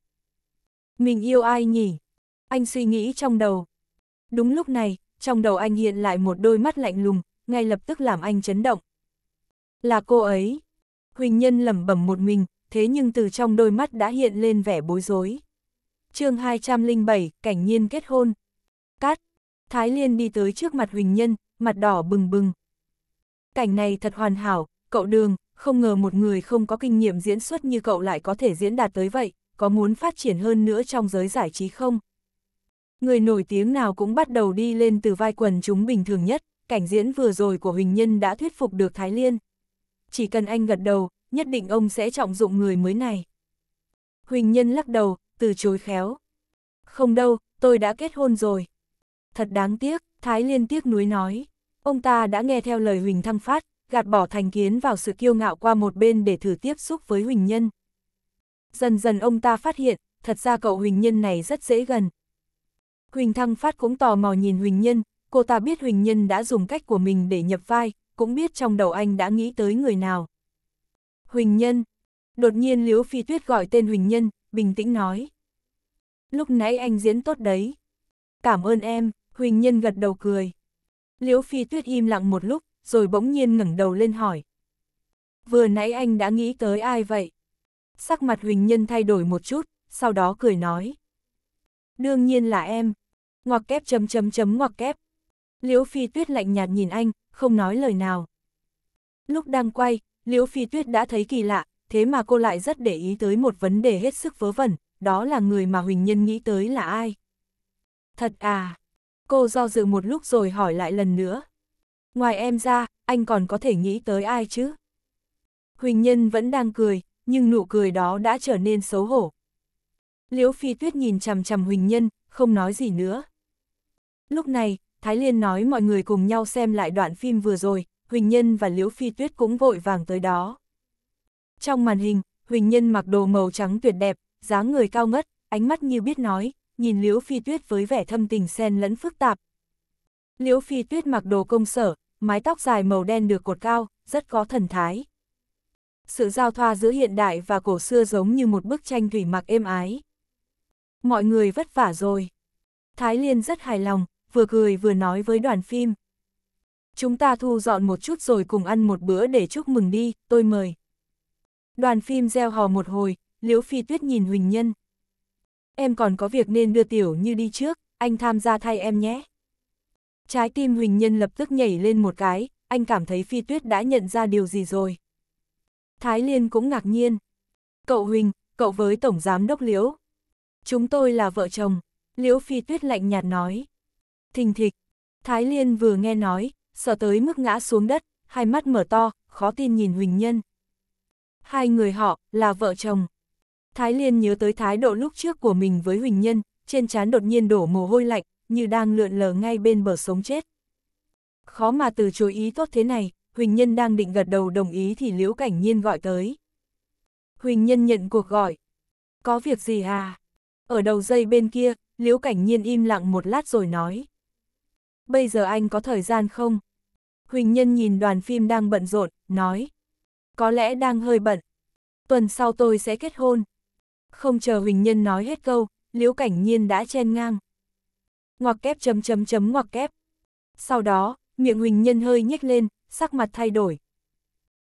Mình yêu ai nhỉ? Anh suy nghĩ trong đầu. Đúng lúc này, trong đầu anh hiện lại một đôi mắt lạnh lùng, ngay lập tức làm anh chấn động. Là cô ấy. Huỳnh Nhân lẩm bẩm một mình, thế nhưng từ trong đôi mắt đã hiện lên vẻ bối rối. chương 207, cảnh nhiên kết hôn. Cát. Thái Liên đi tới trước mặt Huỳnh Nhân, mặt đỏ bừng bừng. Cảnh này thật hoàn hảo, cậu đường, không ngờ một người không có kinh nghiệm diễn xuất như cậu lại có thể diễn đạt tới vậy, có muốn phát triển hơn nữa trong giới giải trí không? Người nổi tiếng nào cũng bắt đầu đi lên từ vai quần chúng bình thường nhất, cảnh diễn vừa rồi của Huỳnh Nhân đã thuyết phục được Thái Liên. Chỉ cần anh gật đầu, nhất định ông sẽ trọng dụng người mới này. Huỳnh Nhân lắc đầu, từ chối khéo. Không đâu, tôi đã kết hôn rồi. Thật đáng tiếc, Thái Liên tiếc nuối nói. Ông ta đã nghe theo lời Huỳnh Thăng Phát, gạt bỏ thành kiến vào sự kiêu ngạo qua một bên để thử tiếp xúc với Huỳnh Nhân. Dần dần ông ta phát hiện, thật ra cậu Huỳnh Nhân này rất dễ gần, Huỳnh Thăng Phát cũng tò mò nhìn Huỳnh Nhân, cô ta biết Huỳnh Nhân đã dùng cách của mình để nhập vai, cũng biết trong đầu anh đã nghĩ tới người nào. Huỳnh Nhân. Đột nhiên Liễu Phi Tuyết gọi tên Huỳnh Nhân, bình tĩnh nói. Lúc nãy anh diễn tốt đấy. Cảm ơn em, Huỳnh Nhân gật đầu cười. Liễu Phi Tuyết im lặng một lúc, rồi bỗng nhiên ngẩng đầu lên hỏi. Vừa nãy anh đã nghĩ tới ai vậy? Sắc mặt Huỳnh Nhân thay đổi một chút, sau đó cười nói. Đương nhiên là em, ngoặc kép chấm chấm chấm ngoặc kép. Liễu Phi Tuyết lạnh nhạt nhìn anh, không nói lời nào. Lúc đang quay, Liễu Phi Tuyết đã thấy kỳ lạ, thế mà cô lại rất để ý tới một vấn đề hết sức vớ vẩn, đó là người mà Huỳnh Nhân nghĩ tới là ai. Thật à, cô do dự một lúc rồi hỏi lại lần nữa. Ngoài em ra, anh còn có thể nghĩ tới ai chứ? Huỳnh Nhân vẫn đang cười, nhưng nụ cười đó đã trở nên xấu hổ. Liễu Phi Tuyết nhìn chằm chằm Huỳnh Nhân, không nói gì nữa. Lúc này, Thái Liên nói mọi người cùng nhau xem lại đoạn phim vừa rồi, Huỳnh Nhân và Liễu Phi Tuyết cũng vội vàng tới đó. Trong màn hình, Huỳnh Nhân mặc đồ màu trắng tuyệt đẹp, dáng người cao ngất, ánh mắt như biết nói, nhìn Liễu Phi Tuyết với vẻ thâm tình xen lẫn phức tạp. Liễu Phi Tuyết mặc đồ công sở, mái tóc dài màu đen được cột cao, rất có thần thái. Sự giao thoa giữa hiện đại và cổ xưa giống như một bức tranh thủy mặc êm ái. Mọi người vất vả rồi. Thái Liên rất hài lòng, vừa cười vừa nói với đoàn phim. Chúng ta thu dọn một chút rồi cùng ăn một bữa để chúc mừng đi, tôi mời. Đoàn phim gieo hò một hồi, Liễu Phi Tuyết nhìn Huỳnh Nhân. Em còn có việc nên đưa Tiểu Như đi trước, anh tham gia thay em nhé. Trái tim Huỳnh Nhân lập tức nhảy lên một cái, anh cảm thấy Phi Tuyết đã nhận ra điều gì rồi. Thái Liên cũng ngạc nhiên. Cậu Huỳnh, cậu với Tổng Giám Đốc Liễu. Chúng tôi là vợ chồng, Liễu Phi Tuyết lạnh nhạt nói thình thịch. Thái Liên vừa nghe nói, sợ tới mức ngã xuống đất, hai mắt mở to, khó tin nhìn Huỳnh Nhân. Hai người họ, là vợ chồng. Thái Liên nhớ tới thái độ lúc trước của mình với Huỳnh Nhân, trên trán đột nhiên đổ mồ hôi lạnh, như đang lượn lờ ngay bên bờ sống chết. Khó mà từ chối ý tốt thế này, Huỳnh Nhân đang định gật đầu đồng ý thì Liễu Cảnh Nhiên gọi tới. Huỳnh Nhân nhận cuộc gọi. Có việc gì à? Ở đầu dây bên kia, Liễu Cảnh Nhiên im lặng một lát rồi nói bây giờ anh có thời gian không? Huỳnh Nhân nhìn đoàn phim đang bận rộn, nói. Có lẽ đang hơi bận. Tuần sau tôi sẽ kết hôn. Không chờ Huỳnh Nhân nói hết câu, Liễu Cảnh Nhiên đã chen ngang. Ngoặc kép chấm chấm chấm ngoặc kép. Sau đó, miệng Huỳnh Nhân hơi nhếch lên, sắc mặt thay đổi.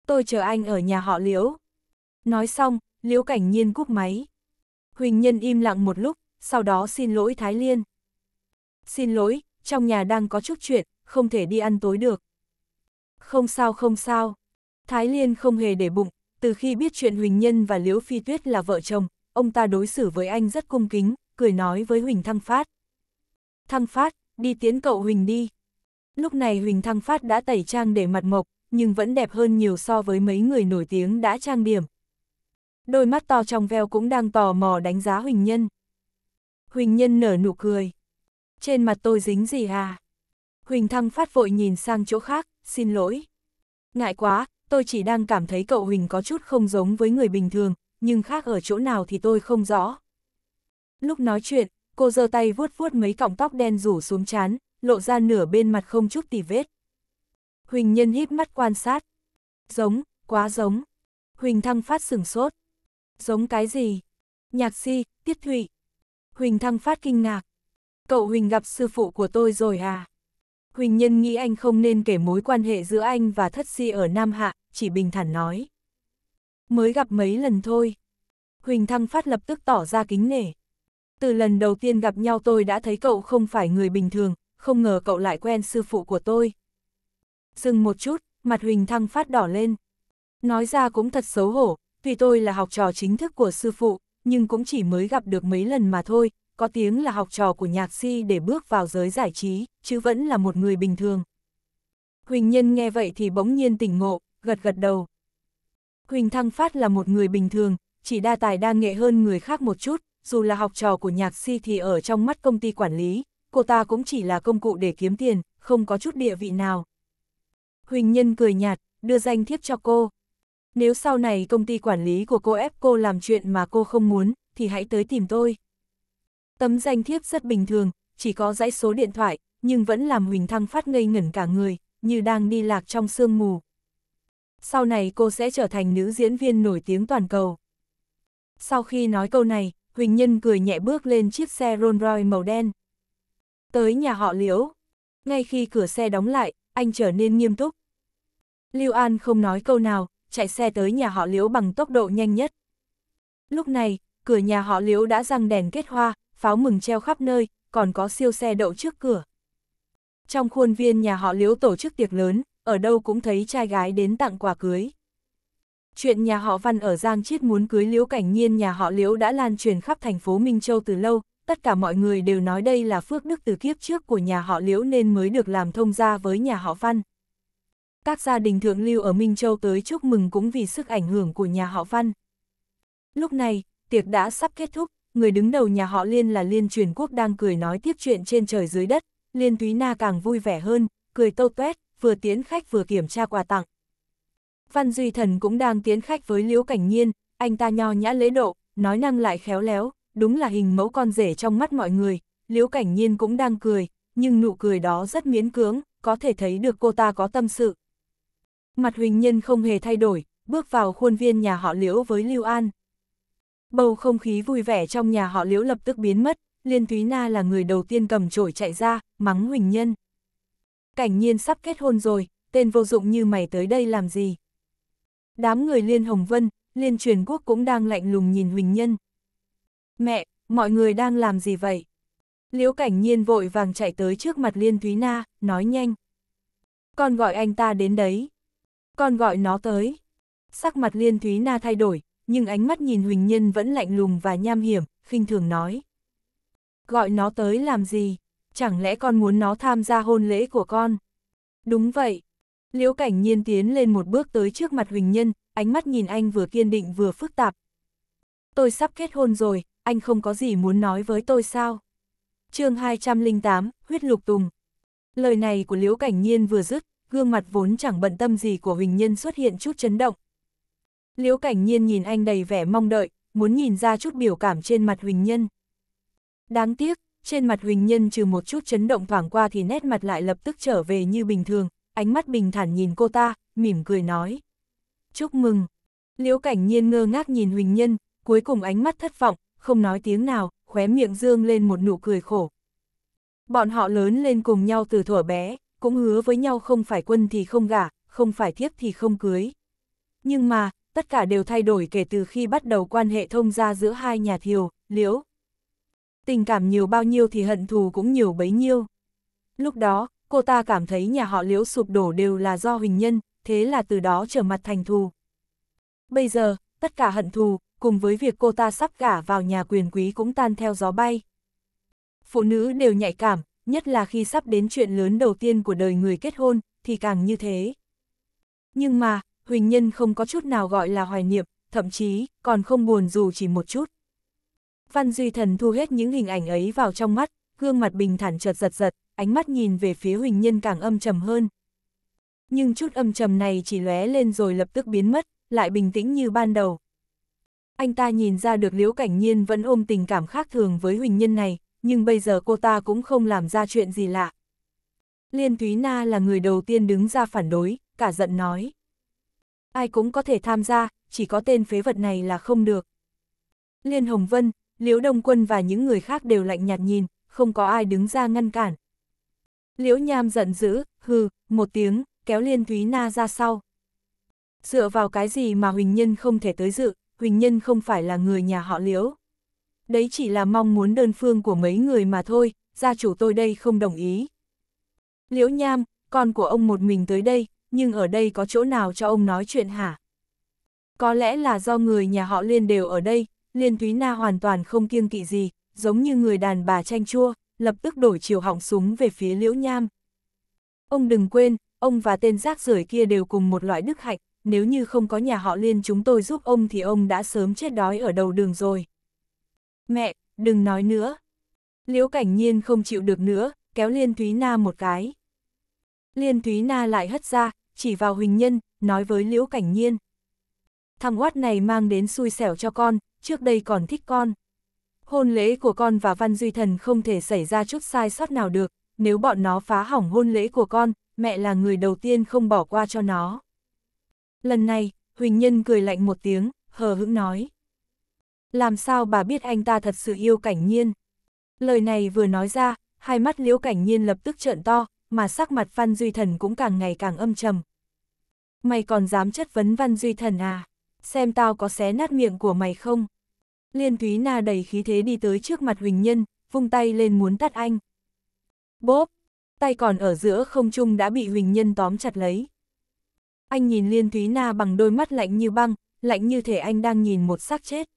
Tôi chờ anh ở nhà họ Liễu. Nói xong, Liễu Cảnh Nhiên cúp máy. Huỳnh Nhân im lặng một lúc, sau đó xin lỗi Thái Liên. Xin lỗi, trong nhà đang có chút chuyện, không thể đi ăn tối được. Không sao không sao. Thái Liên không hề để bụng, từ khi biết chuyện Huỳnh Nhân và Liễu Phi Tuyết là vợ chồng, ông ta đối xử với anh rất cung kính, cười nói với Huỳnh Thăng Phát. Thăng Phát, đi tiến cậu Huỳnh đi. Lúc này Huỳnh Thăng Phát đã tẩy trang để mặt mộc, nhưng vẫn đẹp hơn nhiều so với mấy người nổi tiếng đã trang điểm. Đôi mắt to trong veo cũng đang tò mò đánh giá Huỳnh Nhân. Huỳnh Nhân nở nụ cười trên mặt tôi dính gì à? Huỳnh Thăng phát vội nhìn sang chỗ khác, xin lỗi. Ngại quá, tôi chỉ đang cảm thấy cậu Huỳnh có chút không giống với người bình thường, nhưng khác ở chỗ nào thì tôi không rõ. Lúc nói chuyện, cô giơ tay vuốt vuốt mấy cọng tóc đen rủ xuống chán, lộ ra nửa bên mặt không chút tì vết. Huỳnh Nhân híp mắt quan sát. Giống, quá giống. Huỳnh Thăng phát sừng sốt. Giống cái gì? Nhạc si, tiết thụy. Huỳnh Thăng phát kinh ngạc cậu Huỳnh gặp sư phụ của tôi rồi à? Huỳnh Nhân nghĩ anh không nên kể mối quan hệ giữa anh và thất si ở Nam Hạ, chỉ bình thản nói. Mới gặp mấy lần thôi. Huỳnh Thăng Phát lập tức tỏ ra kính nể. Từ lần đầu tiên gặp nhau tôi đã thấy cậu không phải người bình thường, không ngờ cậu lại quen sư phụ của tôi. Dừng một chút, mặt Huỳnh Thăng Phát đỏ lên. Nói ra cũng thật xấu hổ, tuy tôi là học trò chính thức của sư phụ, nhưng cũng chỉ mới gặp được mấy lần mà thôi, có tiếng là học trò của nhạc sĩ si để bước vào giới giải trí, chứ vẫn là một người bình thường. Huỳnh Nhân nghe vậy thì bỗng nhiên tỉnh ngộ, gật gật đầu. Huỳnh Thăng Phát là một người bình thường, chỉ đa tài đa nghệ hơn người khác một chút, dù là học trò của nhạc si thì ở trong mắt công ty quản lý, cô ta cũng chỉ là công cụ để kiếm tiền, không có chút địa vị nào. Huỳnh Nhân cười nhạt, đưa danh thiếp cho cô. Nếu sau này công ty quản lý của cô ép cô làm chuyện mà cô không muốn, thì hãy tới tìm tôi. Tấm danh thiếp rất bình thường, chỉ có dãy số điện thoại, nhưng vẫn làm Huỳnh Thăng phát ngây ngẩn cả người, như đang đi lạc trong sương mù. Sau này cô sẽ trở thành nữ diễn viên nổi tiếng toàn cầu. Sau khi nói câu này, Huỳnh Nhân cười nhẹ bước lên chiếc xe Rolls Royce màu đen. Tới nhà họ Liễu. Ngay khi cửa xe đóng lại, anh trở nên nghiêm túc. Lưu An không nói câu nào, chạy xe tới nhà họ Liễu bằng tốc độ nhanh nhất. Lúc này, cửa nhà họ Liễu đã răng đèn kết hoa, pháo mừng treo khắp nơi, còn có siêu xe đậu trước cửa. Trong khuôn viên nhà họ Liễu tổ chức tiệc lớn, ở đâu cũng thấy trai gái đến tặng quà cưới. Chuyện nhà họ Văn ở Giang Chiết muốn cưới Liễu Cảnh Nhiên nhà họ Liễu đã lan truyền khắp thành phố Minh Châu từ lâu, tất cả mọi người đều nói đây là phước đức từ kiếp trước của nhà họ Liễu nên mới được làm thông gia với nhà họ Văn. Các gia đình thượng lưu ở Minh Châu tới chúc mừng cũng vì sức ảnh hưởng của nhà họ Văn. Lúc này, tiệc đã sắp kết thúc, người đứng đầu nhà họ Liên là Liên truyền quốc đang cười nói tiếp chuyện trên trời dưới đất, Liên thúy Na càng vui vẻ hơn, cười tâu tuét, vừa tiến khách vừa kiểm tra quà tặng. Văn Duy Thần cũng đang tiến khách với Liễu Cảnh Nhiên, anh ta nho nhã lễ độ, nói năng lại khéo léo, đúng là hình mẫu con rể trong mắt mọi người, Liễu Cảnh Nhiên cũng đang cười, nhưng nụ cười đó rất miễn cưỡng, có thể thấy được cô ta có tâm sự. Mặt Huỳnh Nhân không hề thay đổi, bước vào khuôn viên nhà họ Liễu với Lưu An. Bầu không khí vui vẻ trong nhà họ liễu lập tức biến mất, Liên Thúy Na là người đầu tiên cầm chổi chạy ra, mắng Huỳnh Nhân. Cảnh nhiên sắp kết hôn rồi, tên vô dụng như mày tới đây làm gì? Đám người Liên Hồng Vân, Liên Truyền Quốc cũng đang lạnh lùng nhìn Huỳnh Nhân. Mẹ, mọi người đang làm gì vậy? Liễu cảnh nhiên vội vàng chạy tới trước mặt Liên Thúy Na, nói nhanh. Con gọi anh ta đến đấy. Con gọi nó tới. Sắc mặt Liên Thúy Na thay đổi, nhưng ánh mắt nhìn Huỳnh Nhân vẫn lạnh lùng và nham hiểm, khinh thường nói. Gọi nó tới làm gì? Chẳng lẽ con muốn nó tham gia hôn lễ của con? Đúng vậy. Liễu cảnh nhiên tiến lên một bước tới trước mặt Huỳnh Nhân, ánh mắt nhìn anh vừa kiên định vừa phức tạp. Tôi sắp kết hôn rồi, anh không có gì muốn nói với tôi sao? chương 208, Huyết Lục Tùng. Lời này của Liễu Cảnh Nhiên vừa dứt, gương mặt vốn chẳng bận tâm gì của Huỳnh Nhân xuất hiện chút chấn động, Liễu cảnh nhiên nhìn anh đầy vẻ mong đợi, muốn nhìn ra chút biểu cảm trên mặt Huỳnh Nhân. Đáng tiếc, trên mặt Huỳnh Nhân trừ một chút chấn động thoảng qua thì nét mặt lại lập tức trở về như bình thường, ánh mắt bình thản nhìn cô ta, mỉm cười nói. Chúc mừng. Liễu cảnh nhiên ngơ ngác nhìn Huỳnh Nhân, cuối cùng ánh mắt thất vọng, không nói tiếng nào, khóe miệng dương lên một nụ cười khổ. Bọn họ lớn lên cùng nhau từ thuở bé, cũng hứa với nhau không phải quân thì không gả, không phải thiếp thì không cưới. Nhưng mà, tất cả đều thay đổi kể từ khi bắt đầu quan hệ thông gia giữa hai nhà thiều, liễu. Tình cảm nhiều bao nhiêu thì hận thù cũng nhiều bấy nhiêu. Lúc đó, cô ta cảm thấy nhà họ liễu sụp đổ đều là do huỳnh nhân, thế là từ đó trở mặt thành thù. Bây giờ, tất cả hận thù, cùng với việc cô ta sắp gả vào nhà quyền quý cũng tan theo gió bay. Phụ nữ đều nhạy cảm, nhất là khi sắp đến chuyện lớn đầu tiên của đời người kết hôn, thì càng như thế. Nhưng mà, Huỳnh Nhân không có chút nào gọi là hoài niệm, thậm chí còn không buồn dù chỉ một chút. Văn Duy Thần thu hết những hình ảnh ấy vào trong mắt, gương mặt bình thản chợt giật giật, ánh mắt nhìn về phía Huỳnh Nhân càng âm trầm hơn. Nhưng chút âm trầm này chỉ lóe lên rồi lập tức biến mất, lại bình tĩnh như ban đầu. Anh ta nhìn ra được Liễu Cảnh Nhiên vẫn ôm tình cảm khác thường với Huỳnh Nhân này, nhưng bây giờ cô ta cũng không làm ra chuyện gì lạ. Liên Thúy Na là người đầu tiên đứng ra phản đối, cả giận nói ai cũng có thể tham gia, chỉ có tên phế vật này là không được. Liên Hồng Vân, Liễu Đông Quân và những người khác đều lạnh nhạt nhìn, không có ai đứng ra ngăn cản. Liễu Nham giận dữ, hừ, một tiếng, kéo Liên Thúy Na ra sau. Dựa vào cái gì mà Huỳnh Nhân không thể tới dự, Huỳnh Nhân không phải là người nhà họ Liễu. Đấy chỉ là mong muốn đơn phương của mấy người mà thôi, gia chủ tôi đây không đồng ý. Liễu Nham, con của ông một mình tới đây, nhưng ở đây có chỗ nào cho ông nói chuyện hả? Có lẽ là do người nhà họ Liên đều ở đây, Liên Thúy Na hoàn toàn không kiêng kỵ gì, giống như người đàn bà chanh chua, lập tức đổi chiều họng súng về phía Liễu Nham. Ông đừng quên, ông và tên rác rưởi kia đều cùng một loại đức hạnh, nếu như không có nhà họ Liên chúng tôi giúp ông thì ông đã sớm chết đói ở đầu đường rồi. Mẹ, đừng nói nữa. Liễu Cảnh Nhiên không chịu được nữa, kéo Liên Thúy Na một cái. Liên Thúy Na lại hất ra, chỉ vào Huỳnh Nhân, nói với Liễu Cảnh Nhiên. Thằng oát này mang đến xui xẻo cho con, trước đây còn thích con. Hôn lễ của con và Văn Duy Thần không thể xảy ra chút sai sót nào được, nếu bọn nó phá hỏng hôn lễ của con, mẹ là người đầu tiên không bỏ qua cho nó. Lần này, Huỳnh Nhân cười lạnh một tiếng, hờ hững nói. Làm sao bà biết anh ta thật sự yêu cảnh nhiên? Lời này vừa nói ra, hai mắt liễu cảnh nhiên lập tức trợn to, mà sắc mặt văn Duy Thần cũng càng ngày càng âm trầm, Mày còn dám chất vấn Văn Duy Thần à? Xem tao có xé nát miệng của mày không? Liên Thúy Na đầy khí thế đi tới trước mặt Huỳnh Nhân, vung tay lên muốn tắt anh. Bốp! Tay còn ở giữa không trung đã bị Huỳnh Nhân tóm chặt lấy. Anh nhìn Liên Thúy Na bằng đôi mắt lạnh như băng, lạnh như thể anh đang nhìn một xác chết.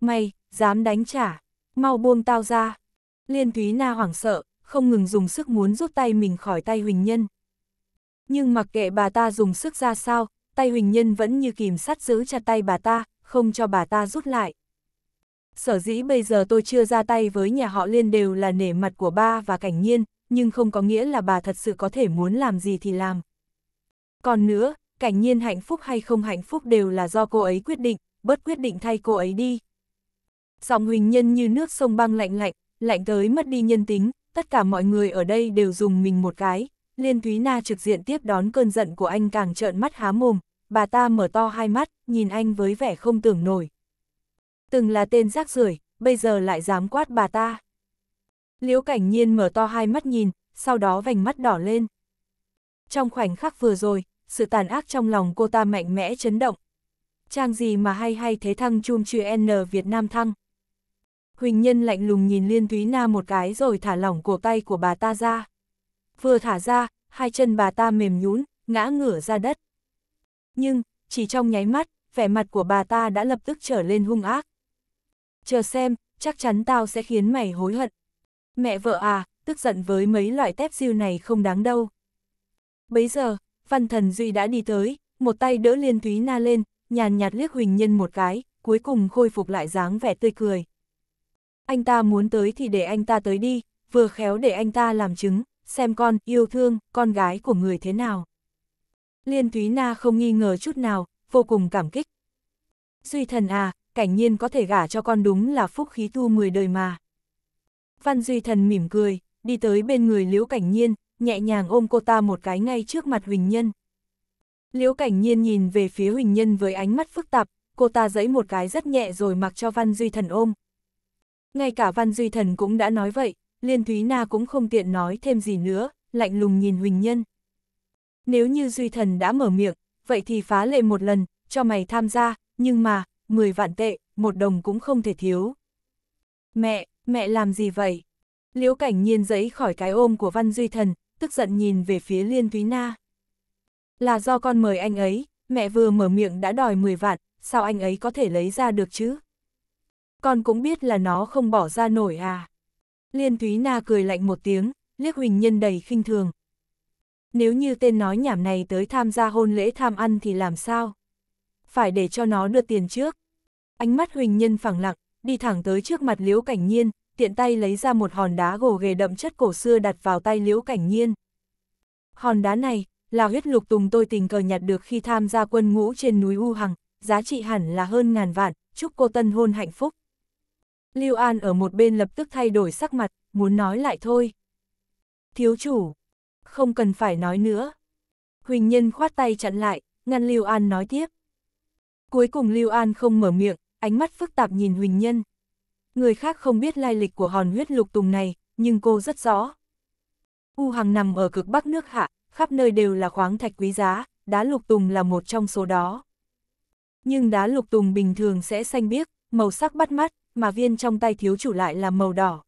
Mày, dám đánh trả, mau buông tao ra. Liên Thúy Na hoảng sợ, không ngừng dùng sức muốn rút tay mình khỏi tay Huỳnh Nhân. Nhưng mặc kệ bà ta dùng sức ra sao, tay Huỳnh Nhân vẫn như kìm sắt giữ chặt tay bà ta, không cho bà ta rút lại. Sở dĩ bây giờ tôi chưa ra tay với nhà họ Liên đều là nể mặt của ba và cảnh nhiên, nhưng không có nghĩa là bà thật sự có thể muốn làm gì thì làm. Còn nữa, cảnh nhiên hạnh phúc hay không hạnh phúc đều là do cô ấy quyết định, bớt quyết định thay cô ấy đi. Giọng Huỳnh Nhân như nước sông băng lạnh lạnh, lạnh tới mất đi nhân tính, tất cả mọi người ở đây đều dùng mình một cái, Liên Thúy Na trực diện tiếp đón cơn giận của anh càng trợn mắt há mồm, bà ta mở to hai mắt, nhìn anh với vẻ không tưởng nổi. Từng là tên rác rưởi, bây giờ lại dám quát bà ta. Liễu Cảnh Nhiên mở to hai mắt nhìn, sau đó vành mắt đỏ lên. Trong khoảnh khắc vừa rồi, sự tàn ác trong lòng cô ta mạnh mẽ chấn động. Trang gì mà hay hay thế thăng chum chữ N Việt Nam thăng. Huỳnh Nhân lạnh lùng nhìn Liên Thúy Na một cái rồi thả lỏng cổ tay của bà ta ra vừa thả ra, hai chân bà ta mềm nhún, ngã ngửa ra đất. Nhưng, chỉ trong nháy mắt, vẻ mặt của bà ta đã lập tức trở lên hung ác. Chờ xem, chắc chắn tao sẽ khiến mày hối hận. Mẹ vợ à, tức giận với mấy loại tép diêu này không đáng đâu. Bấy giờ, văn thần Duy đã đi tới, một tay đỡ liên thúy na lên, nhàn nhạt liếc Huỳnh Nhân một cái, cuối cùng khôi phục lại dáng vẻ tươi cười. Anh ta muốn tới thì để anh ta tới đi, vừa khéo để anh ta làm chứng xem con yêu thương con gái của người thế nào. Liên Thúy Na không nghi ngờ chút nào, vô cùng cảm kích. Duy thần à, cảnh nhiên có thể gả cho con đúng là phúc khí tu mười đời mà. Văn Duy thần mỉm cười, đi tới bên người Liễu Cảnh Nhiên, nhẹ nhàng ôm cô ta một cái ngay trước mặt Huỳnh Nhân. Liễu Cảnh Nhiên nhìn về phía Huỳnh Nhân với ánh mắt phức tạp, cô ta giẫy một cái rất nhẹ rồi mặc cho Văn Duy Thần ôm. Ngay cả Văn Duy Thần cũng đã nói vậy, Liên Thúy Na cũng không tiện nói thêm gì nữa, lạnh lùng nhìn Huỳnh Nhân. Nếu như Duy Thần đã mở miệng, vậy thì phá lệ một lần, cho mày tham gia, nhưng mà, 10 vạn tệ, một đồng cũng không thể thiếu. Mẹ, mẹ làm gì vậy? Liễu cảnh nhiên giấy khỏi cái ôm của Văn Duy Thần, tức giận nhìn về phía Liên Thúy Na. Là do con mời anh ấy, mẹ vừa mở miệng đã đòi 10 vạn, sao anh ấy có thể lấy ra được chứ? Con cũng biết là nó không bỏ ra nổi à. Liên Thúy Na cười lạnh một tiếng, liếc Huỳnh Nhân đầy khinh thường. Nếu như tên nói nhảm này tới tham gia hôn lễ tham ăn thì làm sao? Phải để cho nó đưa tiền trước. Ánh mắt Huỳnh Nhân phẳng lặng, đi thẳng tới trước mặt Liễu Cảnh Nhiên, tiện tay lấy ra một hòn đá gồ ghề đậm chất cổ xưa đặt vào tay Liễu Cảnh Nhiên. Hòn đá này là huyết lục tùng tôi tình cờ nhặt được khi tham gia quân ngũ trên núi U Hằng, giá trị hẳn là hơn ngàn vạn, chúc cô tân hôn hạnh phúc. Lưu An ở một bên lập tức thay đổi sắc mặt, muốn nói lại thôi. Thiếu chủ, không cần phải nói nữa. Huỳnh Nhân khoát tay chặn lại, ngăn Lưu An nói tiếp. Cuối cùng Lưu An không mở miệng, ánh mắt phức tạp nhìn Huỳnh Nhân. Người khác không biết lai lịch của hòn huyết lục tùng này, nhưng cô rất rõ. U Hằng nằm ở cực bắc nước hạ, khắp nơi đều là khoáng thạch quý giá, đá lục tùng là một trong số đó. Nhưng đá lục tùng bình thường sẽ xanh biếc, màu sắc bắt mắt, mà viên trong tay thiếu chủ lại là màu đỏ.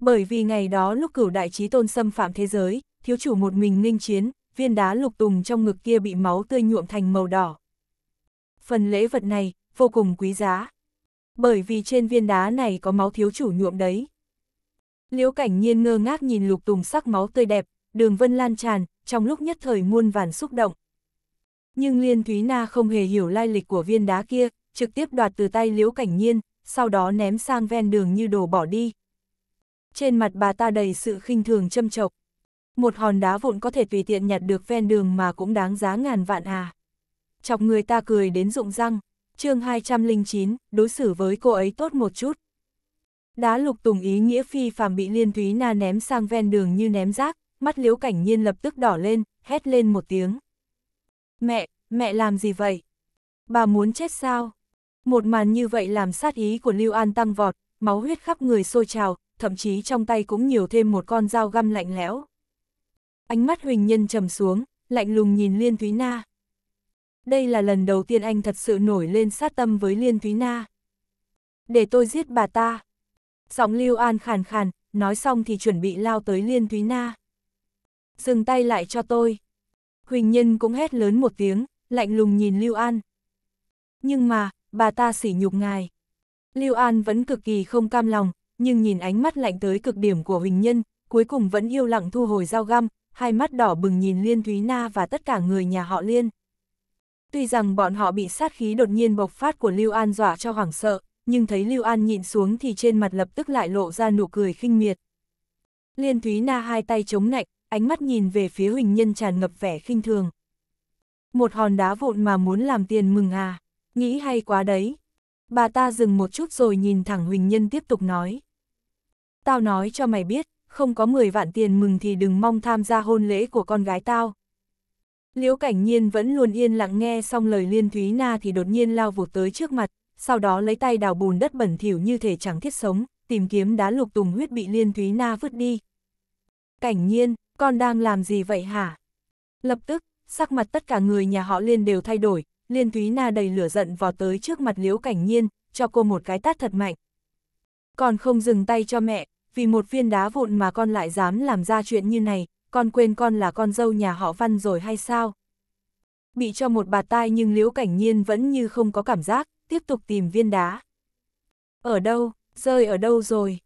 Bởi vì ngày đó lúc cửu đại trí tôn xâm phạm thế giới, thiếu chủ một mình nghênh chiến, viên đá lục tùng trong ngực kia bị máu tươi nhuộm thành màu đỏ. Phần lễ vật này, vô cùng quý giá. Bởi vì trên viên đá này có máu thiếu chủ nhuộm đấy. Liễu cảnh nhiên ngơ ngác nhìn lục tùng sắc máu tươi đẹp, đường vân lan tràn, trong lúc nhất thời muôn vàn xúc động. Nhưng Liên Thúy Na không hề hiểu lai lịch của viên đá kia, trực tiếp đoạt từ tay Liễu Cảnh Nhiên, sau đó ném sang ven đường như đổ bỏ đi. Trên mặt bà ta đầy sự khinh thường châm chọc. Một hòn đá vụn có thể tùy tiện nhặt được ven đường mà cũng đáng giá ngàn vạn à. Chọc người ta cười đến rụng răng, chương 209, đối xử với cô ấy tốt một chút. Đá lục tùng ý nghĩa phi phàm bị liên thúy na ném sang ven đường như ném rác, mắt liễu cảnh nhiên lập tức đỏ lên, hét lên một tiếng. Mẹ, mẹ làm gì vậy? Bà muốn chết sao? Một màn như vậy làm sát ý của Lưu An tăng vọt, máu huyết khắp người sôi trào, thậm chí trong tay cũng nhiều thêm một con dao găm lạnh lẽo. Ánh mắt Huỳnh Nhân trầm xuống, lạnh lùng nhìn Liên Thúy Na. Đây là lần đầu tiên anh thật sự nổi lên sát tâm với Liên Thúy Na. Để tôi giết bà ta. Giọng Lưu An khàn khàn, nói xong thì chuẩn bị lao tới Liên Thúy Na. Dừng tay lại cho tôi. Huỳnh Nhân cũng hét lớn một tiếng, lạnh lùng nhìn Lưu An. Nhưng mà, bà ta sỉ nhục ngài. Lưu An vẫn cực kỳ không cam lòng, nhưng nhìn ánh mắt lạnh tới cực điểm của Huỳnh Nhân, cuối cùng vẫn yêu lặng thu hồi dao găm, hai mắt đỏ bừng nhìn Liên Thúy Na và tất cả người nhà họ Liên. Tuy rằng bọn họ bị sát khí đột nhiên bộc phát của Lưu An dọa cho hoảng sợ, nhưng thấy Lưu An nhịn xuống thì trên mặt lập tức lại lộ ra nụ cười khinh miệt. Liên Thúy Na hai tay chống nạnh, ánh mắt nhìn về phía Huỳnh Nhân tràn ngập vẻ khinh thường. Một hòn đá vụn mà muốn làm tiền mừng à nghĩ hay quá đấy. Bà ta dừng một chút rồi nhìn thẳng Huỳnh Nhân tiếp tục nói. Tao nói cho mày biết, không có 10 vạn tiền mừng thì đừng mong tham gia hôn lễ của con gái tao. Liễu Cảnh Nhiên vẫn luôn yên lặng nghe xong lời Liên Thúy Na thì đột nhiên lao vụt tới trước mặt, sau đó lấy tay đào bùn đất bẩn thỉu như thể chẳng thiết sống, tìm kiếm đá lục tùng huyết bị Liên Thúy Na vứt đi. Cảnh Nhiên, con đang làm gì vậy hả? Lập tức, sắc mặt tất cả người nhà họ Liên đều thay đổi, Liên Thúy Na đầy lửa giận vò tới trước mặt Liễu Cảnh Nhiên, cho cô một cái tát thật mạnh. Còn không dừng tay cho mẹ, vì một viên đá vụn mà con lại dám làm ra chuyện như này, con quên con là con dâu nhà họ Văn rồi hay sao? Bị cho một bạt tai nhưng Liễu Cảnh Nhiên vẫn như không có cảm giác, tiếp tục tìm viên đá. Ở đâu, rơi ở đâu rồi?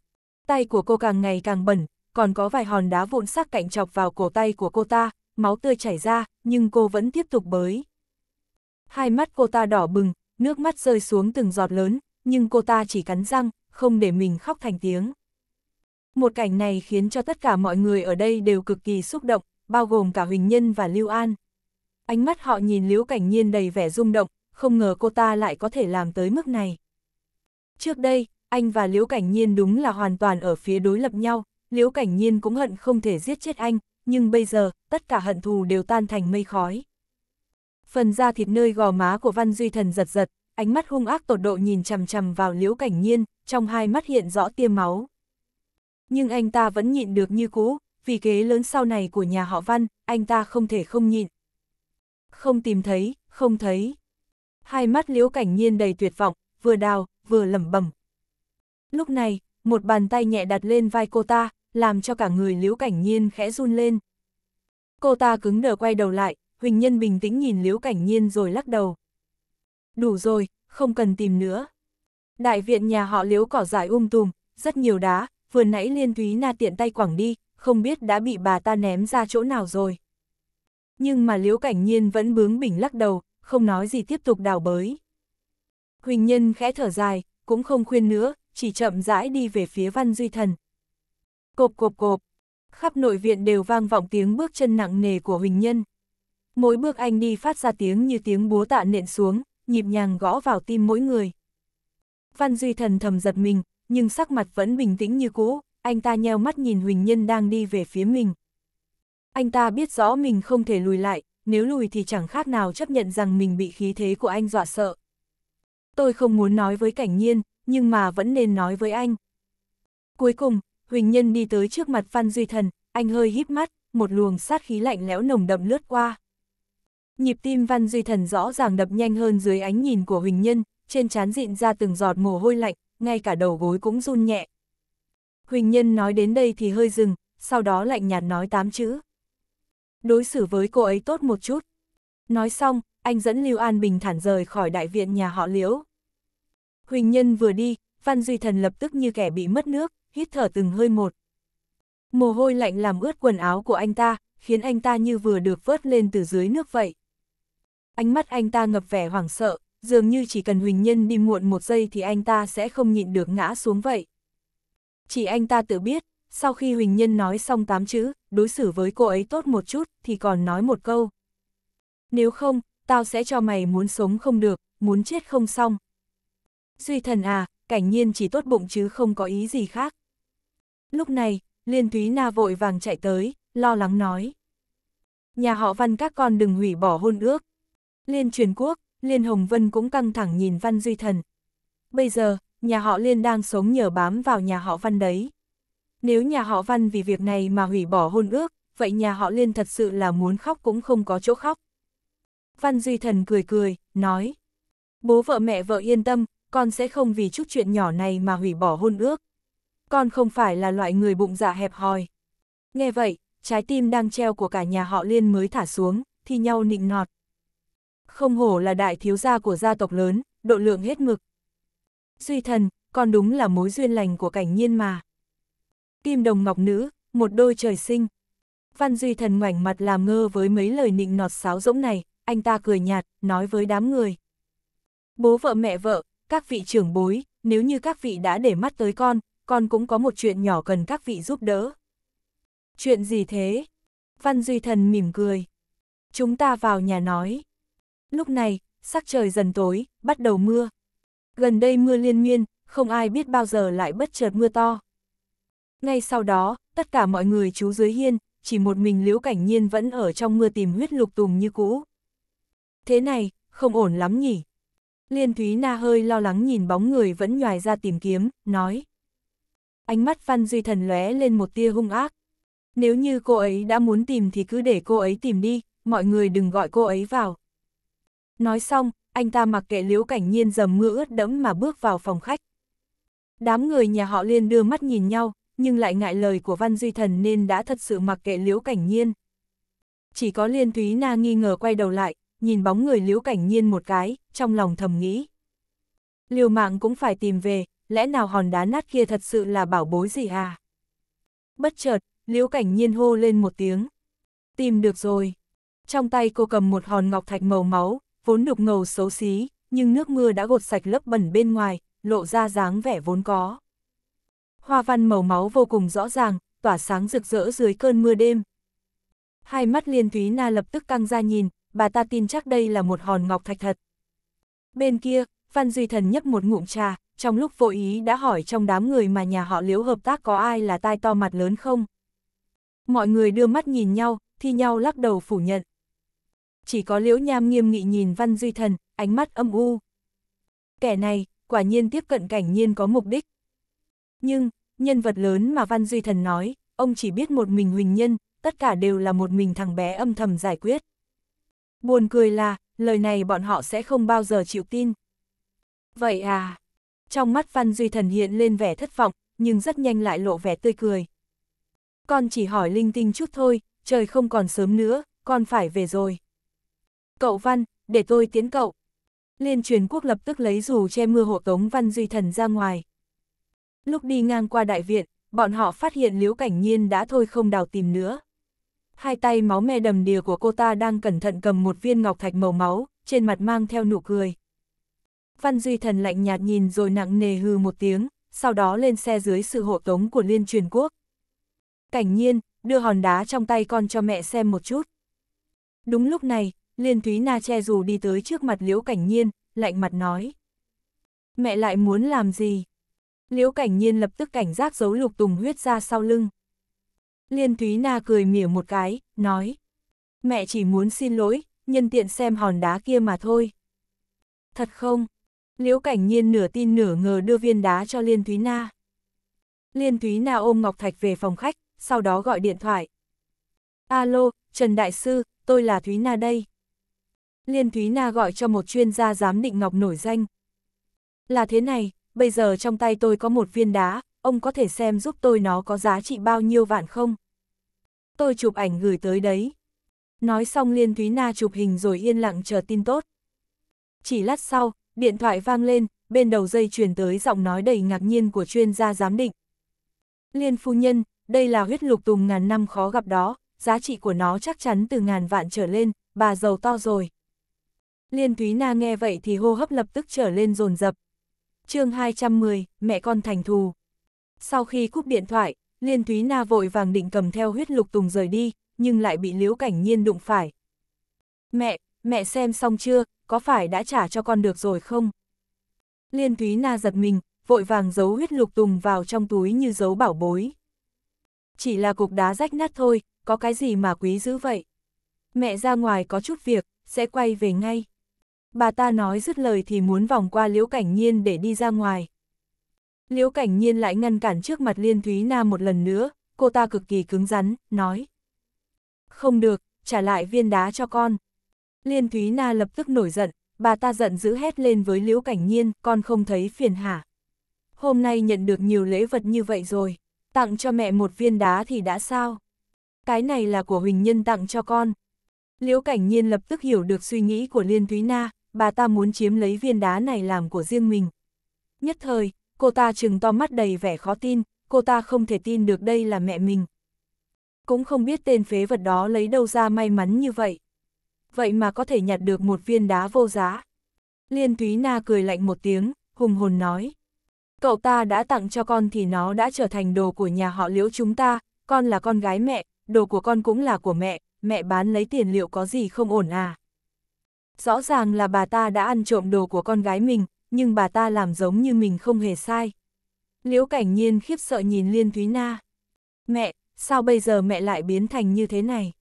Tay của cô càng ngày càng bẩn, còn có vài hòn đá vụn sắc cạnh chọc vào cổ tay của cô ta, máu tươi chảy ra, nhưng cô vẫn tiếp tục bới. Hai mắt cô ta đỏ bừng, nước mắt rơi xuống từng giọt lớn, nhưng cô ta chỉ cắn răng, không để mình khóc thành tiếng. Một cảnh này khiến cho tất cả mọi người ở đây đều cực kỳ xúc động, bao gồm cả Huỳnh Nhân và Lưu An. Ánh mắt họ nhìn Liễu Cảnh Nhiên đầy vẻ rung động, không ngờ cô ta lại có thể làm tới mức này. Trước đây, anh và Liễu Cảnh Nhiên đúng là hoàn toàn ở phía đối lập nhau, Liễu Cảnh Nhiên cũng hận không thể giết chết anh, nhưng bây giờ, tất cả hận thù đều tan thành mây khói. Phần da thịt nơi gò má của Văn Duy Thần giật giật, ánh mắt hung ác tột độ nhìn chằm chằm vào Liễu Cảnh Nhiên, trong hai mắt hiện rõ tiêm máu. Nhưng anh ta vẫn nhịn được như cũ, vì kế lớn sau này của nhà họ Văn, anh ta không thể không nhịn. Không tìm thấy, không thấy. Hai mắt Liễu Cảnh Nhiên đầy tuyệt vọng, vừa đào, vừa lẩm bẩm. Lúc này, một bàn tay nhẹ đặt lên vai cô ta, làm cho cả người Liễu Cảnh Nhiên khẽ run lên. Cô ta cứng đờ quay đầu lại, Huỳnh Nhân bình tĩnh nhìn Liễu Cảnh Nhiên rồi lắc đầu. Đủ rồi, không cần tìm nữa. Đại viện nhà họ Liễu cỏ dại um tùm, rất nhiều đá, vừa nãy Liên Thúy Na tiện tay quẳng đi, không biết đã bị bà ta ném ra chỗ nào rồi. Nhưng mà Liễu Cảnh Nhiên vẫn bướng bỉnh lắc đầu, không nói gì tiếp tục đào bới. Huỳnh Nhân khẽ thở dài, cũng không khuyên nữa, chỉ chậm rãi đi về phía Văn Duy Thần. Cộp cộp cộp, khắp nội viện đều vang vọng tiếng bước chân nặng nề của Huỳnh Nhân mỗi bước anh đi phát ra tiếng như tiếng búa tạ nện xuống, nhịp nhàng gõ vào tim mỗi người. Văn Duy Thần thầm giật mình, nhưng sắc mặt vẫn bình tĩnh như cũ, anh ta nheo mắt nhìn Huỳnh Nhân đang đi về phía mình. Anh ta biết rõ mình không thể lùi lại, nếu lùi thì chẳng khác nào chấp nhận rằng mình bị khí thế của anh dọa sợ. Tôi không muốn nói với cảnh nhiên, nhưng mà vẫn nên nói với anh. Cuối cùng, Huỳnh Nhân đi tới trước mặt Văn Duy Thần, anh hơi híp mắt, một luồng sát khí lạnh lẽo nồng đậm lướt qua. Nhịp tim Văn Duy Thần rõ ràng đập nhanh hơn dưới ánh nhìn của Huỳnh Nhân, trên trán dịn ra từng giọt mồ hôi lạnh, ngay cả đầu gối cũng run nhẹ. Huỳnh Nhân nói đến đây thì hơi dừng, sau đó lạnh nhạt nói tám chữ. Đối xử với cô ấy tốt một chút. Nói xong, anh dẫn Lưu An Bình thản rời khỏi đại viện nhà họ Liễu. Huỳnh Nhân vừa đi, Văn Duy Thần lập tức như kẻ bị mất nước, hít thở từng hơi một. Mồ hôi lạnh làm ướt quần áo của anh ta, khiến anh ta như vừa được vớt lên từ dưới nước vậy ánh mắt anh ta ngập vẻ hoảng sợ, dường như chỉ cần Huỳnh Nhân đi muộn một giây thì anh ta sẽ không nhịn được ngã xuống vậy. Chỉ anh ta tự biết, sau khi Huỳnh Nhân nói xong tám chữ, đối xử với cô ấy tốt một chút thì còn nói một câu. Nếu không, tao sẽ cho mày muốn sống không được, muốn chết không xong. Duy thần à, cảnh nhiên chỉ tốt bụng chứ không có ý gì khác. Lúc này, Liên Thúy Na vội vàng chạy tới, lo lắng nói. Nhà họ văn các con đừng hủy bỏ hôn ước, Liên truyền quốc, Liên Hồng Vân cũng căng thẳng nhìn Văn Duy Thần. Bây giờ, nhà họ Liên đang sống nhờ bám vào nhà họ Văn đấy. Nếu nhà họ Văn vì việc này mà hủy bỏ hôn ước, vậy nhà họ Liên thật sự là muốn khóc cũng không có chỗ khóc. Văn Duy Thần cười cười, nói. Bố vợ mẹ vợ yên tâm, con sẽ không vì chút chuyện nhỏ này mà hủy bỏ hôn ước. Con không phải là loại người bụng dạ hẹp hòi. Nghe vậy, trái tim đang treo của cả nhà họ Liên mới thả xuống, thì nhau nịnh nọt không hổ là đại thiếu gia của gia tộc lớn, độ lượng hết mực. Duy thần, con đúng là mối duyên lành của cảnh nhiên mà. Kim đồng ngọc nữ, một đôi trời sinh. Văn Duy thần ngoảnh mặt làm ngơ với mấy lời nịnh nọt sáo rỗng này, anh ta cười nhạt, nói với đám người. Bố vợ mẹ vợ, các vị trưởng bối, nếu như các vị đã để mắt tới con, con cũng có một chuyện nhỏ cần các vị giúp đỡ. Chuyện gì thế? Văn Duy Thần mỉm cười. Chúng ta vào nhà nói. Lúc này, sắc trời dần tối, bắt đầu mưa. Gần đây mưa liên miên, không ai biết bao giờ lại bất chợt mưa to. Ngay sau đó, tất cả mọi người chú dưới hiên, chỉ một mình Liễu Cảnh Nhiên vẫn ở trong mưa tìm huyết lục tùng như cũ. Thế này, không ổn lắm nhỉ. Liên Thúy Na hơi lo lắng nhìn bóng người vẫn nhòi ra tìm kiếm, nói. Ánh mắt Văn Duy Thần lóe lên một tia hung ác. Nếu như cô ấy đã muốn tìm thì cứ để cô ấy tìm đi, mọi người đừng gọi cô ấy vào. Nói xong, anh ta mặc kệ liễu cảnh nhiên dầm mưa ướt đẫm mà bước vào phòng khách. Đám người nhà họ liên đưa mắt nhìn nhau, nhưng lại ngại lời của Văn Duy Thần nên đã thật sự mặc kệ liễu cảnh nhiên. Chỉ có liên thúy na nghi ngờ quay đầu lại, nhìn bóng người liễu cảnh nhiên một cái, trong lòng thầm nghĩ. Liều mạng cũng phải tìm về, lẽ nào hòn đá nát kia thật sự là bảo bối gì à? Bất chợt, liễu cảnh nhiên hô lên một tiếng. Tìm được rồi. Trong tay cô cầm một hòn ngọc thạch màu máu, vốn đục ngầu xấu xí, nhưng nước mưa đã gột sạch lớp bẩn bên ngoài, lộ ra dáng vẻ vốn có. Hoa văn màu máu vô cùng rõ ràng, tỏa sáng rực rỡ dưới cơn mưa đêm. Hai mắt liên thúy na lập tức căng ra nhìn, bà ta tin chắc đây là một hòn ngọc thạch thật. Bên kia, Văn Duy Thần nhấp một ngụm trà, trong lúc vô ý đã hỏi trong đám người mà nhà họ liễu hợp tác có ai là tai to mặt lớn không. Mọi người đưa mắt nhìn nhau, thi nhau lắc đầu phủ nhận chỉ có Liễu Nham nghiêm nghị nhìn Văn Duy Thần, ánh mắt âm u. Kẻ này, quả nhiên tiếp cận cảnh nhiên có mục đích. Nhưng, nhân vật lớn mà Văn Duy Thần nói, ông chỉ biết một mình Huỳnh Nhân, tất cả đều là một mình thằng bé âm thầm giải quyết. Buồn cười là, lời này bọn họ sẽ không bao giờ chịu tin. Vậy à, trong mắt Văn Duy Thần hiện lên vẻ thất vọng, nhưng rất nhanh lại lộ vẻ tươi cười. Con chỉ hỏi linh tinh chút thôi, trời không còn sớm nữa, con phải về rồi. Cậu Văn, để tôi tiến cậu. Liên truyền quốc lập tức lấy dù che mưa hộ Tống Văn Duy Thần ra ngoài. Lúc đi ngang qua đại viện, bọn họ phát hiện Liễu Cảnh Nhiên đã thôi không đào tìm nữa. Hai tay máu me đầm đìa của cô ta đang cẩn thận cầm một viên ngọc thạch màu máu, trên mặt mang theo nụ cười. Văn Duy Thần lạnh nhạt nhìn rồi nặng nề hư một tiếng, sau đó lên xe dưới sự hộ tống của Liên truyền quốc. Cảnh Nhiên, đưa hòn đá trong tay con cho mẹ xem một chút. Đúng lúc này, Liên Thúy Na che dù đi tới trước mặt Liễu Cảnh Nhiên, lạnh mặt nói. Mẹ lại muốn làm gì? Liễu Cảnh Nhiên lập tức cảnh giác giấu lục tùng huyết ra sau lưng. Liên Thúy Na cười mỉa một cái, nói. Mẹ chỉ muốn xin lỗi, nhân tiện xem hòn đá kia mà thôi. Thật không? Liễu Cảnh Nhiên nửa tin nửa ngờ đưa viên đá cho Liên Thúy Na. Liên Thúy Na ôm Ngọc Thạch về phòng khách, sau đó gọi điện thoại. Alo, Trần Đại Sư, tôi là Thúy Na đây. Liên Thúy Na gọi cho một chuyên gia giám định ngọc nổi danh. Là thế này, bây giờ trong tay tôi có một viên đá, ông có thể xem giúp tôi nó có giá trị bao nhiêu vạn không? Tôi chụp ảnh gửi tới đấy. Nói xong Liên Thúy Na chụp hình rồi yên lặng chờ tin tốt. Chỉ lát sau, điện thoại vang lên, bên đầu dây truyền tới giọng nói đầy ngạc nhiên của chuyên gia giám định. Liên phu nhân, đây là huyết lục tùng ngàn năm khó gặp đó, giá trị của nó chắc chắn từ ngàn vạn trở lên, bà giàu to rồi. Liên Thúy Na nghe vậy thì hô hấp lập tức trở lên dồn dập chương 210, mẹ con thành thù. Sau khi cúp điện thoại, Liên Thúy Na vội vàng định cầm theo huyết lục tùng rời đi, nhưng lại bị Liễu Cảnh Nhiên đụng phải. Mẹ, mẹ xem xong chưa, có phải đã trả cho con được rồi không? Liên Thúy Na giật mình, vội vàng giấu huyết lục tùng vào trong túi như giấu bảo bối. Chỉ là cục đá rách nát thôi, có cái gì mà quý dữ vậy? Mẹ ra ngoài có chút việc, sẽ quay về ngay bà ta nói dứt lời thì muốn vòng qua Liễu Cảnh Nhiên để đi ra ngoài. Liễu Cảnh Nhiên lại ngăn cản trước mặt Liên Thúy Na một lần nữa, cô ta cực kỳ cứng rắn, nói. Không được, trả lại viên đá cho con. Liên Thúy Na lập tức nổi giận, bà ta giận dữ hét lên với Liễu Cảnh Nhiên, con không thấy phiền hả. Hôm nay nhận được nhiều lễ vật như vậy rồi, tặng cho mẹ một viên đá thì đã sao? Cái này là của Huỳnh Nhân tặng cho con. Liễu Cảnh Nhiên lập tức hiểu được suy nghĩ của Liên Thúy Na, bà ta muốn chiếm lấy viên đá này làm của riêng mình. Nhất thời, cô ta trừng to mắt đầy vẻ khó tin, cô ta không thể tin được đây là mẹ mình. Cũng không biết tên phế vật đó lấy đâu ra may mắn như vậy. Vậy mà có thể nhặt được một viên đá vô giá. Liên Túy Na cười lạnh một tiếng, hùng hồn nói. Cậu ta đã tặng cho con thì nó đã trở thành đồ của nhà họ liễu chúng ta, con là con gái mẹ, đồ của con cũng là của mẹ, mẹ bán lấy tiền liệu có gì không ổn à. Rõ ràng là bà ta đã ăn trộm đồ của con gái mình, nhưng bà ta làm giống như mình không hề sai. Liễu cảnh nhiên khiếp sợ nhìn Liên Thúy Na. Mẹ, sao bây giờ mẹ lại biến thành như thế này?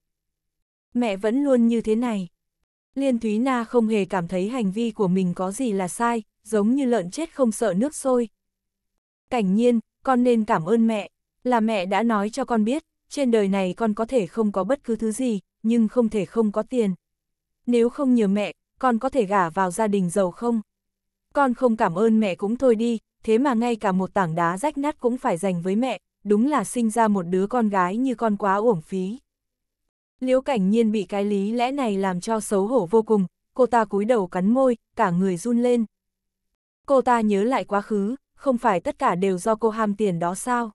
Mẹ vẫn luôn như thế này. Liên Thúy Na không hề cảm thấy hành vi của mình có gì là sai, giống như lợn chết không sợ nước sôi. Cảnh nhiên, con nên cảm ơn mẹ, là mẹ đã nói cho con biết, trên đời này con có thể không có bất cứ thứ gì, nhưng không thể không có tiền nếu không nhờ mẹ, con có thể gả vào gia đình giàu không? Con không cảm ơn mẹ cũng thôi đi, thế mà ngay cả một tảng đá rách nát cũng phải dành với mẹ, đúng là sinh ra một đứa con gái như con quá uổng phí. Liễu cảnh nhiên bị cái lý lẽ này làm cho xấu hổ vô cùng, cô ta cúi đầu cắn môi, cả người run lên. Cô ta nhớ lại quá khứ, không phải tất cả đều do cô ham tiền đó sao?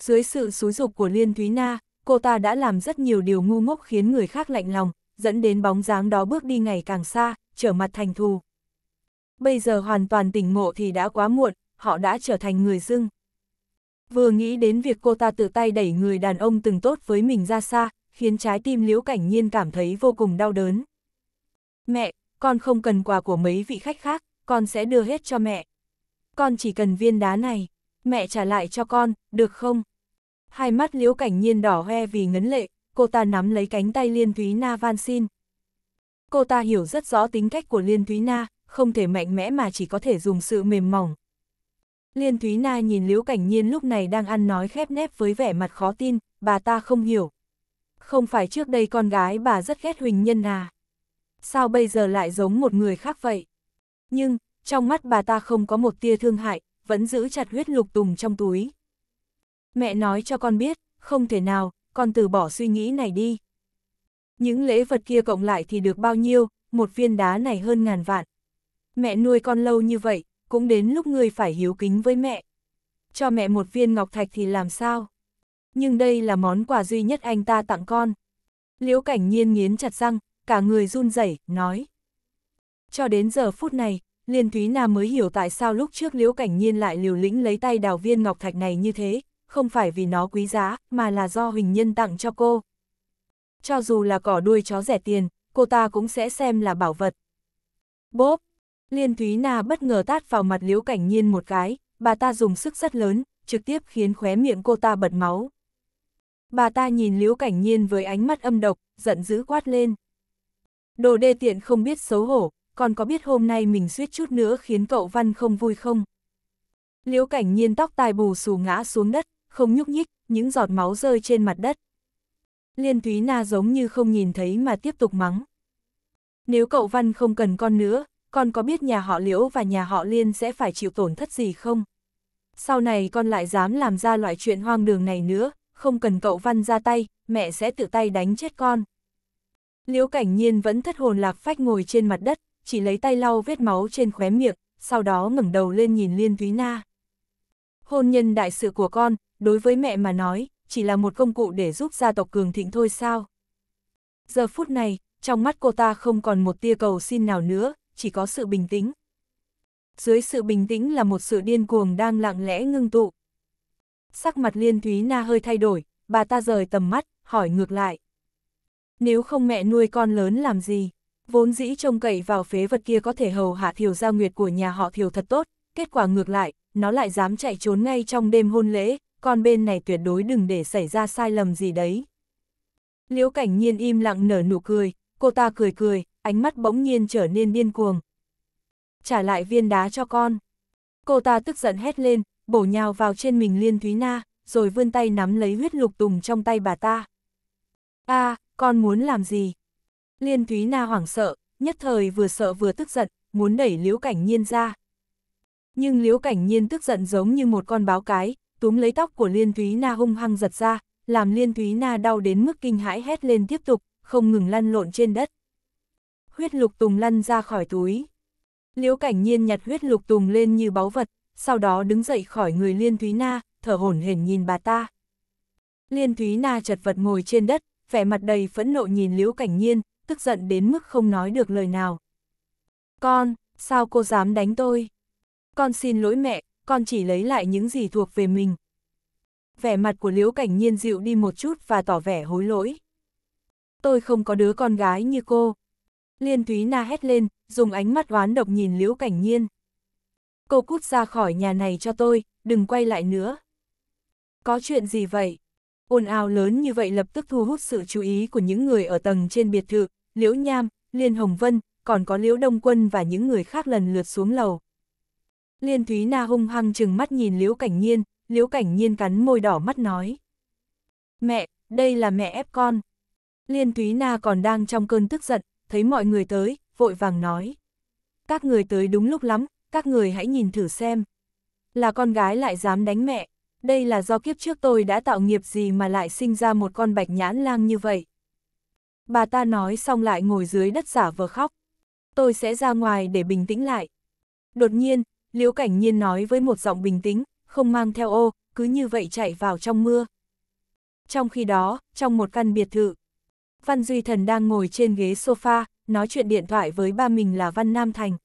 Dưới sự xúi dục của Liên Thúy Na, cô ta đã làm rất nhiều điều ngu ngốc khiến người khác lạnh lòng, dẫn đến bóng dáng đó bước đi ngày càng xa, trở mặt thành thù. Bây giờ hoàn toàn tỉnh ngộ thì đã quá muộn, họ đã trở thành người dưng. Vừa nghĩ đến việc cô ta tự tay đẩy người đàn ông từng tốt với mình ra xa, khiến trái tim liễu cảnh nhiên cảm thấy vô cùng đau đớn. Mẹ, con không cần quà của mấy vị khách khác, con sẽ đưa hết cho mẹ. Con chỉ cần viên đá này, mẹ trả lại cho con, được không? Hai mắt liễu cảnh nhiên đỏ hoe vì ngấn lệ, cô ta nắm lấy cánh tay Liên Thúy Na van xin. Cô ta hiểu rất rõ tính cách của Liên Thúy Na, không thể mạnh mẽ mà chỉ có thể dùng sự mềm mỏng. Liên Thúy Na nhìn Liễu Cảnh Nhiên lúc này đang ăn nói khép nép với vẻ mặt khó tin, bà ta không hiểu. Không phải trước đây con gái bà rất ghét Huỳnh Nhân à? Sao bây giờ lại giống một người khác vậy? Nhưng, trong mắt bà ta không có một tia thương hại, vẫn giữ chặt huyết lục tùng trong túi. Mẹ nói cho con biết, không thể nào, con từ bỏ suy nghĩ này đi. Những lễ vật kia cộng lại thì được bao nhiêu, một viên đá này hơn ngàn vạn. Mẹ nuôi con lâu như vậy, cũng đến lúc ngươi phải hiếu kính với mẹ. Cho mẹ một viên ngọc thạch thì làm sao? Nhưng đây là món quà duy nhất anh ta tặng con. Liễu cảnh nhiên nghiến chặt răng, cả người run rẩy nói. Cho đến giờ phút này, Liên Thúy Na mới hiểu tại sao lúc trước Liễu Cảnh Nhiên lại liều lĩnh lấy tay đào viên ngọc thạch này như thế, không phải vì nó quý giá, mà là do Huỳnh Nhân tặng cho cô. Cho dù là cỏ đuôi chó rẻ tiền, cô ta cũng sẽ xem là bảo vật. Bốp! Liên Thúy Na bất ngờ tát vào mặt Liễu Cảnh Nhiên một cái, bà ta dùng sức rất lớn, trực tiếp khiến khóe miệng cô ta bật máu. Bà ta nhìn Liễu Cảnh Nhiên với ánh mắt âm độc, giận dữ quát lên. Đồ đê tiện không biết xấu hổ, còn có biết hôm nay mình suýt chút nữa khiến cậu Văn không vui không? Liễu Cảnh Nhiên tóc tai bù xù ngã xuống đất, không nhúc nhích, những giọt máu rơi trên mặt đất. Liên Thúy Na giống như không nhìn thấy mà tiếp tục mắng. Nếu cậu Văn không cần con nữa, con có biết nhà họ Liễu và nhà họ Liên sẽ phải chịu tổn thất gì không? Sau này con lại dám làm ra loại chuyện hoang đường này nữa, không cần cậu Văn ra tay, mẹ sẽ tự tay đánh chết con. Liễu Cảnh Nhiên vẫn thất hồn lạc phách ngồi trên mặt đất, chỉ lấy tay lau vết máu trên khóe miệng, sau đó ngẩng đầu lên nhìn Liên Thúy Na. Hôn nhân đại sự của con, đối với mẹ mà nói, chỉ là một công cụ để giúp gia tộc cường thịnh thôi sao. Giờ phút này, trong mắt cô ta không còn một tia cầu xin nào nữa, chỉ có sự bình tĩnh. Dưới sự bình tĩnh là một sự điên cuồng đang lặng lẽ ngưng tụ. Sắc mặt Liên Thúy Na hơi thay đổi, bà ta rời tầm mắt, hỏi ngược lại. Nếu không mẹ nuôi con lớn làm gì? Vốn dĩ trông cậy vào phế vật kia có thể hầu hạ thiểu gia nguyệt của nhà họ thiểu thật tốt, kết quả ngược lại, nó lại dám chạy trốn ngay trong đêm hôn lễ, con bên này tuyệt đối đừng để xảy ra sai lầm gì đấy. Liễu cảnh nhiên im lặng nở nụ cười, cô ta cười cười, ánh mắt bỗng nhiên trở nên điên cuồng. Trả lại viên đá cho con. Cô ta tức giận hét lên, bổ nhào vào trên mình Liên Thúy Na, rồi vươn tay nắm lấy huyết lục tùng trong tay bà ta. a à, con muốn làm gì? Liên Thúy Na hoảng sợ, nhất thời vừa sợ vừa tức giận, muốn đẩy Liễu Cảnh Nhiên ra. Nhưng Liễu Cảnh Nhiên tức giận giống như một con báo cái, túm lấy tóc của Liên Thúy Na hung hăng giật ra, làm Liên Thúy Na đau đến mức kinh hãi hét lên tiếp tục, không ngừng lăn lộn trên đất. Huyết lục tùng lăn ra khỏi túi. Liễu cảnh nhiên nhặt huyết lục tùng lên như báu vật, sau đó đứng dậy khỏi người Liên Thúy Na, thở hổn hển nhìn bà ta. Liên Thúy Na chật vật ngồi trên đất, vẻ mặt đầy phẫn nộ nhìn Liễu Cảnh Nhiên, tức giận đến mức không nói được lời nào. Con, sao cô dám đánh tôi? Con xin lỗi mẹ, con chỉ lấy lại những gì thuộc về mình. Vẻ mặt của Liễu Cảnh Nhiên dịu đi một chút và tỏ vẻ hối lỗi. Tôi không có đứa con gái như cô. Liên Thúy Na hét lên, dùng ánh mắt oán độc nhìn Liễu Cảnh Nhiên. Cô cút ra khỏi nhà này cho tôi, đừng quay lại nữa. Có chuyện gì vậy? Ồn ào lớn như vậy lập tức thu hút sự chú ý của những người ở tầng trên biệt thự, Liễu Nham, Liên Hồng Vân, còn có Liễu Đông Quân và những người khác lần lượt xuống lầu, Liên Thúy Na hung hăng chừng mắt nhìn Liễu Cảnh Nhiên, Liễu Cảnh Nhiên cắn môi đỏ mắt nói. Mẹ, đây là mẹ ép con. Liên Thúy Na còn đang trong cơn tức giận, thấy mọi người tới, vội vàng nói. Các người tới đúng lúc lắm, các người hãy nhìn thử xem. Là con gái lại dám đánh mẹ, đây là do kiếp trước tôi đã tạo nghiệp gì mà lại sinh ra một con bạch nhãn lang như vậy. Bà ta nói xong lại ngồi dưới đất giả vờ khóc. Tôi sẽ ra ngoài để bình tĩnh lại. Đột nhiên, Liễu Cảnh Nhiên nói với một giọng bình tĩnh, không mang theo ô, cứ như vậy chạy vào trong mưa. Trong khi đó, trong một căn biệt thự, Văn Duy Thần đang ngồi trên ghế sofa, nói chuyện điện thoại với ba mình là Văn Nam Thành.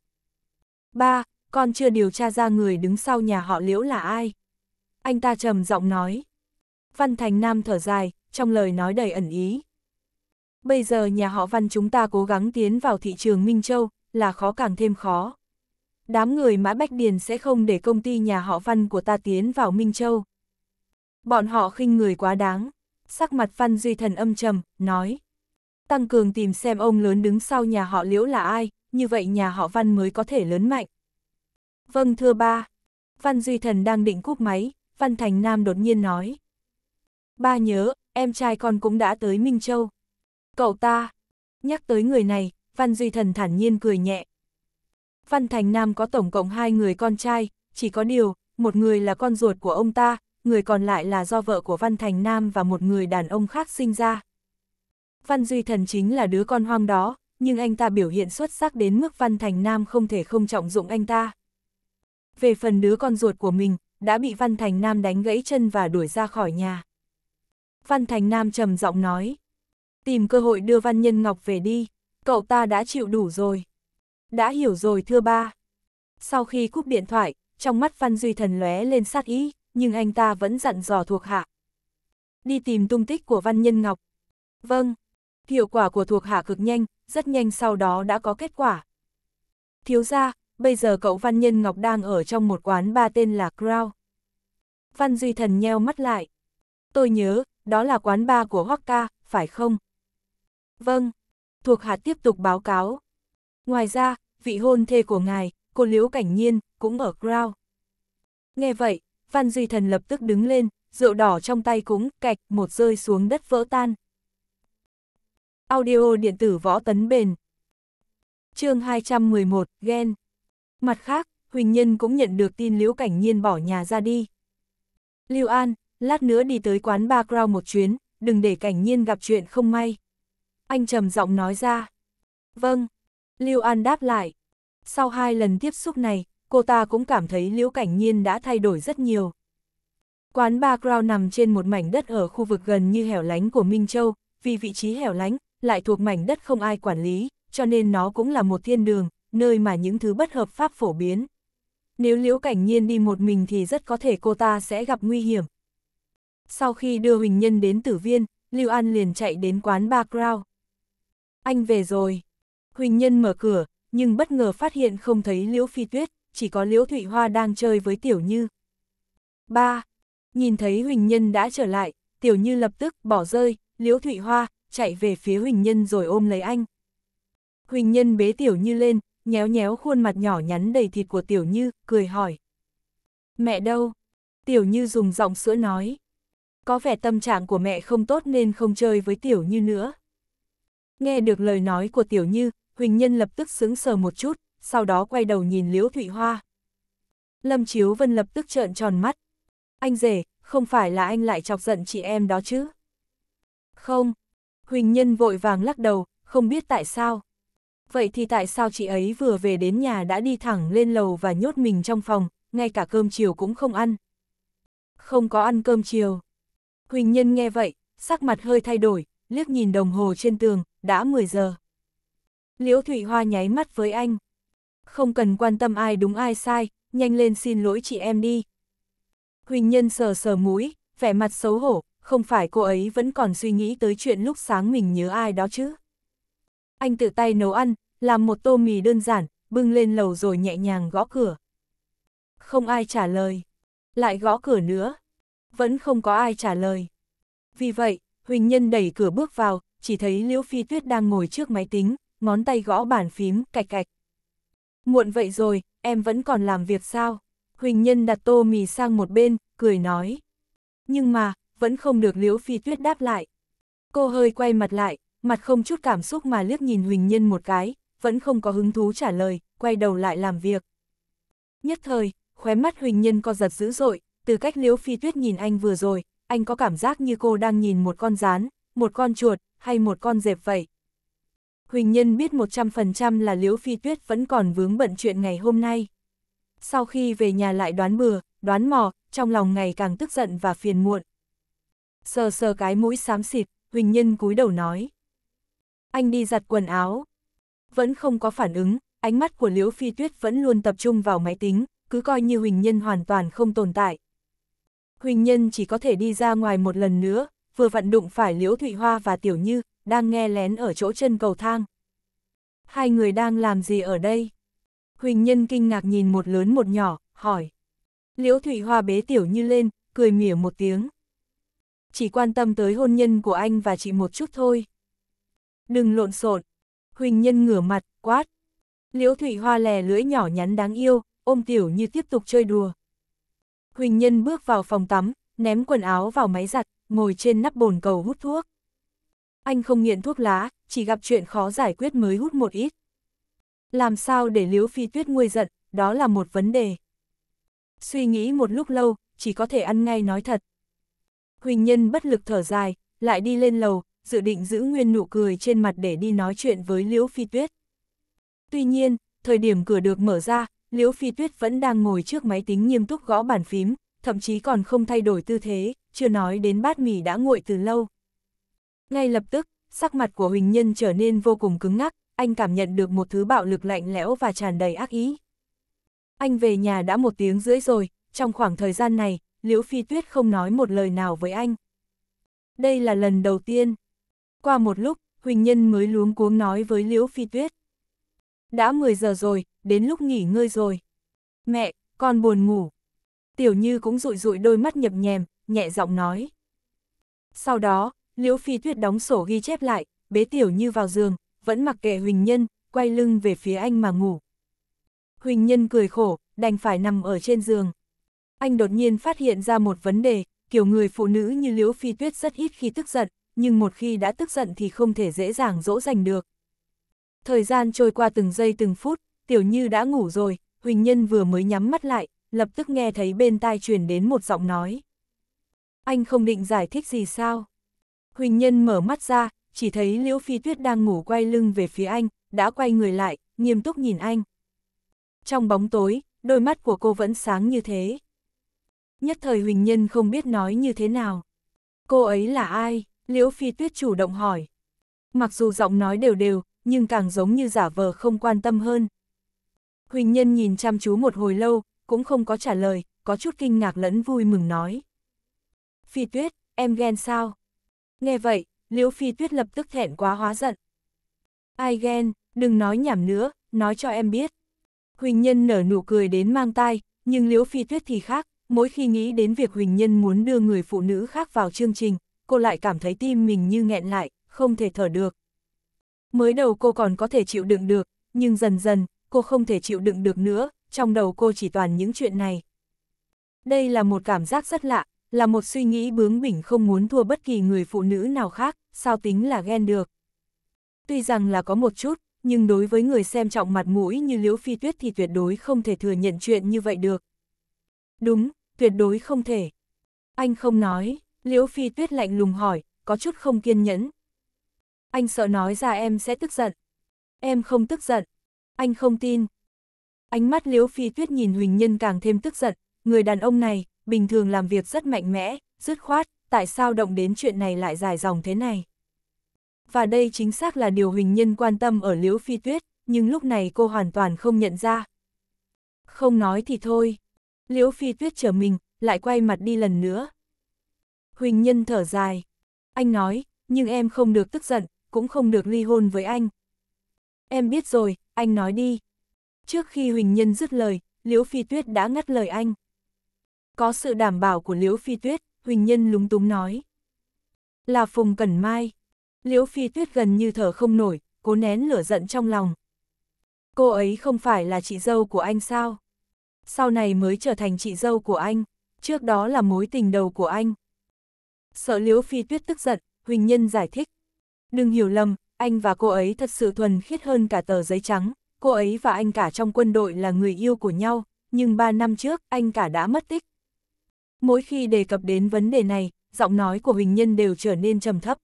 Ba, con chưa điều tra ra người đứng sau nhà họ Liễu là ai. Anh ta trầm giọng nói. Văn Thành Nam thở dài, trong lời nói đầy ẩn ý. Bây giờ nhà họ Văn chúng ta cố gắng tiến vào thị trường Minh Châu, là khó càng thêm khó đám người Mã Bách Điền sẽ không để công ty nhà họ Văn của ta tiến vào Minh Châu. Bọn họ khinh người quá đáng, sắc mặt Văn Duy Thần âm trầm, nói. Tăng cường tìm xem ông lớn đứng sau nhà họ Liễu là ai, như vậy nhà họ Văn mới có thể lớn mạnh. Vâng thưa ba, Văn Duy Thần đang định cúp máy, Văn Thành Nam đột nhiên nói. Ba nhớ, em trai con cũng đã tới Minh Châu. Cậu ta, nhắc tới người này, Văn Duy Thần thản nhiên cười nhẹ, Văn Thành Nam có tổng cộng hai người con trai, chỉ có điều, một người là con ruột của ông ta, người còn lại là do vợ của Văn Thành Nam và một người đàn ông khác sinh ra. Văn Duy Thần chính là đứa con hoang đó, nhưng anh ta biểu hiện xuất sắc đến mức Văn Thành Nam không thể không trọng dụng anh ta. Về phần đứa con ruột của mình, đã bị Văn Thành Nam đánh gãy chân và đuổi ra khỏi nhà. Văn Thành Nam trầm giọng nói, tìm cơ hội đưa Văn Nhân Ngọc về đi, cậu ta đã chịu đủ rồi đã hiểu rồi thưa ba. Sau khi cúp điện thoại, trong mắt Phan Duy Thần lóe lên sát ý, nhưng anh ta vẫn dặn dò thuộc hạ. Đi tìm tung tích của Văn Nhân Ngọc. Vâng, hiệu quả của thuộc hạ cực nhanh, rất nhanh sau đó đã có kết quả. Thiếu ra, bây giờ cậu Văn Nhân Ngọc đang ở trong một quán ba tên là Crow. Văn Duy Thần nheo mắt lại. Tôi nhớ, đó là quán ba của Hokka, phải không? Vâng, thuộc hạ tiếp tục báo cáo. Ngoài ra, vị hôn thê của ngài, cô Liễu Cảnh Nhiên, cũng ở ground. Nghe vậy, Văn Duy Thần lập tức đứng lên, rượu đỏ trong tay cũng cạch một rơi xuống đất vỡ tan. Audio điện tử võ tấn bền chương 211, gen Mặt khác, Huỳnh Nhân cũng nhận được tin Liễu Cảnh Nhiên bỏ nhà ra đi. Lưu An, lát nữa đi tới quán ba Crow một chuyến, đừng để Cảnh Nhiên gặp chuyện không may. Anh trầm giọng nói ra. Vâng. Lưu An đáp lại. Sau hai lần tiếp xúc này, cô ta cũng cảm thấy Liễu Cảnh Nhiên đã thay đổi rất nhiều. Quán Ba Crown nằm trên một mảnh đất ở khu vực gần như hẻo lánh của Minh Châu, vì vị trí hẻo lánh, lại thuộc mảnh đất không ai quản lý, cho nên nó cũng là một thiên đường, nơi mà những thứ bất hợp pháp phổ biến. Nếu Liễu Cảnh Nhiên đi một mình thì rất có thể cô ta sẽ gặp nguy hiểm. Sau khi đưa Huỳnh Nhân đến tử viên, Lưu An liền chạy đến quán Ba Crown. Anh về rồi. Huỳnh Nhân mở cửa, nhưng bất ngờ phát hiện không thấy Liễu Phi Tuyết, chỉ có Liễu Thụy Hoa đang chơi với Tiểu Như. 3. Nhìn thấy Huỳnh Nhân đã trở lại, Tiểu Như lập tức bỏ rơi, Liễu Thụy Hoa chạy về phía Huỳnh Nhân rồi ôm lấy anh. Huỳnh Nhân bế Tiểu Như lên, nhéo nhéo khuôn mặt nhỏ nhắn đầy thịt của Tiểu Như, cười hỏi. Mẹ đâu? Tiểu Như dùng giọng sữa nói. Có vẻ tâm trạng của mẹ không tốt nên không chơi với Tiểu Như nữa. Nghe được lời nói của Tiểu Như, Huỳnh Nhân lập tức sững sờ một chút, sau đó quay đầu nhìn Liễu Thụy Hoa. Lâm Chiếu Vân lập tức trợn tròn mắt. Anh rể, không phải là anh lại chọc giận chị em đó chứ? Không. Huỳnh Nhân vội vàng lắc đầu, không biết tại sao. Vậy thì tại sao chị ấy vừa về đến nhà đã đi thẳng lên lầu và nhốt mình trong phòng, ngay cả cơm chiều cũng không ăn? Không có ăn cơm chiều. Huỳnh Nhân nghe vậy, sắc mặt hơi thay đổi, liếc nhìn đồng hồ trên tường, đã 10 giờ. Liễu Thủy Hoa nháy mắt với anh. Không cần quan tâm ai đúng ai sai, nhanh lên xin lỗi chị em đi. Huỳnh Nhân sờ sờ mũi, vẻ mặt xấu hổ, không phải cô ấy vẫn còn suy nghĩ tới chuyện lúc sáng mình nhớ ai đó chứ. Anh tự tay nấu ăn, làm một tô mì đơn giản, bưng lên lầu rồi nhẹ nhàng gõ cửa. Không ai trả lời. Lại gõ cửa nữa. Vẫn không có ai trả lời. Vì vậy, Huỳnh Nhân đẩy cửa bước vào, chỉ thấy Liễu Phi Tuyết đang ngồi trước máy tính, ngón tay gõ bàn phím, cạch cạch. Muộn vậy rồi, em vẫn còn làm việc sao? Huỳnh Nhân đặt tô mì sang một bên, cười nói. Nhưng mà, vẫn không được Liễu Phi Tuyết đáp lại. Cô hơi quay mặt lại, mặt không chút cảm xúc mà liếc nhìn Huỳnh Nhân một cái, vẫn không có hứng thú trả lời, quay đầu lại làm việc. Nhất thời, khóe mắt Huỳnh Nhân co giật dữ dội, từ cách Liễu Phi Tuyết nhìn anh vừa rồi, anh có cảm giác như cô đang nhìn một con rán, một con chuột, hay một con dẹp vậy. Huỳnh Nhân biết 100% là Liễu Phi Tuyết vẫn còn vướng bận chuyện ngày hôm nay. Sau khi về nhà lại đoán bừa, đoán mò, trong lòng ngày càng tức giận và phiền muộn. Sờ sờ cái mũi xám xịt, Huỳnh Nhân cúi đầu nói. Anh đi giặt quần áo. Vẫn không có phản ứng, ánh mắt của Liễu Phi Tuyết vẫn luôn tập trung vào máy tính, cứ coi như Huỳnh Nhân hoàn toàn không tồn tại. Huỳnh Nhân chỉ có thể đi ra ngoài một lần nữa, vừa vặn đụng phải Liễu Thụy Hoa và Tiểu Như, đang nghe lén ở chỗ chân cầu thang. Hai người đang làm gì ở đây? Huỳnh Nhân kinh ngạc nhìn một lớn một nhỏ, hỏi. Liễu Thụy Hoa bế tiểu như lên, cười mỉa một tiếng. Chỉ quan tâm tới hôn nhân của anh và chị một chút thôi. Đừng lộn xộn. Huỳnh Nhân ngửa mặt, quát. Liễu Thụy Hoa lè lưỡi nhỏ nhắn đáng yêu, ôm tiểu như tiếp tục chơi đùa. Huỳnh Nhân bước vào phòng tắm, ném quần áo vào máy giặt, ngồi trên nắp bồn cầu hút thuốc anh không nghiện thuốc lá, chỉ gặp chuyện khó giải quyết mới hút một ít. Làm sao để Liễu Phi Tuyết nguôi giận, đó là một vấn đề. Suy nghĩ một lúc lâu, chỉ có thể ăn ngay nói thật. Huỳnh Nhân bất lực thở dài, lại đi lên lầu, dự định giữ nguyên nụ cười trên mặt để đi nói chuyện với Liễu Phi Tuyết. Tuy nhiên, thời điểm cửa được mở ra, Liễu Phi Tuyết vẫn đang ngồi trước máy tính nghiêm túc gõ bàn phím, thậm chí còn không thay đổi tư thế, chưa nói đến bát mì đã nguội từ lâu. Ngay lập tức, sắc mặt của Huỳnh Nhân trở nên vô cùng cứng ngắc, anh cảm nhận được một thứ bạo lực lạnh lẽo và tràn đầy ác ý. Anh về nhà đã một tiếng rưỡi rồi, trong khoảng thời gian này, Liễu Phi Tuyết không nói một lời nào với anh. Đây là lần đầu tiên. Qua một lúc, Huỳnh Nhân mới luống cuống nói với Liễu Phi Tuyết. Đã 10 giờ rồi, đến lúc nghỉ ngơi rồi. Mẹ, con buồn ngủ. Tiểu Như cũng rụi rụi đôi mắt nhập nhèm, nhẹ giọng nói. Sau đó, Liễu Phi Tuyết đóng sổ ghi chép lại, bế tiểu như vào giường, vẫn mặc kệ Huỳnh Nhân, quay lưng về phía anh mà ngủ. Huỳnh Nhân cười khổ, đành phải nằm ở trên giường. Anh đột nhiên phát hiện ra một vấn đề, kiểu người phụ nữ như Liễu Phi Tuyết rất ít khi tức giận, nhưng một khi đã tức giận thì không thể dễ dàng dỗ dành được. Thời gian trôi qua từng giây từng phút, Tiểu Như đã ngủ rồi, Huỳnh Nhân vừa mới nhắm mắt lại, lập tức nghe thấy bên tai truyền đến một giọng nói. Anh không định giải thích gì sao? Huỳnh Nhân mở mắt ra, chỉ thấy Liễu Phi Tuyết đang ngủ quay lưng về phía anh, đã quay người lại, nghiêm túc nhìn anh. Trong bóng tối, đôi mắt của cô vẫn sáng như thế. Nhất thời Huỳnh Nhân không biết nói như thế nào. Cô ấy là ai? Liễu Phi Tuyết chủ động hỏi. Mặc dù giọng nói đều đều, nhưng càng giống như giả vờ không quan tâm hơn. Huỳnh Nhân nhìn chăm chú một hồi lâu, cũng không có trả lời, có chút kinh ngạc lẫn vui mừng nói. Phi Tuyết, em ghen sao? Nghe vậy, Liễu Phi Tuyết lập tức thẹn quá hóa giận. Ai ghen, đừng nói nhảm nữa, nói cho em biết. Huỳnh Nhân nở nụ cười đến mang tai, nhưng Liễu Phi Tuyết thì khác, mỗi khi nghĩ đến việc Huỳnh Nhân muốn đưa người phụ nữ khác vào chương trình, cô lại cảm thấy tim mình như nghẹn lại, không thể thở được. Mới đầu cô còn có thể chịu đựng được, nhưng dần dần, cô không thể chịu đựng được nữa, trong đầu cô chỉ toàn những chuyện này. Đây là một cảm giác rất lạ, là một suy nghĩ bướng bỉnh không muốn thua bất kỳ người phụ nữ nào khác, sao tính là ghen được. Tuy rằng là có một chút, nhưng đối với người xem trọng mặt mũi như Liễu Phi Tuyết thì tuyệt đối không thể thừa nhận chuyện như vậy được. Đúng, tuyệt đối không thể. Anh không nói, Liễu Phi Tuyết lạnh lùng hỏi, có chút không kiên nhẫn. Anh sợ nói ra em sẽ tức giận. Em không tức giận. Anh không tin. Ánh mắt Liễu Phi Tuyết nhìn Huỳnh Nhân càng thêm tức giận, người đàn ông này, bình thường làm việc rất mạnh mẽ, dứt khoát, tại sao động đến chuyện này lại dài dòng thế này. Và đây chính xác là điều Huỳnh Nhân quan tâm ở Liễu Phi Tuyết, nhưng lúc này cô hoàn toàn không nhận ra. Không nói thì thôi. Liễu Phi Tuyết chờ mình, lại quay mặt đi lần nữa. Huỳnh Nhân thở dài. Anh nói, nhưng em không được tức giận, cũng không được ly hôn với anh. Em biết rồi, anh nói đi. Trước khi Huỳnh Nhân dứt lời, Liễu Phi Tuyết đã ngắt lời anh. Có sự đảm bảo của Liễu Phi Tuyết, Huỳnh Nhân lúng túng nói. Là Phùng Cẩn Mai. Liễu Phi Tuyết gần như thở không nổi, cố nén lửa giận trong lòng. Cô ấy không phải là chị dâu của anh sao? Sau này mới trở thành chị dâu của anh, trước đó là mối tình đầu của anh. Sợ Liễu Phi Tuyết tức giận, Huỳnh Nhân giải thích. Đừng hiểu lầm, anh và cô ấy thật sự thuần khiết hơn cả tờ giấy trắng. Cô ấy và anh cả trong quân đội là người yêu của nhau, nhưng ba năm trước anh cả đã mất tích mỗi khi đề cập đến vấn đề này, giọng nói của Huỳnh Nhân đều trở nên trầm thấp.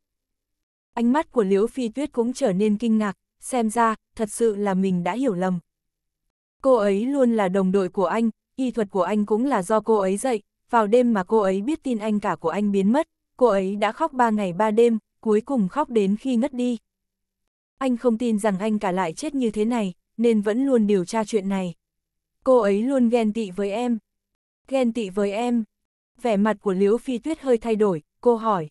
Ánh mắt của Liễu Phi Tuyết cũng trở nên kinh ngạc, xem ra, thật sự là mình đã hiểu lầm. Cô ấy luôn là đồng đội của anh, y thuật của anh cũng là do cô ấy dạy, vào đêm mà cô ấy biết tin anh cả của anh biến mất, cô ấy đã khóc ba ngày ba đêm, cuối cùng khóc đến khi ngất đi. Anh không tin rằng anh cả lại chết như thế này, nên vẫn luôn điều tra chuyện này. Cô ấy luôn ghen tị với em. Ghen tị với em, vẻ mặt của Liễu Phi Tuyết hơi thay đổi, cô hỏi.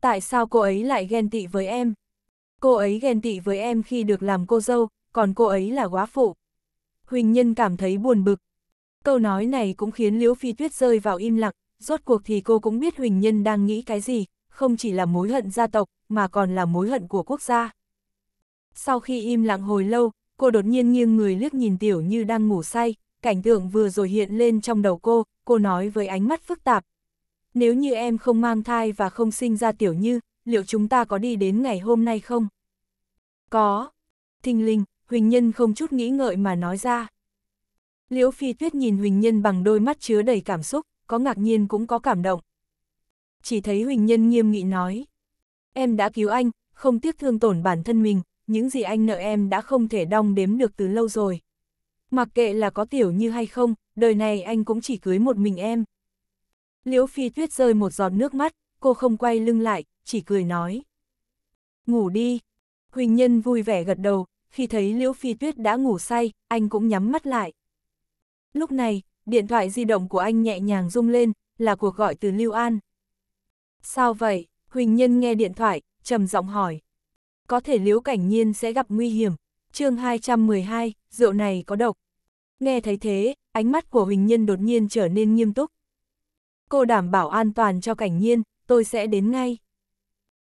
Tại sao cô ấy lại ghen tị với em? Cô ấy ghen tị với em khi được làm cô dâu, còn cô ấy là quá phụ. Huỳnh Nhân cảm thấy buồn bực. Câu nói này cũng khiến Liễu Phi Tuyết rơi vào im lặng, rốt cuộc thì cô cũng biết Huỳnh Nhân đang nghĩ cái gì, không chỉ là mối hận gia tộc, mà còn là mối hận của quốc gia. Sau khi im lặng hồi lâu, cô đột nhiên nghiêng người liếc nhìn Tiểu Như đang ngủ say, cảnh tượng vừa rồi hiện lên trong đầu cô, cô nói với ánh mắt phức tạp. Nếu như em không mang thai và không sinh ra tiểu như, liệu chúng ta có đi đến ngày hôm nay không? Có. Thình linh, Huỳnh Nhân không chút nghĩ ngợi mà nói ra. Liễu Phi Tuyết nhìn Huỳnh Nhân bằng đôi mắt chứa đầy cảm xúc, có ngạc nhiên cũng có cảm động. Chỉ thấy Huỳnh Nhân nghiêm nghị nói. Em đã cứu anh, không tiếc thương tổn bản thân mình, những gì anh nợ em đã không thể đong đếm được từ lâu rồi. Mặc kệ là có tiểu như hay không, đời này anh cũng chỉ cưới một mình em. Liễu Phi Tuyết rơi một giọt nước mắt, cô không quay lưng lại, chỉ cười nói. Ngủ đi. Huỳnh Nhân vui vẻ gật đầu, khi thấy Liễu Phi Tuyết đã ngủ say, anh cũng nhắm mắt lại. Lúc này, điện thoại di động của anh nhẹ nhàng rung lên, là cuộc gọi từ Lưu An. Sao vậy? Huỳnh Nhân nghe điện thoại, trầm giọng hỏi. Có thể Liễu Cảnh Nhiên sẽ gặp nguy hiểm. chương 212, rượu này có độc. Nghe thấy thế, ánh mắt của Huỳnh Nhân đột nhiên trở nên nghiêm túc. Cô đảm bảo an toàn cho cảnh nhiên, tôi sẽ đến ngay.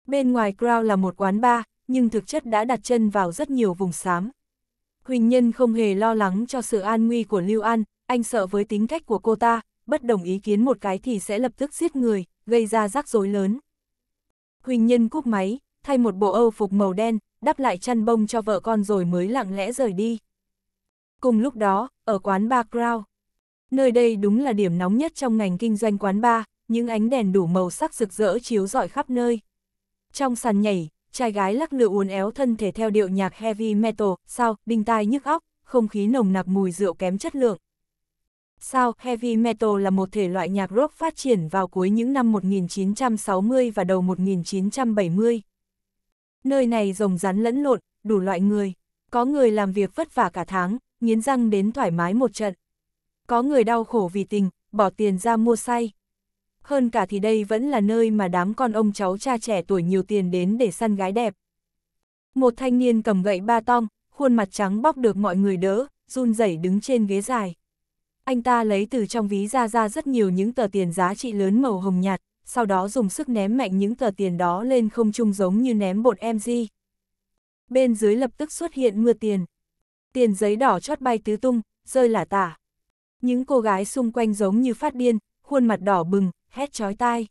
Bên ngoài Crow là một quán bar, nhưng thực chất đã đặt chân vào rất nhiều vùng xám. Huỳnh Nhân không hề lo lắng cho sự an nguy của Lưu An, anh sợ với tính cách của cô ta, bất đồng ý kiến một cái thì sẽ lập tức giết người, gây ra rắc rối lớn. Huỳnh Nhân cúp máy, thay một bộ âu phục màu đen, đắp lại chăn bông cho vợ con rồi mới lặng lẽ rời đi. Cùng lúc đó, ở quán bar Crown, nơi đây đúng là điểm nóng nhất trong ngành kinh doanh quán bar, những ánh đèn đủ màu sắc rực rỡ chiếu rọi khắp nơi. Trong sàn nhảy, trai gái lắc lư uốn éo thân thể theo điệu nhạc heavy metal, sao, đinh tai nhức óc, không khí nồng nặc mùi rượu kém chất lượng. Sao, heavy metal là một thể loại nhạc rock phát triển vào cuối những năm 1960 và đầu 1970. Nơi này rồng rắn lẫn lộn, đủ loại người. Có người làm việc vất vả cả tháng, nghiến răng đến thoải mái một trận. Có người đau khổ vì tình, bỏ tiền ra mua say. Hơn cả thì đây vẫn là nơi mà đám con ông cháu cha trẻ tuổi nhiều tiền đến để săn gái đẹp. Một thanh niên cầm gậy ba tong, khuôn mặt trắng bóc được mọi người đỡ, run rẩy đứng trên ghế dài. Anh ta lấy từ trong ví ra ra rất nhiều những tờ tiền giá trị lớn màu hồng nhạt, sau đó dùng sức ném mạnh những tờ tiền đó lên không trung giống như ném bột MG. Bên dưới lập tức xuất hiện mưa tiền tiền giấy đỏ chót bay tứ tung, rơi lả tả. Những cô gái xung quanh giống như phát điên, khuôn mặt đỏ bừng, hét chói tai.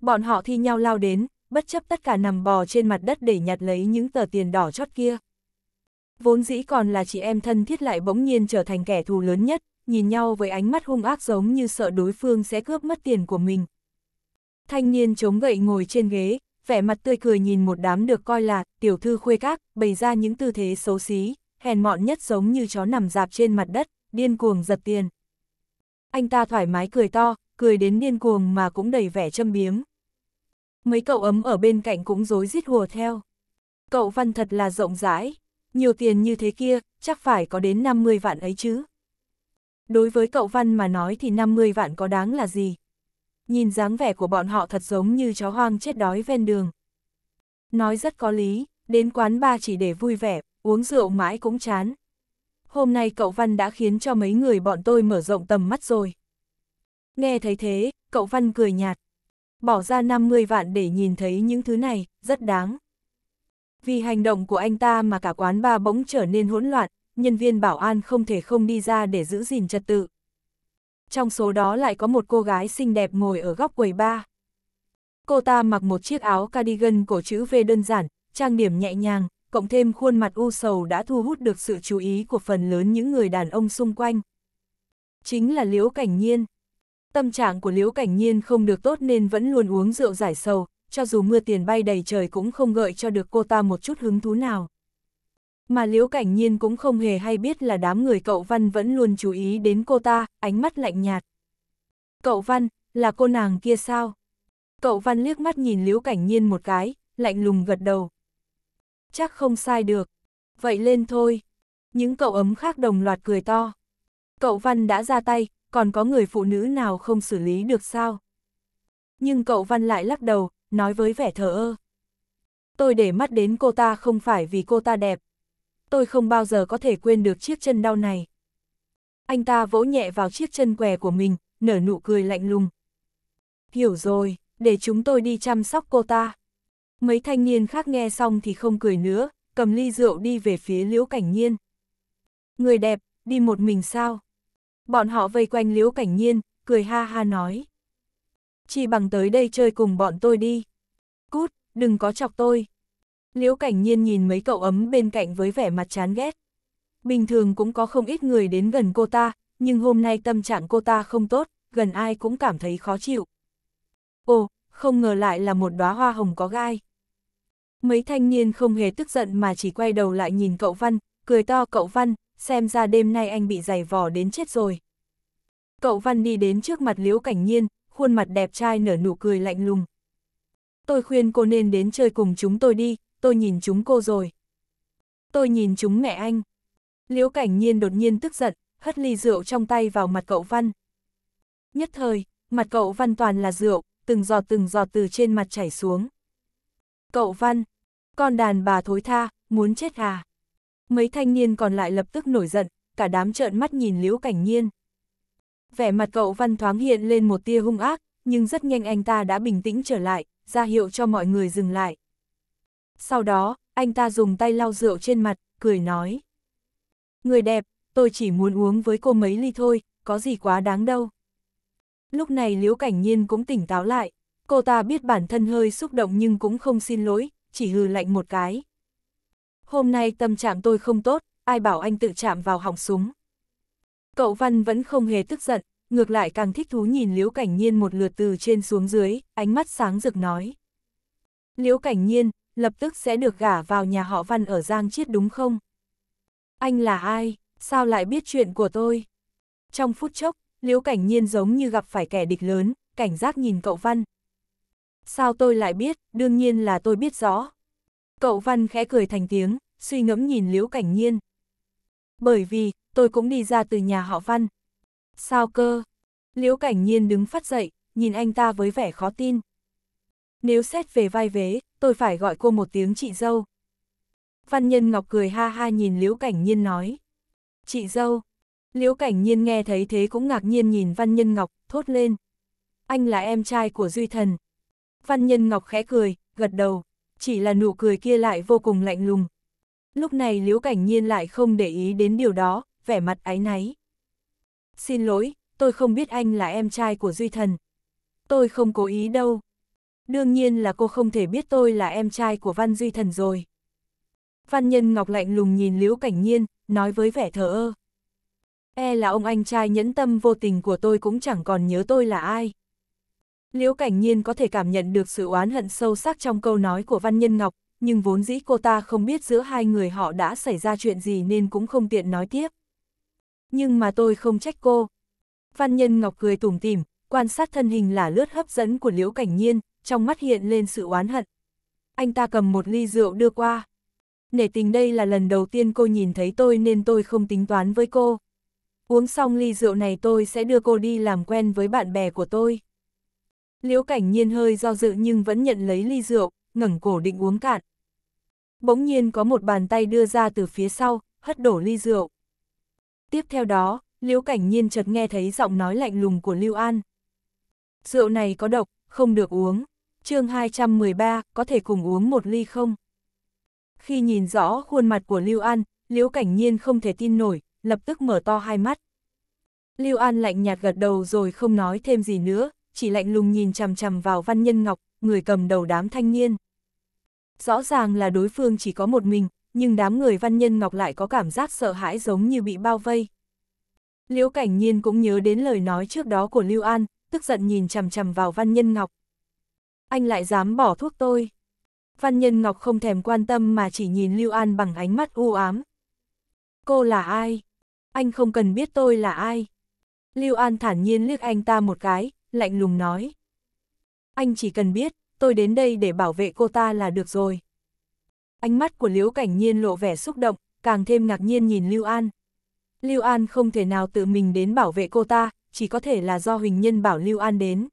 Bọn họ thi nhau lao đến, bất chấp tất cả nằm bò trên mặt đất để nhặt lấy những tờ tiền đỏ chót kia. Vốn dĩ còn là chị em thân thiết lại bỗng nhiên trở thành kẻ thù lớn nhất, nhìn nhau với ánh mắt hung ác giống như sợ đối phương sẽ cướp mất tiền của mình. Thanh niên chống gậy ngồi trên ghế, vẻ mặt tươi cười nhìn một đám được coi là tiểu thư khuê các, bày ra những tư thế xấu xí, hèn mọn nhất giống như chó nằm dạp trên mặt đất, điên cuồng giật tiền. Anh ta thoải mái cười to, cười đến điên cuồng mà cũng đầy vẻ châm biếm. Mấy cậu ấm ở bên cạnh cũng rối rít hùa theo. Cậu Văn thật là rộng rãi, nhiều tiền như thế kia, chắc phải có đến 50 vạn ấy chứ. Đối với cậu Văn mà nói thì 50 vạn có đáng là gì? Nhìn dáng vẻ của bọn họ thật giống như chó hoang chết đói ven đường. Nói rất có lý, đến quán ba chỉ để vui vẻ, uống rượu mãi cũng chán. Hôm nay cậu Văn đã khiến cho mấy người bọn tôi mở rộng tầm mắt rồi. Nghe thấy thế, cậu Văn cười nhạt. Bỏ ra 50 vạn để nhìn thấy những thứ này, rất đáng. Vì hành động của anh ta mà cả quán ba bỗng trở nên hỗn loạn, nhân viên bảo an không thể không đi ra để giữ gìn trật tự. Trong số đó lại có một cô gái xinh đẹp ngồi ở góc quầy ba. Cô ta mặc một chiếc áo cardigan cổ chữ V đơn giản, trang điểm nhẹ nhàng, cộng thêm khuôn mặt u sầu đã thu hút được sự chú ý của phần lớn những người đàn ông xung quanh. Chính là Liễu Cảnh Nhiên. Tâm trạng của Liễu Cảnh Nhiên không được tốt nên vẫn luôn uống rượu giải sầu, cho dù mưa tiền bay đầy trời cũng không gợi cho được cô ta một chút hứng thú nào. Mà Liễu Cảnh Nhiên cũng không hề hay biết là đám người cậu Văn vẫn luôn chú ý đến cô ta, ánh mắt lạnh nhạt. Cậu Văn, là cô nàng kia sao? Cậu Văn liếc mắt nhìn Liễu Cảnh Nhiên một cái, lạnh lùng gật đầu. Chắc không sai được. Vậy lên thôi. Những cậu ấm khác đồng loạt cười to. Cậu Văn đã ra tay, còn có người phụ nữ nào không xử lý được sao? Nhưng cậu Văn lại lắc đầu, nói với vẻ thờ ơ. Tôi để mắt đến cô ta không phải vì cô ta đẹp. Tôi không bao giờ có thể quên được chiếc chân đau này. Anh ta vỗ nhẹ vào chiếc chân què của mình, nở nụ cười lạnh lùng. Hiểu rồi, để chúng tôi đi chăm sóc cô ta. Mấy thanh niên khác nghe xong thì không cười nữa, cầm ly rượu đi về phía Liễu Cảnh Nhiên. Người đẹp, đi một mình sao? Bọn họ vây quanh Liễu Cảnh Nhiên, cười ha ha nói. Chỉ bằng tới đây chơi cùng bọn tôi đi. Cút, đừng có chọc tôi. Liễu Cảnh Nhiên nhìn mấy cậu ấm bên cạnh với vẻ mặt chán ghét. Bình thường cũng có không ít người đến gần cô ta, nhưng hôm nay tâm trạng cô ta không tốt, gần ai cũng cảm thấy khó chịu. Ồ, không ngờ lại là một đóa hoa hồng có gai. Mấy thanh niên không hề tức giận mà chỉ quay đầu lại nhìn cậu Văn, cười to cậu Văn, xem ra đêm nay anh bị giày vò đến chết rồi. Cậu Văn đi đến trước mặt Liễu Cảnh Nhiên, khuôn mặt đẹp trai nở nụ cười lạnh lùng. Tôi khuyên cô nên đến chơi cùng chúng tôi đi, tôi nhìn chúng cô rồi. Tôi nhìn chúng mẹ anh. Liễu Cảnh Nhiên đột nhiên tức giận, hất ly rượu trong tay vào mặt cậu Văn. Nhất thời, mặt cậu Văn toàn là rượu, từng giọt từng giọt từ trên mặt chảy xuống. Cậu Văn, con đàn bà thối tha, muốn chết à? Mấy thanh niên còn lại lập tức nổi giận, cả đám trợn mắt nhìn Liễu Cảnh Nhiên. Vẻ mặt cậu Văn thoáng hiện lên một tia hung ác, nhưng rất nhanh anh ta đã bình tĩnh trở lại, ra hiệu cho mọi người dừng lại. Sau đó, anh ta dùng tay lau rượu trên mặt, cười nói. Người đẹp, tôi chỉ muốn uống với cô mấy ly thôi, có gì quá đáng đâu. Lúc này Liễu Cảnh Nhiên cũng tỉnh táo lại, cô ta biết bản thân hơi xúc động nhưng cũng không xin lỗi, chỉ hừ lạnh một cái. Hôm nay tâm trạng tôi không tốt, ai bảo anh tự chạm vào hỏng súng. Cậu Văn vẫn không hề tức giận, ngược lại càng thích thú nhìn Liễu Cảnh Nhiên một lượt từ trên xuống dưới, ánh mắt sáng rực nói. Liễu Cảnh Nhiên, lập tức sẽ được gả vào nhà họ Văn ở Giang Chiết đúng không? Anh là ai? Sao lại biết chuyện của tôi? Trong phút chốc, Liễu Cảnh Nhiên giống như gặp phải kẻ địch lớn, cảnh giác nhìn cậu Văn, Sao tôi lại biết, đương nhiên là tôi biết rõ. Cậu Văn khẽ cười thành tiếng, suy ngẫm nhìn Liễu Cảnh Nhiên. Bởi vì, tôi cũng đi ra từ nhà họ Văn. Sao cơ? Liễu Cảnh Nhiên đứng phát dậy, nhìn anh ta với vẻ khó tin. Nếu xét về vai vế, tôi phải gọi cô một tiếng chị dâu. Văn Nhân Ngọc cười ha ha nhìn Liễu Cảnh Nhiên nói. Chị dâu. Liễu Cảnh Nhiên nghe thấy thế cũng ngạc nhiên nhìn Văn Nhân Ngọc, thốt lên. Anh là em trai của Duy Thần, Văn Nhân Ngọc khẽ cười, gật đầu, chỉ là nụ cười kia lại vô cùng lạnh lùng. Lúc này Liễu Cảnh Nhiên lại không để ý đến điều đó, vẻ mặt áy náy. Xin lỗi, tôi không biết anh là em trai của Duy Thần. Tôi không cố ý đâu. Đương nhiên là cô không thể biết tôi là em trai của Văn Duy Thần rồi. Văn Nhân Ngọc lạnh lùng nhìn Liễu Cảnh Nhiên, nói với vẻ thờ ơ. E là ông anh trai nhẫn tâm vô tình của tôi cũng chẳng còn nhớ tôi là ai. Liễu Cảnh Nhiên có thể cảm nhận được sự oán hận sâu sắc trong câu nói của Văn Nhân Ngọc, nhưng vốn dĩ cô ta không biết giữa hai người họ đã xảy ra chuyện gì nên cũng không tiện nói tiếp. Nhưng mà tôi không trách cô. Văn Nhân Ngọc cười tủm tỉm, quan sát thân hình là lướt hấp dẫn của Liễu Cảnh Nhiên, trong mắt hiện lên sự oán hận. Anh ta cầm một ly rượu đưa qua. Nể tình đây là lần đầu tiên cô nhìn thấy tôi nên tôi không tính toán với cô. Uống xong ly rượu này tôi sẽ đưa cô đi làm quen với bạn bè của tôi. Liễu cảnh nhiên hơi do dự nhưng vẫn nhận lấy ly rượu, ngẩng cổ định uống cạn. Bỗng nhiên có một bàn tay đưa ra từ phía sau, hất đổ ly rượu. Tiếp theo đó, Liễu cảnh nhiên chợt nghe thấy giọng nói lạnh lùng của Lưu An. Rượu này có độc, không được uống. chương 213, có thể cùng uống một ly không? Khi nhìn rõ khuôn mặt của Lưu An, Liễu Cảnh Nhiên không thể tin nổi, lập tức mở to hai mắt. Lưu An lạnh nhạt gật đầu rồi không nói thêm gì nữa, chỉ lạnh lùng nhìn chằm chằm vào Văn Nhân Ngọc, người cầm đầu đám thanh niên. Rõ ràng là đối phương chỉ có một mình, nhưng đám người Văn Nhân Ngọc lại có cảm giác sợ hãi giống như bị bao vây. Liễu Cảnh Nhiên cũng nhớ đến lời nói trước đó của Lưu An, tức giận nhìn chằm chằm vào Văn Nhân Ngọc. Anh lại dám bỏ thuốc tôi. Văn Nhân Ngọc không thèm quan tâm mà chỉ nhìn Lưu An bằng ánh mắt u ám. Cô là ai? Anh không cần biết tôi là ai. Lưu An thản nhiên liếc anh ta một cái, lạnh lùng nói. Anh chỉ cần biết, tôi đến đây để bảo vệ cô ta là được rồi. Ánh mắt của Liễu Cảnh Nhiên lộ vẻ xúc động, càng thêm ngạc nhiên nhìn Lưu An. Lưu An không thể nào tự mình đến bảo vệ cô ta, chỉ có thể là do Huỳnh Nhân bảo Lưu An đến.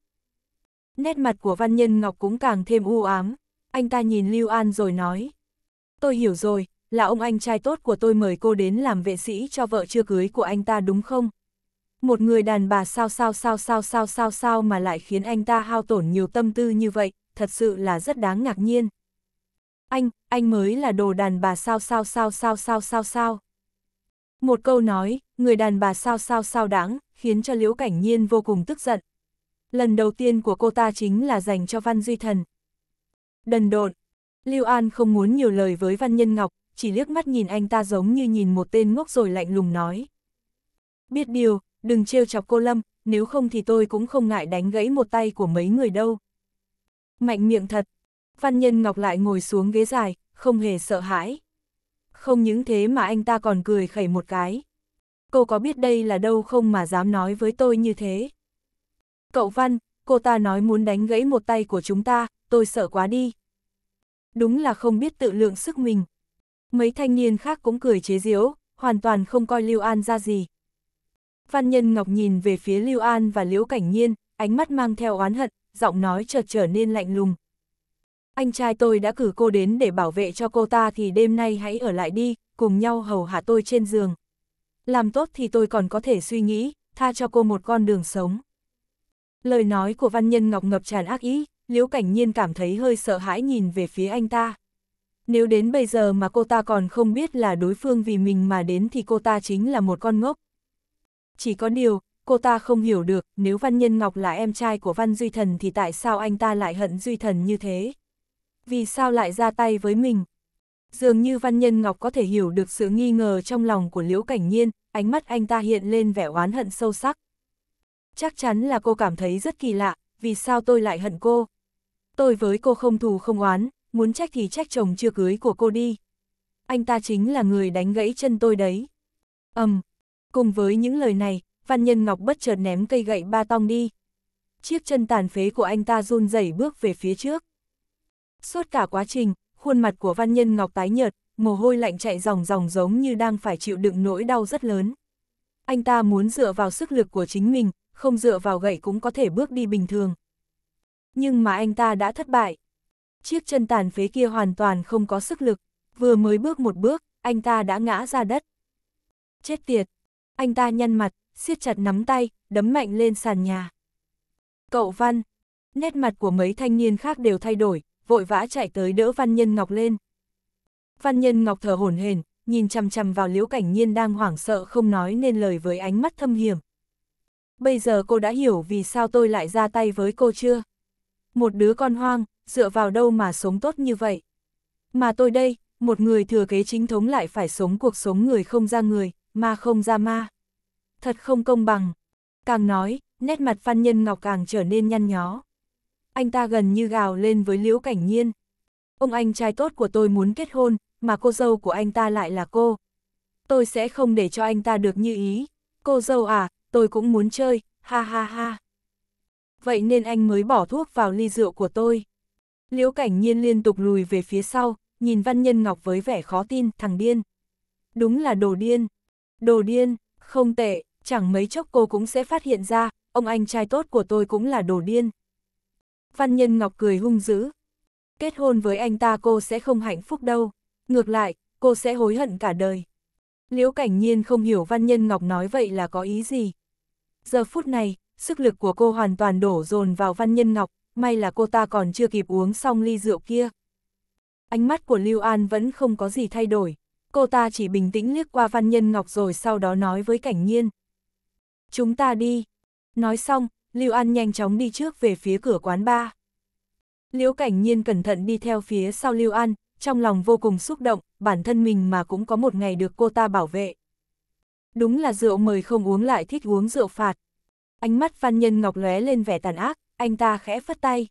Nét mặt của Văn Nhân Ngọc cũng càng thêm u ám, anh ta nhìn Lưu An rồi nói. Tôi hiểu rồi, là ông anh trai tốt của tôi mời cô đến làm vệ sĩ cho vợ chưa cưới của anh ta đúng không? một người đàn bà sao sao sao sao sao sao sao mà lại khiến anh ta hao tổn nhiều tâm tư như vậy, thật sự là rất đáng ngạc nhiên. Anh, anh mới là đồ đàn bà sao sao sao sao sao sao sao. Một câu nói, người đàn bà sao sao sao đáng, khiến cho Liễu Cảnh Nhiên vô cùng tức giận. Lần đầu tiên của cô ta chính là dành cho Văn Duy Thần. Đần độn, Lưu An không muốn nhiều lời với Văn Nhân Ngọc, chỉ liếc mắt nhìn anh ta giống như nhìn một tên ngốc rồi lạnh lùng nói. Biết điều, đừng trêu chọc cô Lâm, nếu không thì tôi cũng không ngại đánh gãy một tay của mấy người đâu. Mạnh miệng thật, Văn Nhân Ngọc lại ngồi xuống ghế dài, không hề sợ hãi. Không những thế mà anh ta còn cười khẩy một cái. Cô có biết đây là đâu không mà dám nói với tôi như thế. Cậu Văn, cô ta nói muốn đánh gãy một tay của chúng ta, tôi sợ quá đi. Đúng là không biết tự lượng sức mình. Mấy thanh niên khác cũng cười chế giễu, hoàn toàn không coi Lưu An ra gì, Văn Nhân Ngọc nhìn về phía Lưu An và Liễu Cảnh Nhiên, ánh mắt mang theo oán hận, giọng nói chợt trở nên lạnh lùng. Anh trai tôi đã cử cô đến để bảo vệ cho cô ta thì đêm nay hãy ở lại đi, cùng nhau hầu hạ tôi trên giường. Làm tốt thì tôi còn có thể suy nghĩ, tha cho cô một con đường sống. Lời nói của Văn Nhân Ngọc ngập tràn ác ý, Liễu Cảnh Nhiên cảm thấy hơi sợ hãi nhìn về phía anh ta. Nếu đến bây giờ mà cô ta còn không biết là đối phương vì mình mà đến thì cô ta chính là một con ngốc chỉ có điều, cô ta không hiểu được, nếu Văn Nhân Ngọc là em trai của Văn Duy Thần thì tại sao anh ta lại hận Duy Thần như thế? Vì sao lại ra tay với mình? Dường như Văn Nhân Ngọc có thể hiểu được sự nghi ngờ trong lòng của Liễu Cảnh Nhiên, ánh mắt anh ta hiện lên vẻ oán hận sâu sắc. Chắc chắn là cô cảm thấy rất kỳ lạ, vì sao tôi lại hận cô? Tôi với cô không thù không oán, muốn trách thì trách chồng chưa cưới của cô đi. Anh ta chính là người đánh gãy chân tôi đấy. Ầm, Cùng với những lời này, Văn Nhân Ngọc bất chợt ném cây gậy ba tong đi. Chiếc chân tàn phế của anh ta run rẩy bước về phía trước. Suốt cả quá trình, khuôn mặt của Văn Nhân Ngọc tái nhợt, mồ hôi lạnh chạy ròng ròng giống như đang phải chịu đựng nỗi đau rất lớn. Anh ta muốn dựa vào sức lực của chính mình, không dựa vào gậy cũng có thể bước đi bình thường. Nhưng mà anh ta đã thất bại. Chiếc chân tàn phế kia hoàn toàn không có sức lực, vừa mới bước một bước, anh ta đã ngã ra đất. Chết tiệt, anh ta nhăn mặt, siết chặt nắm tay, đấm mạnh lên sàn nhà. Cậu Văn, nét mặt của mấy thanh niên khác đều thay đổi, vội vã chạy tới đỡ Văn Nhân Ngọc lên. Văn Nhân Ngọc thở hổn hển, nhìn chằm chằm vào Liễu Cảnh Nhiên đang hoảng sợ không nói nên lời với ánh mắt thâm hiểm. Bây giờ cô đã hiểu vì sao tôi lại ra tay với cô chưa? Một đứa con hoang, dựa vào đâu mà sống tốt như vậy? Mà tôi đây, một người thừa kế chính thống lại phải sống cuộc sống người không ra người, ma không ra ma. Thật không công bằng. Càng nói, nét mặt Phan Nhân Ngọc càng trở nên nhăn nhó. Anh ta gần như gào lên với Liễu Cảnh Nhiên. Ông anh trai tốt của tôi muốn kết hôn, mà cô dâu của anh ta lại là cô. Tôi sẽ không để cho anh ta được như ý. Cô dâu à, tôi cũng muốn chơi, ha ha ha. Vậy nên anh mới bỏ thuốc vào ly rượu của tôi. Liễu Cảnh Nhiên liên tục lùi về phía sau, nhìn Văn Nhân Ngọc với vẻ khó tin, thằng điên. Đúng là đồ điên. Đồ điên, không tệ, chẳng mấy chốc cô cũng sẽ phát hiện ra, ông anh trai tốt của tôi cũng là đồ điên. Văn Nhân Ngọc cười hung dữ. Kết hôn với anh ta cô sẽ không hạnh phúc đâu, ngược lại, cô sẽ hối hận cả đời. Liễu Cảnh Nhiên không hiểu Văn Nhân Ngọc nói vậy là có ý gì. Giờ phút này, sức lực của cô hoàn toàn đổ dồn vào Văn Nhân Ngọc, may là cô ta còn chưa kịp uống xong ly rượu kia. Ánh mắt của Lưu An vẫn không có gì thay đổi cô ta chỉ bình tĩnh liếc qua Văn Nhân Ngọc rồi sau đó nói với cảnh nhiên. Chúng ta đi. Nói xong, Lưu An nhanh chóng đi trước về phía cửa quán ba. Liễu cảnh nhiên cẩn thận đi theo phía sau Lưu An, trong lòng vô cùng xúc động, bản thân mình mà cũng có một ngày được cô ta bảo vệ. Đúng là rượu mời không uống lại thích uống rượu phạt. Ánh mắt Văn Nhân Ngọc lóe lên vẻ tàn ác, anh ta khẽ phất tay.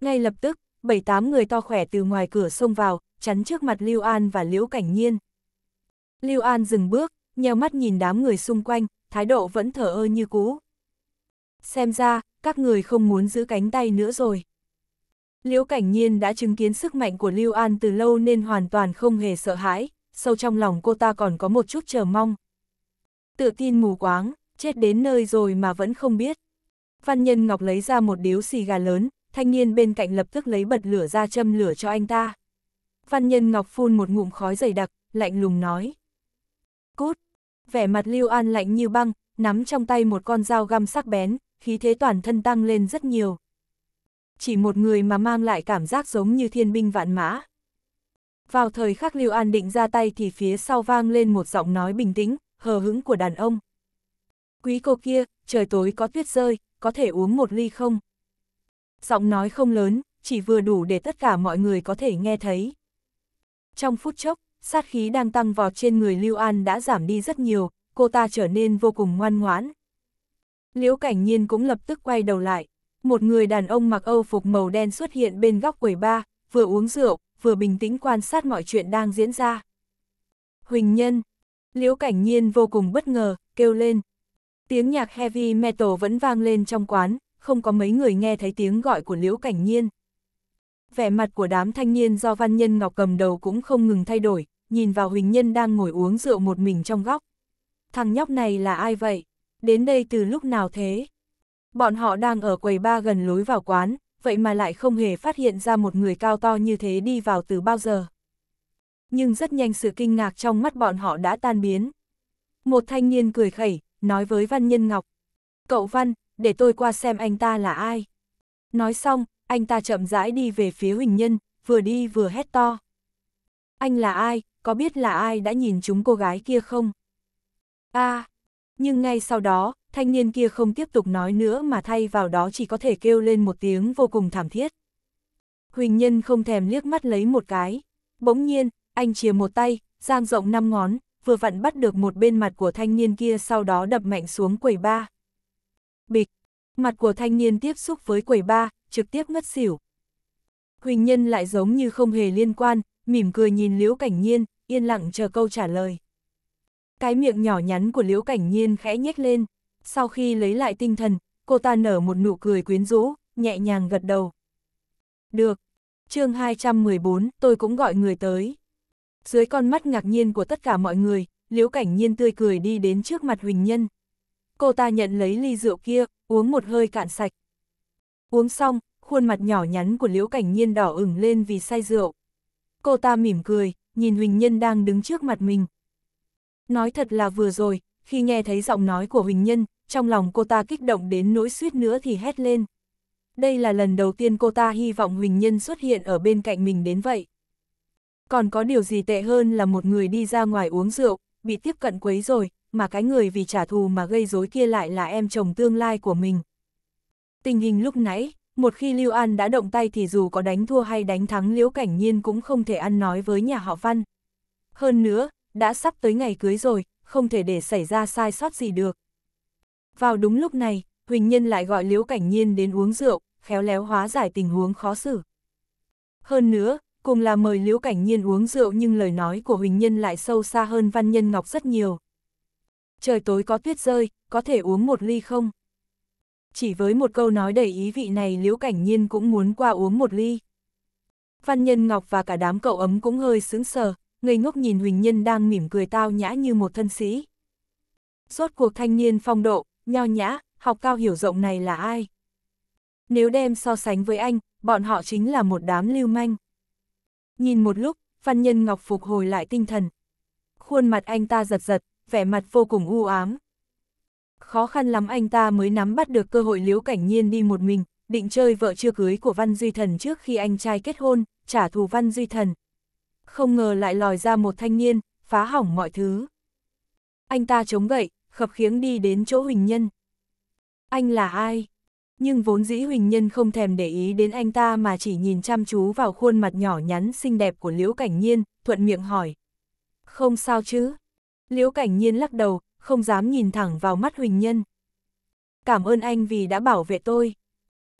Ngay lập tức, bảy tám người to khỏe từ ngoài cửa xông vào, chắn trước mặt Lưu An và Liễu Cảnh Nhiên. Lưu An dừng bước, nheo mắt nhìn đám người xung quanh, thái độ vẫn thở ơ như cũ. Xem ra, các người không muốn giữ cánh tay nữa rồi. Liễu Cảnh Nhiên đã chứng kiến sức mạnh của Lưu An từ lâu nên hoàn toàn không hề sợ hãi, sâu trong lòng cô ta còn có một chút chờ mong. Tự tin mù quáng, chết đến nơi rồi mà vẫn không biết. Văn Nhân Ngọc lấy ra một điếu xì gà lớn, thanh niên bên cạnh lập tức lấy bật lửa ra châm lửa cho anh ta. Văn Nhân Ngọc phun một ngụm khói dày đặc, lạnh lùng nói. Cút! Vẻ mặt Lưu An lạnh như băng, nắm trong tay một con dao găm sắc bén, khí thế toàn thân tăng lên rất nhiều. Chỉ một người mà mang lại cảm giác giống như thiên binh vạn mã. Vào thời khắc Lưu An định ra tay thì phía sau vang lên một giọng nói bình tĩnh, hờ hững của đàn ông. Quý cô kia, trời tối có tuyết rơi, có thể uống một ly không? Giọng nói không lớn, chỉ vừa đủ để tất cả mọi người có thể nghe thấy. Trong phút chốc, sát khí đang tăng vọt trên người Lưu An đã giảm đi rất nhiều, cô ta trở nên vô cùng ngoan ngoãn. Liễu Cảnh Nhiên cũng lập tức quay đầu lại, một người đàn ông mặc Âu phục màu đen xuất hiện bên góc quầy ba, vừa uống rượu, vừa bình tĩnh quan sát mọi chuyện đang diễn ra. Huỳnh Nhân, Liễu Cảnh Nhiên vô cùng bất ngờ, kêu lên. Tiếng nhạc heavy metal vẫn vang lên trong quán, không có mấy người nghe thấy tiếng gọi của Liễu Cảnh Nhiên. Vẻ mặt của đám thanh niên do văn nhân ngọc cầm đầu cũng không ngừng thay đổi, nhìn vào Huỳnh Nhân đang ngồi uống rượu một mình trong góc. Thằng nhóc này là ai vậy? Đến đây từ lúc nào thế? Bọn họ đang ở quầy ba gần lối vào quán, vậy mà lại không hề phát hiện ra một người cao to như thế đi vào từ bao giờ. Nhưng rất nhanh sự kinh ngạc trong mắt bọn họ đã tan biến. Một thanh niên cười khẩy, nói với Văn Nhân Ngọc. Cậu Văn, để tôi qua xem anh ta là ai. Nói xong, anh ta chậm rãi đi về phía Huỳnh Nhân, vừa đi vừa hét to. Anh là ai, có biết là ai đã nhìn chúng cô gái kia không? a à, nhưng ngay sau đó, thanh niên kia không tiếp tục nói nữa mà thay vào đó chỉ có thể kêu lên một tiếng vô cùng thảm thiết. Huỳnh Nhân không thèm liếc mắt lấy một cái. Bỗng nhiên, anh chìa một tay, giang rộng năm ngón, vừa vặn bắt được một bên mặt của thanh niên kia sau đó đập mạnh xuống quầy ba. Bịch, mặt của thanh niên tiếp xúc với quầy ba, trực tiếp ngất xỉu. Huỳnh Nhân lại giống như không hề liên quan, mỉm cười nhìn Liễu Cảnh Nhiên, yên lặng chờ câu trả lời. Cái miệng nhỏ nhắn của Liễu Cảnh Nhiên khẽ nhếch lên, sau khi lấy lại tinh thần, cô ta nở một nụ cười quyến rũ, nhẹ nhàng gật đầu. Được, chương 214, tôi cũng gọi người tới. Dưới con mắt ngạc nhiên của tất cả mọi người, Liễu Cảnh Nhiên tươi cười đi đến trước mặt Huỳnh Nhân. Cô ta nhận lấy ly rượu kia, uống một hơi cạn sạch. Uống xong, khuôn mặt nhỏ nhắn của Liễu Cảnh Nhiên đỏ ửng lên vì say rượu cô ta mỉm cười, nhìn Huỳnh Nhân đang đứng trước mặt mình. Nói thật là vừa rồi, khi nghe thấy giọng nói của Huỳnh Nhân, trong lòng cô ta kích động đến nỗi suýt nữa thì hét lên. Đây là lần đầu tiên cô ta hy vọng Huỳnh Nhân xuất hiện ở bên cạnh mình đến vậy. Còn có điều gì tệ hơn là một người đi ra ngoài uống rượu, bị tiếp cận quấy rồi, mà cái người vì trả thù mà gây rối kia lại là em chồng tương lai của mình. Tình hình lúc nãy, một khi Lưu An đã động tay thì dù có đánh thua hay đánh thắng Liễu Cảnh Nhiên cũng không thể ăn nói với nhà họ Văn. Hơn nữa, đã sắp tới ngày cưới rồi, không thể để xảy ra sai sót gì được. Vào đúng lúc này, Huỳnh Nhân lại gọi Liễu Cảnh Nhiên đến uống rượu, khéo léo hóa giải tình huống khó xử. Hơn nữa, cùng là mời Liễu Cảnh Nhiên uống rượu nhưng lời nói của Huỳnh Nhân lại sâu xa hơn Văn Nhân Ngọc rất nhiều. Trời tối có tuyết rơi, có thể uống một ly không? chỉ với một câu nói đầy ý vị này Liễu Cảnh Nhiên cũng muốn qua uống một ly. Văn Nhân Ngọc và cả đám cậu ấm cũng hơi sững sờ, ngây ngốc nhìn Huỳnh Nhân đang mỉm cười tao nhã như một thân sĩ. Rốt cuộc thanh niên phong độ, nho nhã, học cao hiểu rộng này là ai? Nếu đem so sánh với anh, bọn họ chính là một đám lưu manh. Nhìn một lúc, Văn Nhân Ngọc phục hồi lại tinh thần. Khuôn mặt anh ta giật giật, vẻ mặt vô cùng u ám. Khó khăn lắm anh ta mới nắm bắt được cơ hội liễu cảnh nhiên đi một mình, định chơi vợ chưa cưới của Văn Duy Thần trước khi anh trai kết hôn, trả thù Văn Duy Thần. Không ngờ lại lòi ra một thanh niên, phá hỏng mọi thứ. Anh ta chống gậy, khập khiếng đi đến chỗ Huỳnh Nhân. Anh là ai? Nhưng vốn dĩ Huỳnh Nhân không thèm để ý đến anh ta mà chỉ nhìn chăm chú vào khuôn mặt nhỏ nhắn xinh đẹp của Liễu Cảnh Nhiên, thuận miệng hỏi. Không sao chứ? Liễu Cảnh Nhiên lắc đầu, không dám nhìn thẳng vào mắt Huỳnh Nhân. Cảm ơn anh vì đã bảo vệ tôi.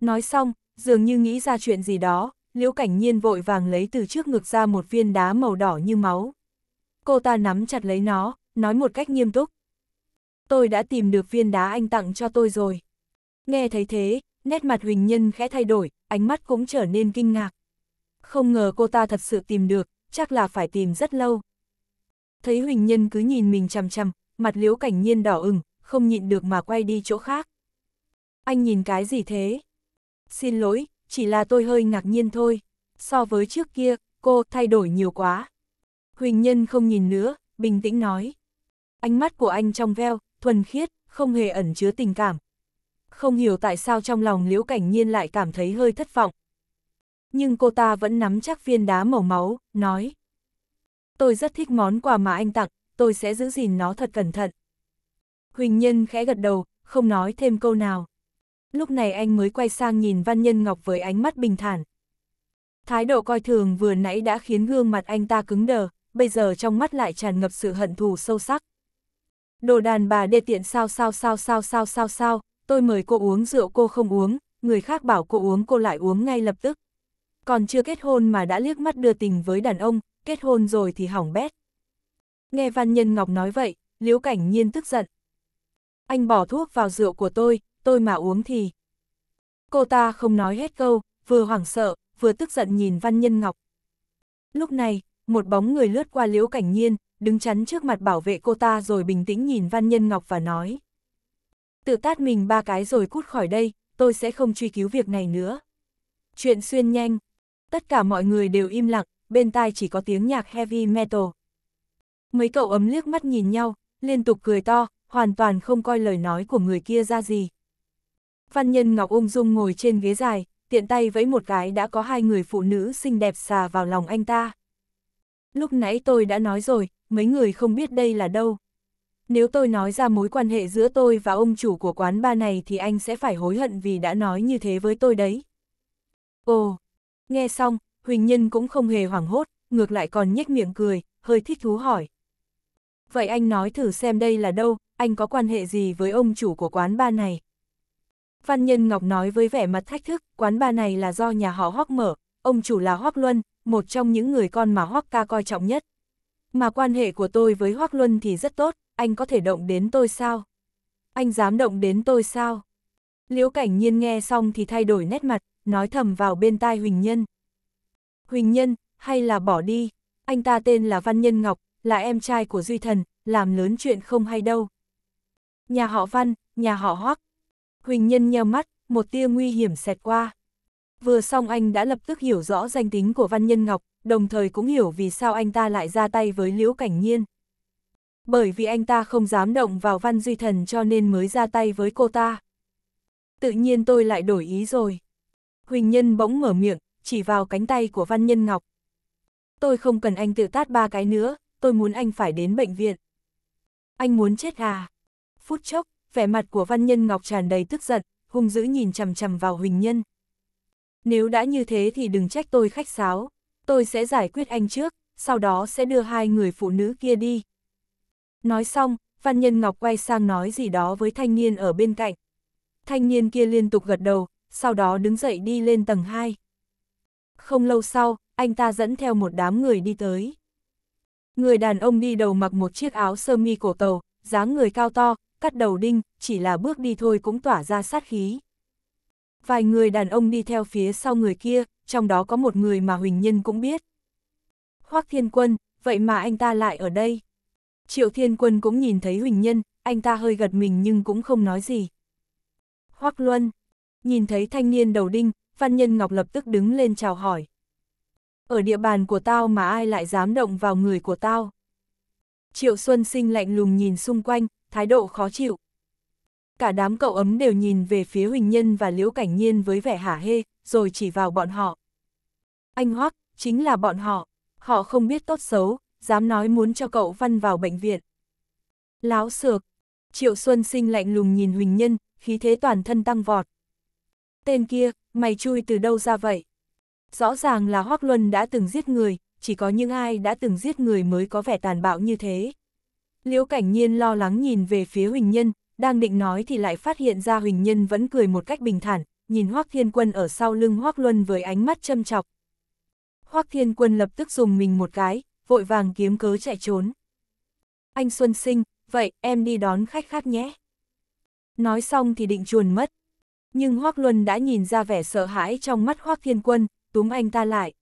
Nói xong, dường như nghĩ ra chuyện gì đó, Liễu Cảnh Nhiên vội vàng lấy từ trước ngực ra một viên đá màu đỏ như máu. Cô ta nắm chặt lấy nó, nói một cách nghiêm túc. Tôi đã tìm được viên đá anh tặng cho tôi rồi. Nghe thấy thế, nét mặt Huỳnh Nhân khẽ thay đổi, ánh mắt cũng trở nên kinh ngạc. Không ngờ cô ta thật sự tìm được, chắc là phải tìm rất lâu. Thấy Huỳnh Nhân cứ nhìn mình chằm chằm, mặt liễu cảnh nhiên đỏ ửng, không nhịn được mà quay đi chỗ khác. Anh nhìn cái gì thế? Xin lỗi, chỉ là tôi hơi ngạc nhiên thôi. So với trước kia, cô thay đổi nhiều quá. Huỳnh Nhân không nhìn nữa, bình tĩnh nói. Ánh mắt của anh trong veo, thuần khiết, không hề ẩn chứa tình cảm. Không hiểu tại sao trong lòng Liễu Cảnh Nhiên lại cảm thấy hơi thất vọng. Nhưng cô ta vẫn nắm chắc viên đá màu máu, nói. Tôi rất thích món quà mà anh tặng, tôi sẽ giữ gìn nó thật cẩn thận. Huỳnh Nhân khẽ gật đầu, không nói thêm câu nào. Lúc này anh mới quay sang nhìn Văn Nhân Ngọc với ánh mắt bình thản. Thái độ coi thường vừa nãy đã khiến gương mặt anh ta cứng đờ, bây giờ trong mắt lại tràn ngập sự hận thù sâu sắc. Đồ đàn bà đê tiện sao sao sao sao sao sao sao, tôi mời cô uống rượu cô không uống, người khác bảo cô uống cô lại uống ngay lập tức. Còn chưa kết hôn mà đã liếc mắt đưa tình với đàn ông, kết hôn rồi thì hỏng bét. Nghe Văn Nhân Ngọc nói vậy, Liễu Cảnh Nhiên tức giận. Anh bỏ thuốc vào rượu của tôi, tôi mà uống thì... Cô ta không nói hết câu, vừa hoảng sợ, vừa tức giận nhìn Văn Nhân Ngọc. Lúc này, một bóng người lướt qua Liễu Cảnh Nhiên, đứng chắn trước mặt bảo vệ cô ta rồi bình tĩnh nhìn Văn Nhân Ngọc và nói. Tự tát mình ba cái rồi cút khỏi đây, tôi sẽ không truy cứu việc này nữa. Chuyện xuyên nhanh. Tất cả mọi người đều im lặng, bên tai chỉ có tiếng nhạc heavy metal. Mấy cậu ấm liếc mắt nhìn nhau, liên tục cười to, hoàn toàn không coi lời nói của người kia ra gì. Văn nhân Ngọc ung dung ngồi trên ghế dài, tiện tay vẫy một cái đã có hai người phụ nữ xinh đẹp xà vào lòng anh ta. Lúc nãy tôi đã nói rồi, mấy người không biết đây là đâu. Nếu tôi nói ra mối quan hệ giữa tôi và ông chủ của quán ba này thì anh sẽ phải hối hận vì đã nói như thế với tôi đấy. Ồ, nghe xong, Huỳnh Nhân cũng không hề hoảng hốt, ngược lại còn nhếch miệng cười, hơi thích thú hỏi, vậy anh nói thử xem đây là đâu, anh có quan hệ gì với ông chủ của quán ba này? Văn Nhân Ngọc nói với vẻ mặt thách thức, quán ba này là do nhà họ Hoắc mở, ông chủ là Hoắc Luân, một trong những người con mà Hoắc ca coi trọng nhất. Mà quan hệ của tôi với Hoắc Luân thì rất tốt, anh có thể động đến tôi sao? Anh dám động đến tôi sao? Liễu Cảnh Nhiên nghe xong thì thay đổi nét mặt, nói thầm vào bên tai Huỳnh Nhân. Huỳnh Nhân, hay là bỏ đi, anh ta tên là Văn Nhân Ngọc, là em trai của Duy Thần, làm lớn chuyện không hay đâu. Nhà họ Văn, nhà họ Hoắc. Huỳnh Nhân nheo mắt, một tia nguy hiểm xẹt qua. Vừa xong anh đã lập tức hiểu rõ danh tính của Văn Nhân Ngọc, đồng thời cũng hiểu vì sao anh ta lại ra tay với Liễu Cảnh Nhiên. Bởi vì anh ta không dám động vào Văn Duy Thần cho nên mới ra tay với cô ta. Tự nhiên tôi lại đổi ý rồi. Huỳnh Nhân bỗng mở miệng, chỉ vào cánh tay của Văn Nhân Ngọc. Tôi không cần anh tự tát ba cái nữa, tôi muốn anh phải đến bệnh viện. Anh muốn chết à? Phút chốc, vẻ mặt của văn nhân Ngọc tràn đầy tức giận, hung dữ nhìn chằm chằm vào Huỳnh Nhân. Nếu đã như thế thì đừng trách tôi khách sáo, tôi sẽ giải quyết anh trước, sau đó sẽ đưa hai người phụ nữ kia đi. Nói xong, văn nhân Ngọc quay sang nói gì đó với thanh niên ở bên cạnh. Thanh niên kia liên tục gật đầu, sau đó đứng dậy đi lên tầng 2. Không lâu sau, anh ta dẫn theo một đám người đi tới. Người đàn ông đi đầu mặc một chiếc áo sơ mi cổ tàu, dáng người cao to, cắt đầu đinh, chỉ là bước đi thôi cũng tỏa ra sát khí. Vài người đàn ông đi theo phía sau người kia, trong đó có một người mà Huỳnh Nhân cũng biết. Hoác Thiên Quân, vậy mà anh ta lại ở đây. Triệu Thiên Quân cũng nhìn thấy Huỳnh Nhân, anh ta hơi gật mình nhưng cũng không nói gì. Hoác Luân, nhìn thấy thanh niên đầu đinh, Văn Nhân Ngọc lập tức đứng lên chào hỏi. Ở địa bàn của tao mà ai lại dám động vào người của tao. Triệu Xuân Sinh lạnh lùng nhìn xung quanh, thái độ khó chịu. Cả đám cậu ấm đều nhìn về phía Huỳnh Nhân và Liễu Cảnh Nhiên với vẻ hả hê, rồi chỉ vào bọn họ. Anh Hoắc, chính là bọn họ. Họ không biết tốt xấu, dám nói muốn cho cậu văn vào bệnh viện. Láo xược. Triệu Xuân Sinh lạnh lùng nhìn Huỳnh Nhân, khí thế toàn thân tăng vọt. Tên kia, mày chui từ đâu ra vậy? Rõ ràng là Hoác Luân đã từng giết người, chỉ có những ai đã từng giết người mới có vẻ tàn bạo như thế. Liễu Cảnh Nhiên lo lắng nhìn về phía Huỳnh Nhân, đang định nói thì lại phát hiện ra Huỳnh Nhân vẫn cười một cách bình thản, nhìn Hoác Thiên Quân ở sau lưng Hoác Luân với ánh mắt châm chọc. Hoác Thiên Quân lập tức dùng mình một cái, vội vàng kiếm cớ chạy trốn. Anh Xuân Sinh, vậy em đi đón khách khác nhé. Nói xong thì định chuồn mất. Nhưng Hoác Luân đã nhìn ra vẻ sợ hãi trong mắt Hoác Thiên Quân, túm anh ta lại.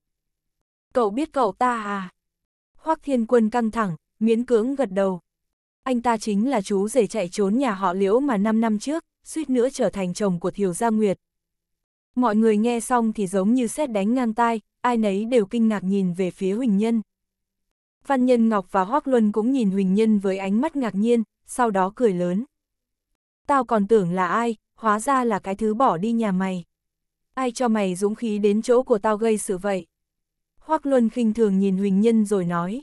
Cậu biết cậu ta à? Hoắc Thiên Quân căng thẳng, miễn cưỡng gật đầu. Anh ta chính là chú rể chạy trốn nhà họ Liễu mà 5 năm trước, suýt nữa trở thành chồng của Thiều Gia Nguyệt. Mọi người nghe xong thì giống như xét đánh ngang tai, ai nấy đều kinh ngạc nhìn về phía Huỳnh Nhân. Văn Nhân Ngọc và Hoắc Luân cũng nhìn Huỳnh Nhân với ánh mắt ngạc nhiên, sau đó cười lớn. Tao còn tưởng là ai, hóa ra là cái thứ bỏ đi nhà mày ai cho mày dũng khí đến chỗ của tao gây sự vậy? Hoác Luân khinh thường nhìn Huỳnh Nhân rồi nói.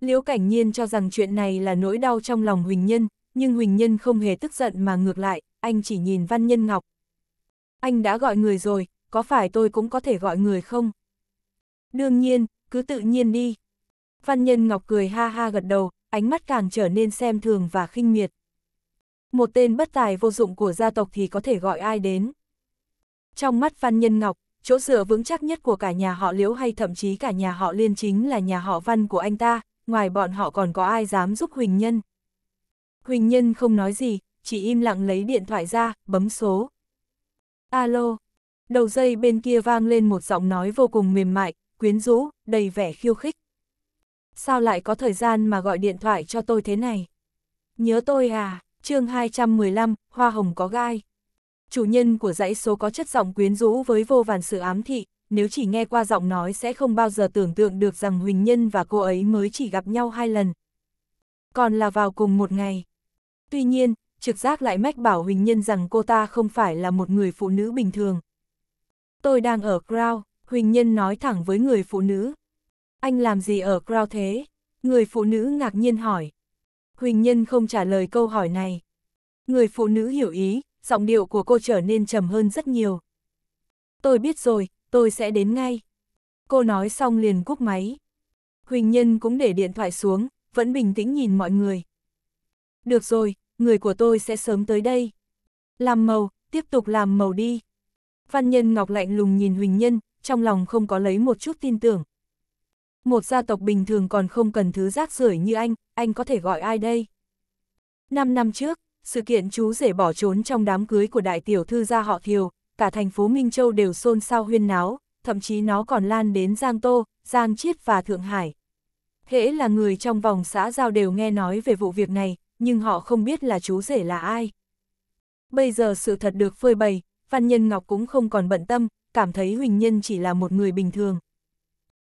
Liễu Cảnh Nhiên cho rằng chuyện này là nỗi đau trong lòng Huỳnh Nhân, nhưng Huỳnh Nhân không hề tức giận mà ngược lại, anh chỉ nhìn Văn Nhân Ngọc. Anh đã gọi người rồi, có phải tôi cũng có thể gọi người không? Đương nhiên, cứ tự nhiên đi. Văn Nhân Ngọc cười ha ha gật đầu, ánh mắt càng trở nên xem thường và khinh miệt. Một tên bất tài vô dụng của gia tộc thì có thể gọi ai đến. Trong mắt Văn Nhân Ngọc, chỗ dựa vững chắc nhất của cả nhà họ Liễu hay thậm chí cả nhà họ Liên chính là nhà họ Văn của anh ta, ngoài bọn họ còn có ai dám giúp Huỳnh Nhân. Huỳnh Nhân không nói gì, chỉ im lặng lấy điện thoại ra, bấm số. Alo. Đầu dây bên kia vang lên một giọng nói vô cùng mềm mại, quyến rũ, đầy vẻ khiêu khích. Sao lại có thời gian mà gọi điện thoại cho tôi thế này? Nhớ tôi à, chương 215, Hoa Hồng có gai. Chủ nhân của dãy số có chất giọng quyến rũ với vô vàn sự ám thị, nếu chỉ nghe qua giọng nói sẽ không bao giờ tưởng tượng được rằng Huỳnh Nhân và cô ấy mới chỉ gặp nhau hai lần. Còn là vào cùng một ngày. Tuy nhiên, trực giác lại mách bảo Huỳnh Nhân rằng cô ta không phải là một người phụ nữ bình thường. Tôi đang ở Crow, Huỳnh Nhân nói thẳng với người phụ nữ. Anh làm gì ở Crow thế? Người phụ nữ ngạc nhiên hỏi. Huỳnh Nhân không trả lời câu hỏi này. Người phụ nữ hiểu ý, giọng điệu của cô trở nên trầm hơn rất nhiều. Tôi biết rồi, tôi sẽ đến ngay. Cô nói xong liền cúp máy. Huỳnh Nhân cũng để điện thoại xuống, vẫn bình tĩnh nhìn mọi người. Được rồi, người của tôi sẽ sớm tới đây. Làm màu, tiếp tục làm màu đi. Văn Nhân Ngọc lạnh lùng nhìn Huỳnh Nhân, trong lòng không có lấy một chút tin tưởng. Một gia tộc bình thường còn không cần thứ rác rưởi như anh, anh có thể gọi ai đây? Năm năm trước, sự kiện chú rể bỏ trốn trong đám cưới của đại tiểu thư gia họ Thiều, cả thành phố Minh Châu đều xôn xao huyên náo, thậm chí nó còn lan đến Giang Tô, Giang Chiết và Thượng Hải. thế là người trong vòng xã giao đều nghe nói về vụ việc này, nhưng họ không biết là chú rể là ai. Bây giờ sự thật được phơi bày, Văn Nhân Ngọc cũng không còn bận tâm, cảm thấy Huỳnh Nhân chỉ là một người bình thường.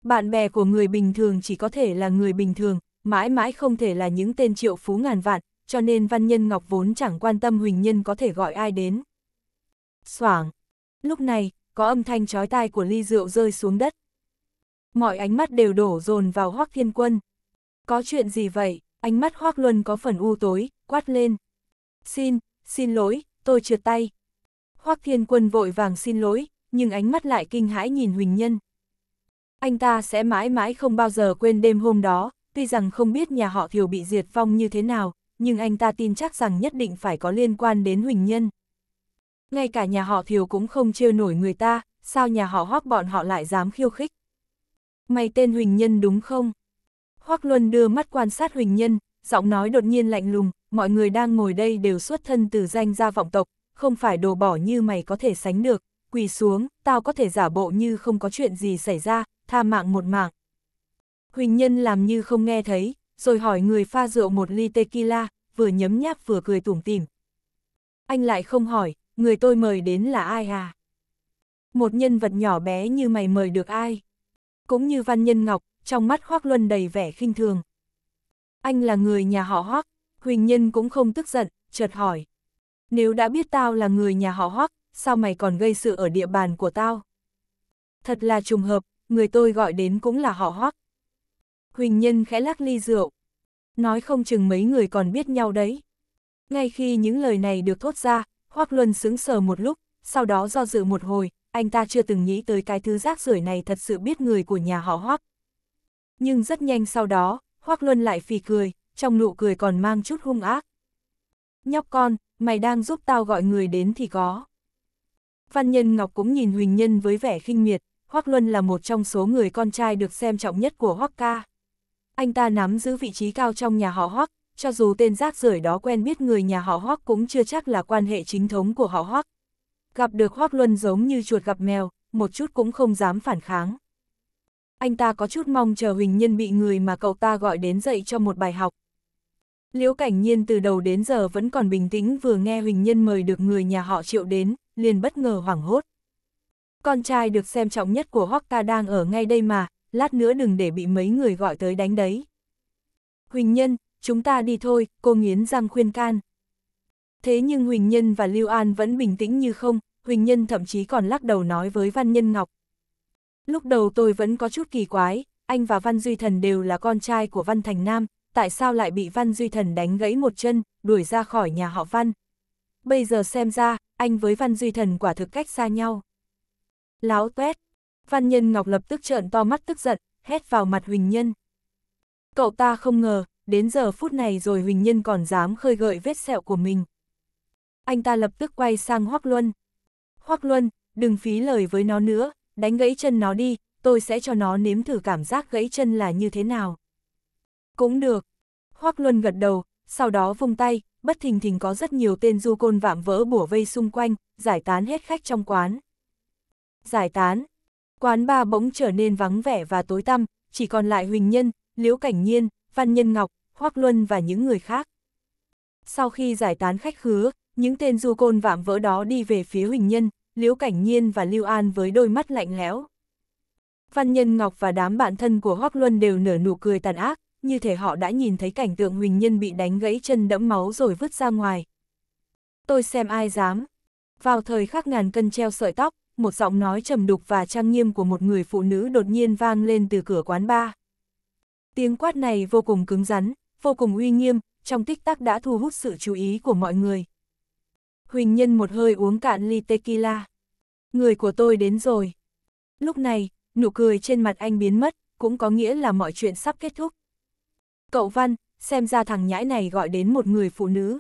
Bạn bè của người bình thường chỉ có thể là người bình thường, mãi mãi không thể là những tên triệu phú ngàn vạn, cho nên Văn Nhân Ngọc vốn chẳng quan tâm Huỳnh Nhân có thể gọi ai đến. Soảng! Lúc này, có âm thanh chói tai của ly rượu rơi xuống đất. Mọi ánh mắt đều đổ dồn vào Hoác Thiên Quân. Có chuyện gì vậy? Ánh mắt Hoác Luân có phần u tối, quát lên. Xin, xin lỗi, tôi trượt tay. Hoác Thiên Quân vội vàng xin lỗi, nhưng ánh mắt lại kinh hãi nhìn Huỳnh Nhân. Anh ta sẽ mãi mãi không bao giờ quên đêm hôm đó, tuy rằng không biết nhà họ Thiều bị diệt vong như thế nào, nhưng anh ta tin chắc rằng nhất định phải có liên quan đến Huỳnh Nhân. Ngay cả nhà họ Thiều cũng không trêu nổi người ta, sao nhà họ Hoắc bọn họ lại dám khiêu khích? Mày tên Huỳnh Nhân đúng không? Hoắc Luân đưa mắt quan sát Huỳnh Nhân, giọng nói đột nhiên lạnh lùng, mọi người đang ngồi đây đều xuất thân từ danh gia vọng tộc, không phải đồ bỏ như mày có thể sánh được, quỳ xuống, tao có thể giả bộ như không có chuyện gì xảy ra, tha mạng một mạng. Huỳnh Nhân làm như không nghe thấy, rồi hỏi người pha rượu một ly tequila, vừa nhấm nháp vừa cười tủm tỉm. Anh lại không hỏi, người tôi mời đến là ai à? Một nhân vật nhỏ bé như mày mời được ai? Cũng như Văn Nhân Ngọc, trong mắt Hoác Luân đầy vẻ khinh thường. Anh là người nhà họ Hoác, Huỳnh Nhân cũng không tức giận, chợt hỏi. Nếu đã biết tao là người nhà họ Hoác, sao mày còn gây sự ở địa bàn của tao? Thật là trùng hợp, người tôi gọi đến cũng là họ Hoác. Huỳnh Nhân khẽ lắc ly rượu. Nói không chừng mấy người còn biết nhau đấy. Ngay khi những lời này được thốt ra, Hoác Luân sững sờ một lúc, sau đó do dự một hồi, anh ta chưa từng nghĩ tới cái thứ rác rưởi này thật sự biết người của nhà họ Hoác. Nhưng rất nhanh sau đó, Hoác Luân lại phì cười, trong nụ cười còn mang chút hung ác. Nhóc con, mày đang giúp tao gọi người đến thì có. Văn Nhân Ngọc cũng nhìn Huỳnh Nhân với vẻ khinh miệt, Hoác Luân là một trong số người con trai được xem trọng nhất của Hoác Ca anh ta nắm giữ vị trí cao trong nhà họ Hoắc, cho dù tên rác rưởi đó quen biết người nhà họ Hoắc cũng chưa chắc là quan hệ chính thống của họ Hoắc. Gặp được Hoắc Luân giống như chuột gặp mèo, một chút cũng không dám phản kháng. Anh ta có chút mong chờ Huỳnh Nhân bị người mà cậu ta gọi đến dạy cho một bài học. Liễu Cảnh Nhiên từ đầu đến giờ vẫn còn bình tĩnh vừa nghe Huỳnh Nhân mời được người nhà họ Triệu đến, liền bất ngờ hoảng hốt. Con trai được xem trọng nhất của Hoắc ta đang ở ngay đây mà, lát nữa đừng để bị mấy người gọi tới đánh đấy. Huỳnh Nhân, chúng ta đi thôi, cô nghiến răng khuyên can. Thế nhưng Huỳnh Nhân và Lưu An vẫn bình tĩnh như không, Huỳnh Nhân thậm chí còn lắc đầu nói với Văn Nhân Ngọc. Lúc đầu tôi vẫn có chút kỳ quái, anh và Văn Duy Thần đều là con trai của Văn Thành Nam, tại sao lại bị Văn Duy Thần đánh gãy một chân, đuổi ra khỏi nhà họ Văn. Bây giờ xem ra, anh với Văn Duy Thần quả thực cách xa nhau. Láo tuét, Phan Nhân Ngọc lập tức trợn to mắt tức giận, hét vào mặt Huỳnh Nhân. Cậu ta không ngờ, đến giờ phút này rồi Huỳnh Nhân còn dám khơi gợi vết sẹo của mình. Anh ta lập tức quay sang Hoác Luân. Hoác Luân, đừng phí lời với nó nữa, đánh gãy chân nó đi, tôi sẽ cho nó nếm thử cảm giác gãy chân là như thế nào. Cũng được. Hoác Luân gật đầu, sau đó vung tay, bất thình thình có rất nhiều tên du côn vạm vỡ bủa vây xung quanh, giải tán hết khách trong quán. Giải tán, Quán ba bỗng trở nên vắng vẻ và tối tăm, chỉ còn lại Huỳnh Nhân, Liễu Cảnh Nhiên, Văn Nhân Ngọc, Hoác Luân và những người khác. Sau khi giải tán khách khứa, những tên du côn vạm vỡ đó đi về phía Huỳnh Nhân, Liễu Cảnh Nhiên và Lưu An với đôi mắt lạnh lẽo. Văn Nhân Ngọc và đám bạn thân của Hoác Luân đều nở nụ cười tàn ác, như thể họ đã nhìn thấy cảnh tượng Huỳnh Nhân bị đánh gãy chân đẫm máu rồi vứt ra ngoài. Tôi xem ai dám. Vào thời khắc ngàn cân treo sợi tóc, một giọng nói trầm đục và trang nghiêm của một người phụ nữ đột nhiên vang lên từ cửa quán bar. Tiếng quát này vô cùng cứng rắn, vô cùng uy nghiêm, trong tích tắc đã thu hút sự chú ý của mọi người. Huỳnh Nhân một hơi uống cạn ly tequila. Người của tôi đến rồi. Lúc này, nụ cười trên mặt anh biến mất, cũng có nghĩa là mọi chuyện sắp kết thúc. Cậu Văn, xem ra thằng nhãi này gọi đến một người phụ nữ.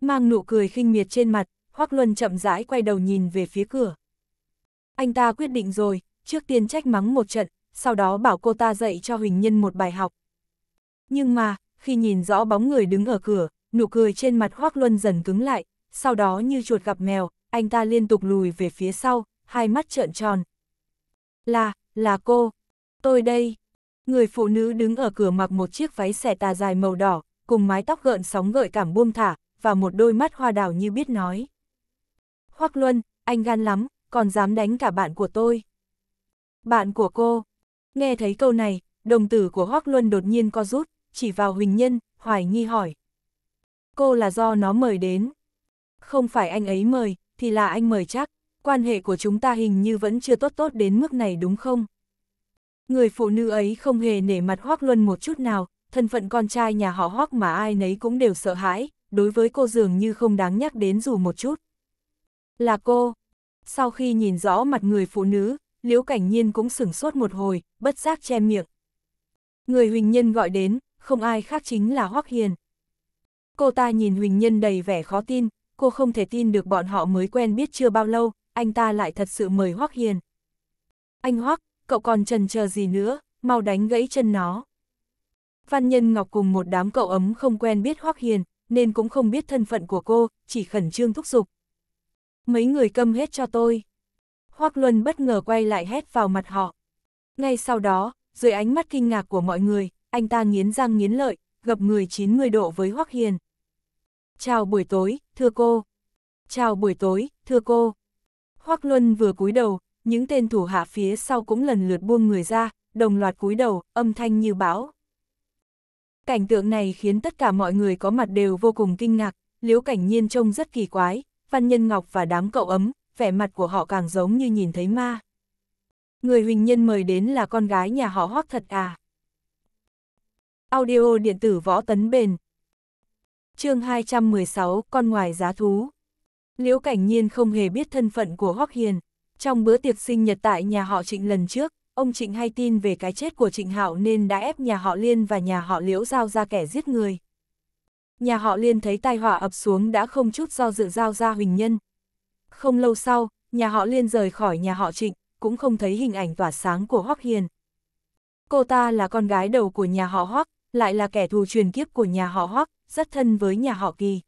Mang nụ cười khinh miệt trên mặt, Hoác Luân chậm rãi quay đầu nhìn về phía cửa. Anh ta quyết định rồi, trước tiên trách mắng một trận, sau đó bảo cô ta dạy cho Huỳnh Nhân một bài học. Nhưng mà, khi nhìn rõ bóng người đứng ở cửa, nụ cười trên mặt Hoác Luân dần cứng lại, sau đó như chuột gặp mèo, anh ta liên tục lùi về phía sau, hai mắt trợn tròn. Là, là cô, tôi đây. Người phụ nữ đứng ở cửa mặc một chiếc váy xẻ tà dài màu đỏ, cùng mái tóc gợn sóng gợi cảm buông thả, và một đôi mắt hoa đào như biết nói. Hoác Luân, anh gan lắm, còn dám đánh cả bạn của tôi. Bạn của cô. Nghe thấy câu này, đồng tử của Hoác Luân đột nhiên co rút, chỉ vào Huỳnh Nhân, hoài nghi hỏi. Cô là do nó mời đến. Không phải anh ấy mời, thì là anh mời chắc. Quan hệ của chúng ta hình như vẫn chưa tốt tốt đến mức này đúng không? Người phụ nữ ấy không hề nể mặt Hoác Luân một chút nào, thân phận con trai nhà họ Hoác mà ai nấy cũng đều sợ hãi, đối với cô dường như không đáng nhắc đến dù một chút. Là cô, sau khi nhìn rõ mặt người phụ nữ, Liễu Cảnh Nhiên cũng sửng sốt một hồi, bất giác che miệng. Người Huỳnh Nhân gọi đến, không ai khác chính là Hoắc Hiền. Cô ta nhìn Huỳnh Nhân đầy vẻ khó tin, cô không thể tin được bọn họ mới quen biết chưa bao lâu, anh ta lại thật sự mời Hoắc Hiền. Anh Hoắc, cậu còn trần chờ gì nữa, mau đánh gãy chân nó. Văn Nhân Ngọc cùng một đám cậu ấm không quen biết Hoắc Hiền, nên cũng không biết thân phận của cô, chỉ khẩn trương thúc giục, Mấy người câm hết cho tôi. Hoác Luân bất ngờ quay lại hét vào mặt họ. Ngay sau đó, dưới ánh mắt kinh ngạc của mọi người, anh ta nghiến răng nghiến lợi, gập người 90 độ với Hoác Hiền. Chào buổi tối, thưa cô. Chào buổi tối, thưa cô. Hoác Luân vừa cúi đầu, những tên thủ hạ phía sau cũng lần lượt buông người ra, đồng loạt cúi đầu, âm thanh như bão. Cảnh tượng này khiến tất cả mọi người có mặt đều vô cùng kinh ngạc, liễu cảnh nhiên trông rất kỳ quái, Văn Nhân Ngọc và đám cậu ấm, vẻ mặt của họ càng giống như nhìn thấy ma. Người Huỳnh Nhân mời đến là con gái nhà họ Hoắc thật à? Audio điện tử võ tấn bền. chương 216, con ngoài giá thú. Liễu Cảnh Nhiên không hề biết thân phận của Hoắc Hiền. Trong bữa tiệc sinh nhật tại nhà họ Trịnh lần trước, ông Trịnh hay tin về cái chết của Trịnh Hạo nên đã ép nhà họ Liên và nhà họ Liễu giao ra kẻ giết người. Nhà họ liên thấy tai họa ập xuống đã không chút do dự giao ra huỳnh nhân. Không lâu sau, nhà họ liên rời khỏi nhà họ trịnh, cũng không thấy hình ảnh tỏa sáng của Hoắc Hiền. Cô ta là con gái đầu của nhà họ Hoắc, lại là kẻ thù truyền kiếp của nhà họ Hoắc, rất thân với nhà họ Kỳ.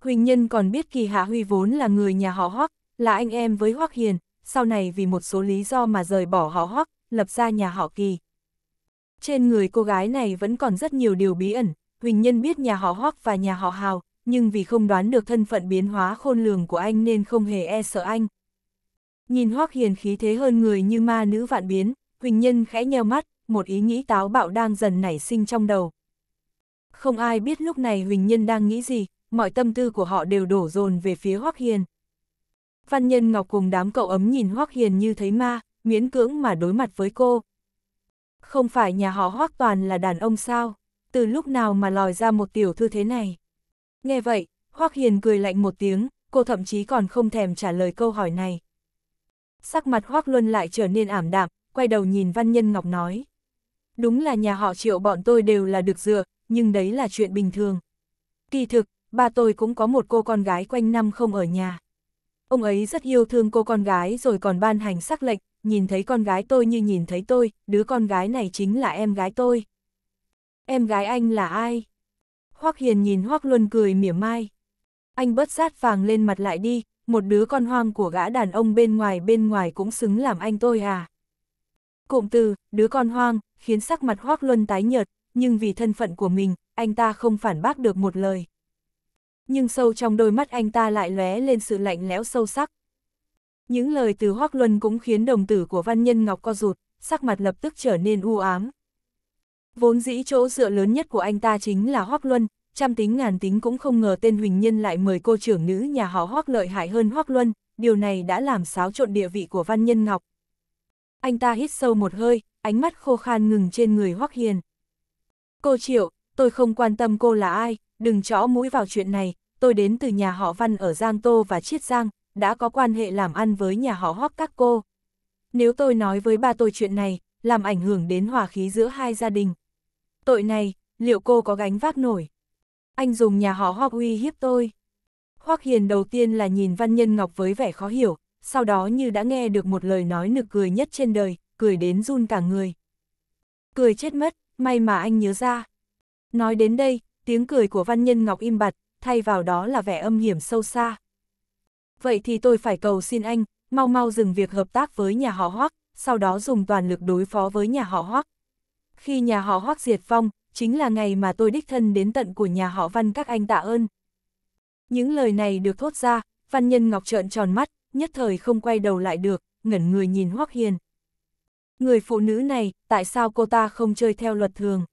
Huỳnh Nhân còn biết Kỳ Hạ Huy vốn là người nhà họ Hoắc, là anh em với Hoắc Hiền, sau này vì một số lý do mà rời bỏ họ Hoắc, lập ra nhà họ Kỳ. Trên người cô gái này vẫn còn rất nhiều điều bí ẩn, Huỳnh Nhân biết nhà họ Hoắc và nhà họ Hào, nhưng vì không đoán được thân phận biến hóa khôn lường của anh nên không hề e sợ anh. Nhìn Hoắc Hiền khí thế hơn người như ma nữ vạn biến, Huỳnh Nhân khẽ nheo mắt, một ý nghĩ táo bạo đang dần nảy sinh trong đầu. Không ai biết lúc này Huỳnh Nhân đang nghĩ gì, mọi tâm tư của họ đều đổ dồn về phía Hoắc Hiền. Văn Nhân Ngọc cùng đám cậu ấm nhìn Hoắc Hiền như thấy ma, miễn cưỡng mà đối mặt với cô. Không phải nhà họ Hoắc toàn là đàn ông sao? từ lúc nào mà lòi ra một tiểu thư thế này. Nghe vậy, Hoắc Hiền cười lạnh một tiếng, cô thậm chí còn không thèm trả lời câu hỏi này. Sắc mặt Hoắc Luân lại trở nên ảm đạm, quay đầu nhìn Văn Nhân Ngọc nói. Đúng là nhà họ triệu bọn tôi đều là được dựa, nhưng đấy là chuyện bình thường. Kỳ thực, ba tôi cũng có một cô con gái quanh năm không ở nhà. Ông ấy rất yêu thương cô con gái rồi còn ban hành sắc lệnh, nhìn thấy con gái tôi như nhìn thấy tôi, đứa con gái này chính là em gái tôi em gái anh là ai? Hoắc Hiền nhìn Hoắc Luân cười mỉa mai. Anh bớt sát vàng lên mặt lại đi, một đứa con hoang của gã đàn ông bên ngoài bên ngoài cũng xứng làm anh tôi à. Cụm từ, đứa con hoang, khiến sắc mặt Hoắc Luân tái nhợt, nhưng vì thân phận của mình, anh ta không phản bác được một lời. Nhưng sâu trong đôi mắt anh ta lại lóe lên sự lạnh lẽo sâu sắc. Những lời từ Hoắc Luân cũng khiến đồng tử của văn nhân Ngọc co rụt, sắc mặt lập tức trở nên u ám. Vốn dĩ chỗ dựa lớn nhất của anh ta chính là Hoác Luân, trăm tính ngàn tính cũng không ngờ tên Huỳnh Nhân lại mời cô trưởng nữ nhà họ Hoác lợi hại hơn Hoác Luân, điều này đã làm xáo trộn địa vị của Văn Nhân Ngọc. Anh ta hít sâu một hơi, ánh mắt khô khan ngừng trên người Hoác Hiền. Cô Triệu, tôi không quan tâm cô là ai, đừng chõ mũi vào chuyện này, tôi đến từ nhà họ Văn ở Giang Tô và Chiết Giang, đã có quan hệ làm ăn với nhà họ Hoác các cô. Nếu tôi nói với ba tôi chuyện này, làm ảnh hưởng đến hòa khí giữa hai gia đình, Tội này, liệu cô có gánh vác nổi? Anh dùng nhà họ Hoác uy hiếp tôi. Hoác Hiền đầu tiên là nhìn Văn Nhân Ngọc với vẻ khó hiểu, sau đó như đã nghe được một lời nói nực cười nhất trên đời, cười đến run cả người. Cười chết mất, may mà anh nhớ ra. Nói đến đây, tiếng cười của Văn Nhân Ngọc im bặt, thay vào đó là vẻ âm hiểm sâu xa. Vậy thì tôi phải cầu xin anh, mau mau dừng việc hợp tác với nhà họ Hoác, sau đó dùng toàn lực đối phó với nhà họ Hoác, khi nhà họ Hoác diệt vong, chính là ngày mà tôi đích thân đến tận của nhà họ Văn các anh tạ ơn. Những lời này được thốt ra, Văn Nhân Ngọc trợn tròn mắt, nhất thời không quay đầu lại được, ngẩn người nhìn Hoác Hiền. Người phụ nữ này, tại sao cô ta không chơi theo luật thường?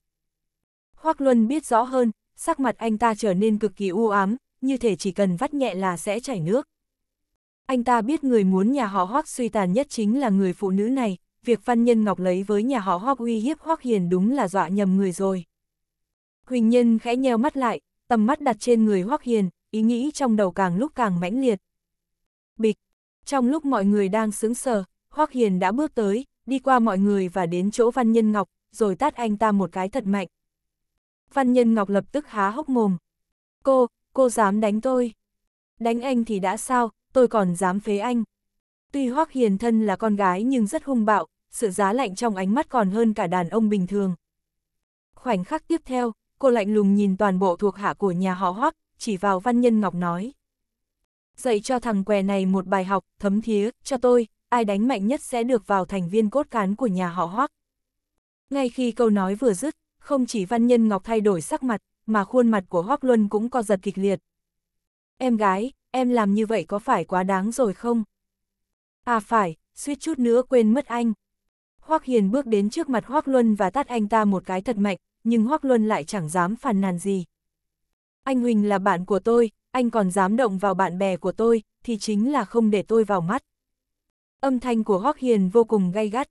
Hoác Luân biết rõ hơn, sắc mặt anh ta trở nên cực kỳ u ám, như thể chỉ cần vắt nhẹ là sẽ chảy nước. Anh ta biết người muốn nhà họ Hoác suy tàn nhất chính là người phụ nữ này, việc Văn Nhân Ngọc lấy với nhà họ Hoác uy hiếp Hoác Hiền đúng là dọa nhầm người rồi. Huỳnh Nhân khẽ nheo mắt lại, tầm mắt đặt trên người Hoác Hiền, ý nghĩ trong đầu càng lúc càng mãnh liệt. Bịch, trong lúc mọi người đang sững sờ, Hoác Hiền đã bước tới, đi qua mọi người và đến chỗ Văn Nhân Ngọc, rồi tát anh ta một cái thật mạnh. Văn Nhân Ngọc lập tức há hốc mồm. Cô, cô dám đánh tôi. Đánh anh thì đã sao, tôi còn dám phế anh. Tuy Hoắc Hiền thân là con gái nhưng rất hung bạo, sự giá lạnh trong ánh mắt còn hơn cả đàn ông bình thường. Khoảnh khắc tiếp theo, cô lạnh lùng nhìn toàn bộ thuộc hạ của nhà họ Hoắc, chỉ vào Văn Nhân Ngọc nói. Dạy cho thằng què này một bài học, thấm thía, cho tôi, ai đánh mạnh nhất sẽ được vào thành viên cốt cán của nhà họ Hoắc. Ngay khi câu nói vừa dứt, không chỉ Văn Nhân Ngọc thay đổi sắc mặt, mà khuôn mặt của Hoắc Luân cũng co giật kịch liệt. Em gái, em làm như vậy có phải quá đáng rồi không? À phải, suýt chút nữa quên mất anh. Hoắc Hiền bước đến trước mặt Hoắc Luân và tát anh ta một cái thật mạnh, nhưng Hoắc Luân lại chẳng dám phàn nàn gì. Anh Huỳnh là bạn của tôi, anh còn dám động vào bạn bè của tôi, thì chính là không để tôi vào mắt. Âm thanh của Hoắc Hiền vô cùng gay gắt.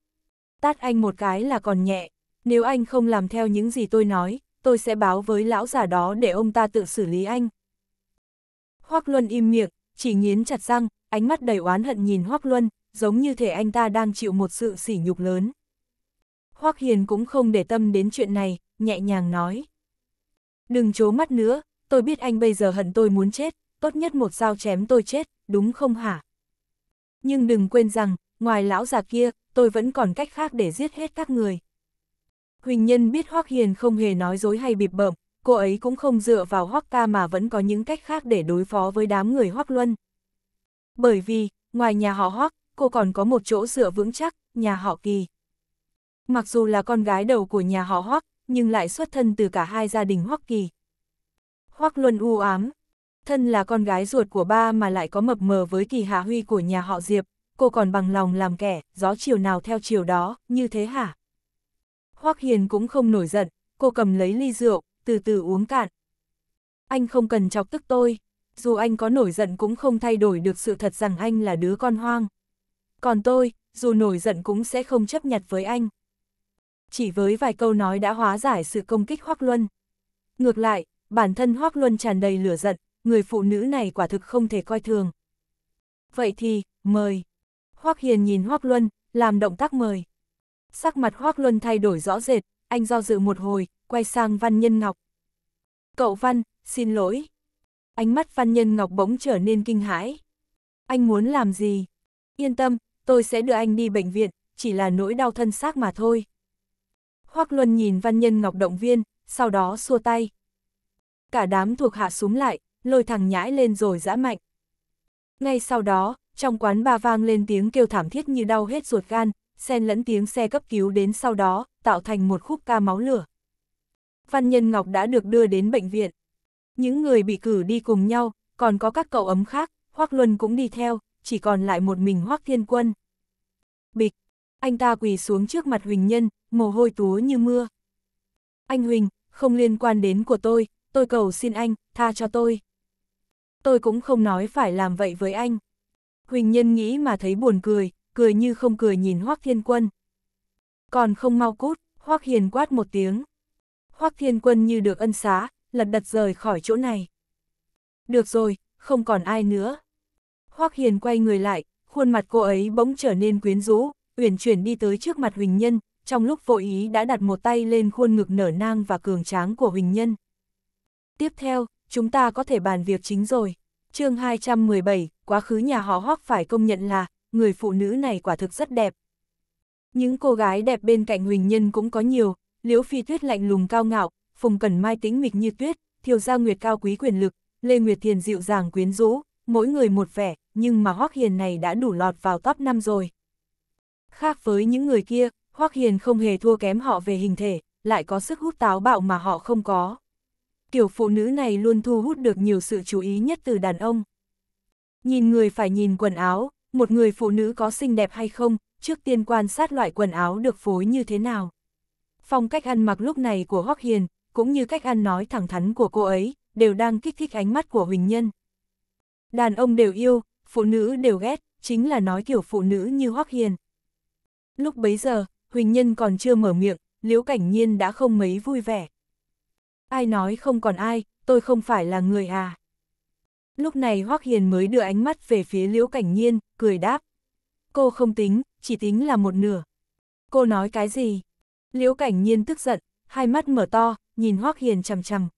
Tát anh một cái là còn nhẹ, nếu anh không làm theo những gì tôi nói, tôi sẽ báo với lão già đó để ông ta tự xử lý anh. Hoắc Luân im miệng, chỉ nghiến chặt răng, ánh mắt đầy oán hận nhìn Hoắc Luân, giống như thể anh ta đang chịu một sự sỉ nhục lớn. Hoắc Hiền cũng không để tâm đến chuyện này, nhẹ nhàng nói. Đừng chố mắt nữa, tôi biết anh bây giờ hận tôi muốn chết, tốt nhất một dao chém tôi chết, đúng không hả? Nhưng đừng quên rằng, ngoài lão già kia, tôi vẫn còn cách khác để giết hết các người. Huỳnh Nhân biết Hoắc Hiền không hề nói dối hay bịp bợm, cô ấy cũng không dựa vào Hoắc ca mà vẫn có những cách khác để đối phó với đám người Hoắc Luân. Bởi vì, ngoài nhà họ Hoắc, cô còn có một chỗ dựa vững chắc, nhà họ Kỳ. Mặc dù là con gái đầu của nhà họ Hoắc, nhưng lại xuất thân từ cả hai gia đình Hoắc Kỳ. Hoắc Luân u ám, thân là con gái ruột của ba mà lại có mập mờ với Kỳ Hạ Huy của nhà họ Diệp, cô còn bằng lòng làm kẻ, gió chiều nào theo chiều đó, như thế hả? Hoắc Hiền cũng không nổi giận, cô cầm lấy ly rượu, từ từ uống cạn. Anh không cần chọc tức tôi, dù anh có nổi giận cũng không thay đổi được sự thật rằng anh là đứa con hoang. Còn tôi, dù nổi giận cũng sẽ không chấp nhặt với anh. Chỉ với vài câu nói đã hóa giải sự công kích Hoác Luân. Ngược lại, bản thân Hoác Luân tràn đầy lửa giận, người phụ nữ này quả thực không thể coi thường. Vậy thì, mời. Hoác Hiền nhìn Hoác Luân, làm động tác mời. Sắc mặt Hoác Luân thay đổi rõ rệt, anh do dự một hồi, quay sang Văn Nhân Ngọc. Cậu Văn, xin lỗi. Ánh mắt Văn Nhân Ngọc bỗng trở nên kinh hãi. Anh muốn làm gì? Yên tâm, tôi sẽ đưa anh đi bệnh viện, chỉ là nỗi đau thân xác mà thôi. Hoác Luân nhìn Văn Nhân Ngọc động viên, sau đó xua tay. Cả đám thuộc hạ súng lại, lôi thằng nhãi lên rồi dã mạnh. Ngay sau đó, trong quán ba vang lên tiếng kêu thảm thiết như đau hết ruột gan, xen lẫn tiếng xe cấp cứu đến sau đó, tạo thành một khúc ca máu lửa. Văn Nhân Ngọc đã được đưa đến bệnh viện. Những người bị cử đi cùng nhau, còn có các cậu ấm khác, Hoác Luân cũng đi theo, chỉ còn lại một mình Hoác Thiên Quân. Bịch, anh ta quỳ xuống trước mặt Huỳnh Nhân, mồ hôi túa như mưa. Anh Huỳnh, không liên quan đến của tôi, tôi cầu xin anh, tha cho tôi. Tôi cũng không nói phải làm vậy với anh. Huỳnh Nhân nghĩ mà thấy buồn cười, cười như không cười nhìn Hoác Thiên Quân. Còn không mau cút, Hoác Hiền quát một tiếng. Hoác Thiên Quân như được ân xá, lật đật rời khỏi chỗ này. Được rồi, không còn ai nữa. Hoác Hiền quay người lại, khuôn mặt cô ấy bỗng trở nên quyến rũ, uyển chuyển đi tới trước mặt Huỳnh Nhân, trong lúc vô ý đã đặt một tay lên khuôn ngực nở nang và cường tráng của Huỳnh Nhân. Tiếp theo, chúng ta có thể bàn việc chính rồi. chương 217, quá khứ nhà họ Hoác phải công nhận là người phụ nữ này quả thực rất đẹp. Những cô gái đẹp bên cạnh Huỳnh Nhân cũng có nhiều, Liễu Phi Tuyết lạnh lùng cao ngạo, Phùng Cẩn Mai tính mịch như tuyết, Thiều Gia Nguyệt cao quý quyền lực, Lê Nguyệt Thiền dịu dàng quyến rũ, mỗi người một vẻ, nhưng mà Hoắc Hiền này đã đủ lọt vào top 5 rồi. Khác với những người kia, Hoắc Hiền không hề thua kém họ về hình thể, lại có sức hút táo bạo mà họ không có. Kiểu phụ nữ này luôn thu hút được nhiều sự chú ý nhất từ đàn ông. Nhìn người phải nhìn quần áo, một người phụ nữ có xinh đẹp hay không, trước tiên quan sát loại quần áo được phối như thế nào. Phong cách ăn mặc lúc này của Hoắc Hiền, cũng như cách ăn nói thẳng thắn của cô ấy, đều đang kích thích ánh mắt của Huỳnh Nhân. Đàn ông đều yêu, phụ nữ đều ghét, chính là nói kiểu phụ nữ như Hoắc Hiền. Lúc bấy giờ, Huỳnh Nhân còn chưa mở miệng, Liễu Cảnh Nhiên đã không mấy vui vẻ. Ai nói không còn ai, tôi không phải là người à. Lúc này Hoắc Hiền mới đưa ánh mắt về phía Liễu Cảnh Nhiên, cười đáp. Cô không tính, chỉ tính là một nửa. Cô nói cái gì? Liễu Cảnh Nhiên tức giận, hai mắt mở to, nhìn Hoắc Hiền chằm chằm.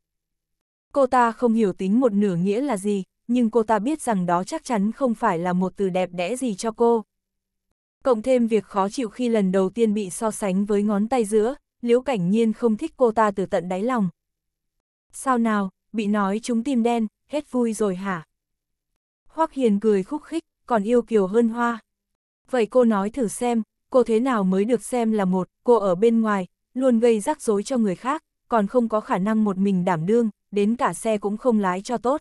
Cô ta không hiểu tính một nửa nghĩa là gì, nhưng cô ta biết rằng đó chắc chắn không phải là một từ đẹp đẽ gì cho cô. Cộng thêm việc khó chịu khi lần đầu tiên bị so sánh với ngón tay giữa, Liễu Cảnh Nhiên không thích cô ta từ tận đáy lòng. Sao nào, bị nói chúng tim đen, hết vui rồi hả? Hoắc Hiền cười khúc khích, còn yêu kiều hơn hoa. Vậy cô nói thử xem, cô thế nào mới được xem là một, cô ở bên ngoài, luôn gây rắc rối cho người khác, còn không có khả năng một mình đảm đương, đến cả xe cũng không lái cho tốt.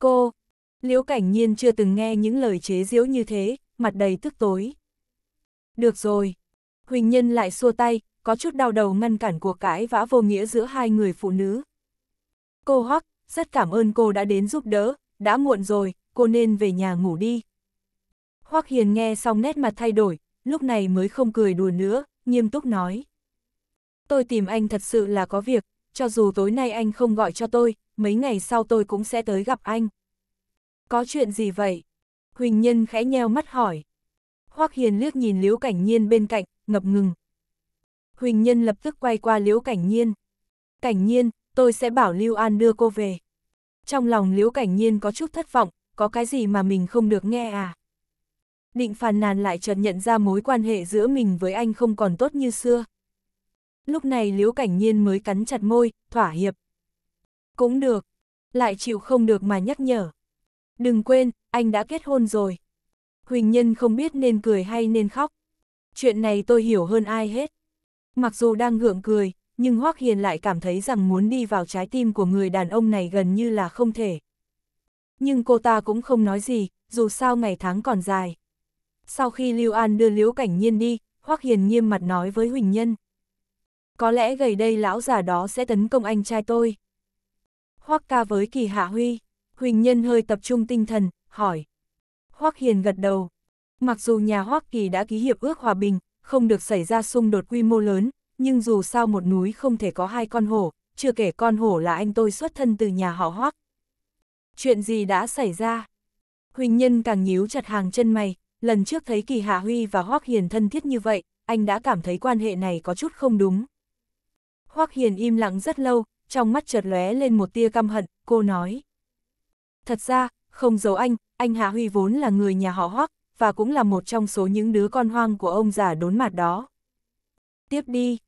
Cô, Liễu Cảnh Nhiên chưa từng nghe những lời chế giễu như thế, mặt đầy tức tối. Được rồi, Huỳnh Nhân lại xua tay, có chút đau đầu ngăn cản cuộc cãi vã vô nghĩa giữa hai người phụ nữ. Cô Hoắc, rất cảm ơn cô đã đến giúp đỡ, đã muộn rồi, cô nên về nhà ngủ đi. Hoắc Hiền nghe xong nét mặt thay đổi, lúc này mới không cười đùa nữa, nghiêm túc nói. Tôi tìm anh thật sự là có việc, cho dù tối nay anh không gọi cho tôi, mấy ngày sau tôi cũng sẽ tới gặp anh. Có chuyện gì vậy? Huỳnh Nhân khẽ nheo mắt hỏi. Hoắc Hiền liếc nhìn Liễu Cảnh Nhiên bên cạnh, ngập ngừng. Huỳnh Nhân lập tức quay qua Liễu Cảnh Nhiên. Cảnh Nhiên, tôi sẽ bảo Lưu An đưa cô về. Trong lòng Liễu Cảnh Nhiên có chút thất vọng, có cái gì mà mình không được nghe à? Định phàn nàn lại chợt nhận ra mối quan hệ giữa mình với anh không còn tốt như xưa. Lúc này Liễu Cảnh Nhiên mới cắn chặt môi, thỏa hiệp. Cũng được, lại chịu không được mà nhắc nhở. Đừng quên, anh đã kết hôn rồi. Huỳnh Nhân không biết nên cười hay nên khóc. Chuyện này tôi hiểu hơn ai hết. Mặc dù đang gượng cười, nhưng Hoắc Hiền lại cảm thấy rằng muốn đi vào trái tim của người đàn ông này gần như là không thể. Nhưng cô ta cũng không nói gì, dù sao ngày tháng còn dài. Sau khi Lưu An đưa Liễu Cảnh Nhiên đi, Hoắc Hiền nghiêm mặt nói với Huỳnh Nhân. Có lẽ gầy đây lão già đó sẽ tấn công anh trai tôi. Hoắc ca với kỳ hạ huy, Huỳnh Nhân hơi tập trung tinh thần, hỏi. Hoắc Hiền gật đầu. Mặc dù nhà Hoắc Kỳ đã ký hiệp ước hòa bình, không được xảy ra xung đột quy mô lớn, nhưng dù sao một núi không thể có hai con hổ, chưa kể con hổ là anh tôi xuất thân từ nhà họ hoác. Chuyện gì đã xảy ra? Huỳnh Nhân càng nhíu chặt hàng chân mày, lần trước thấy Kỳ Hạ Huy và Hoác Hiền thân thiết như vậy, anh đã cảm thấy quan hệ này có chút không đúng. Hoác Hiền im lặng rất lâu, trong mắt chợt lóe lên một tia căm hận, cô nói. Thật ra, không giấu anh, anh Hạ Huy vốn là người nhà họ Hoác, và cũng là một trong số những đứa con hoang của ông già đốn mặt đó. Tiếp đi.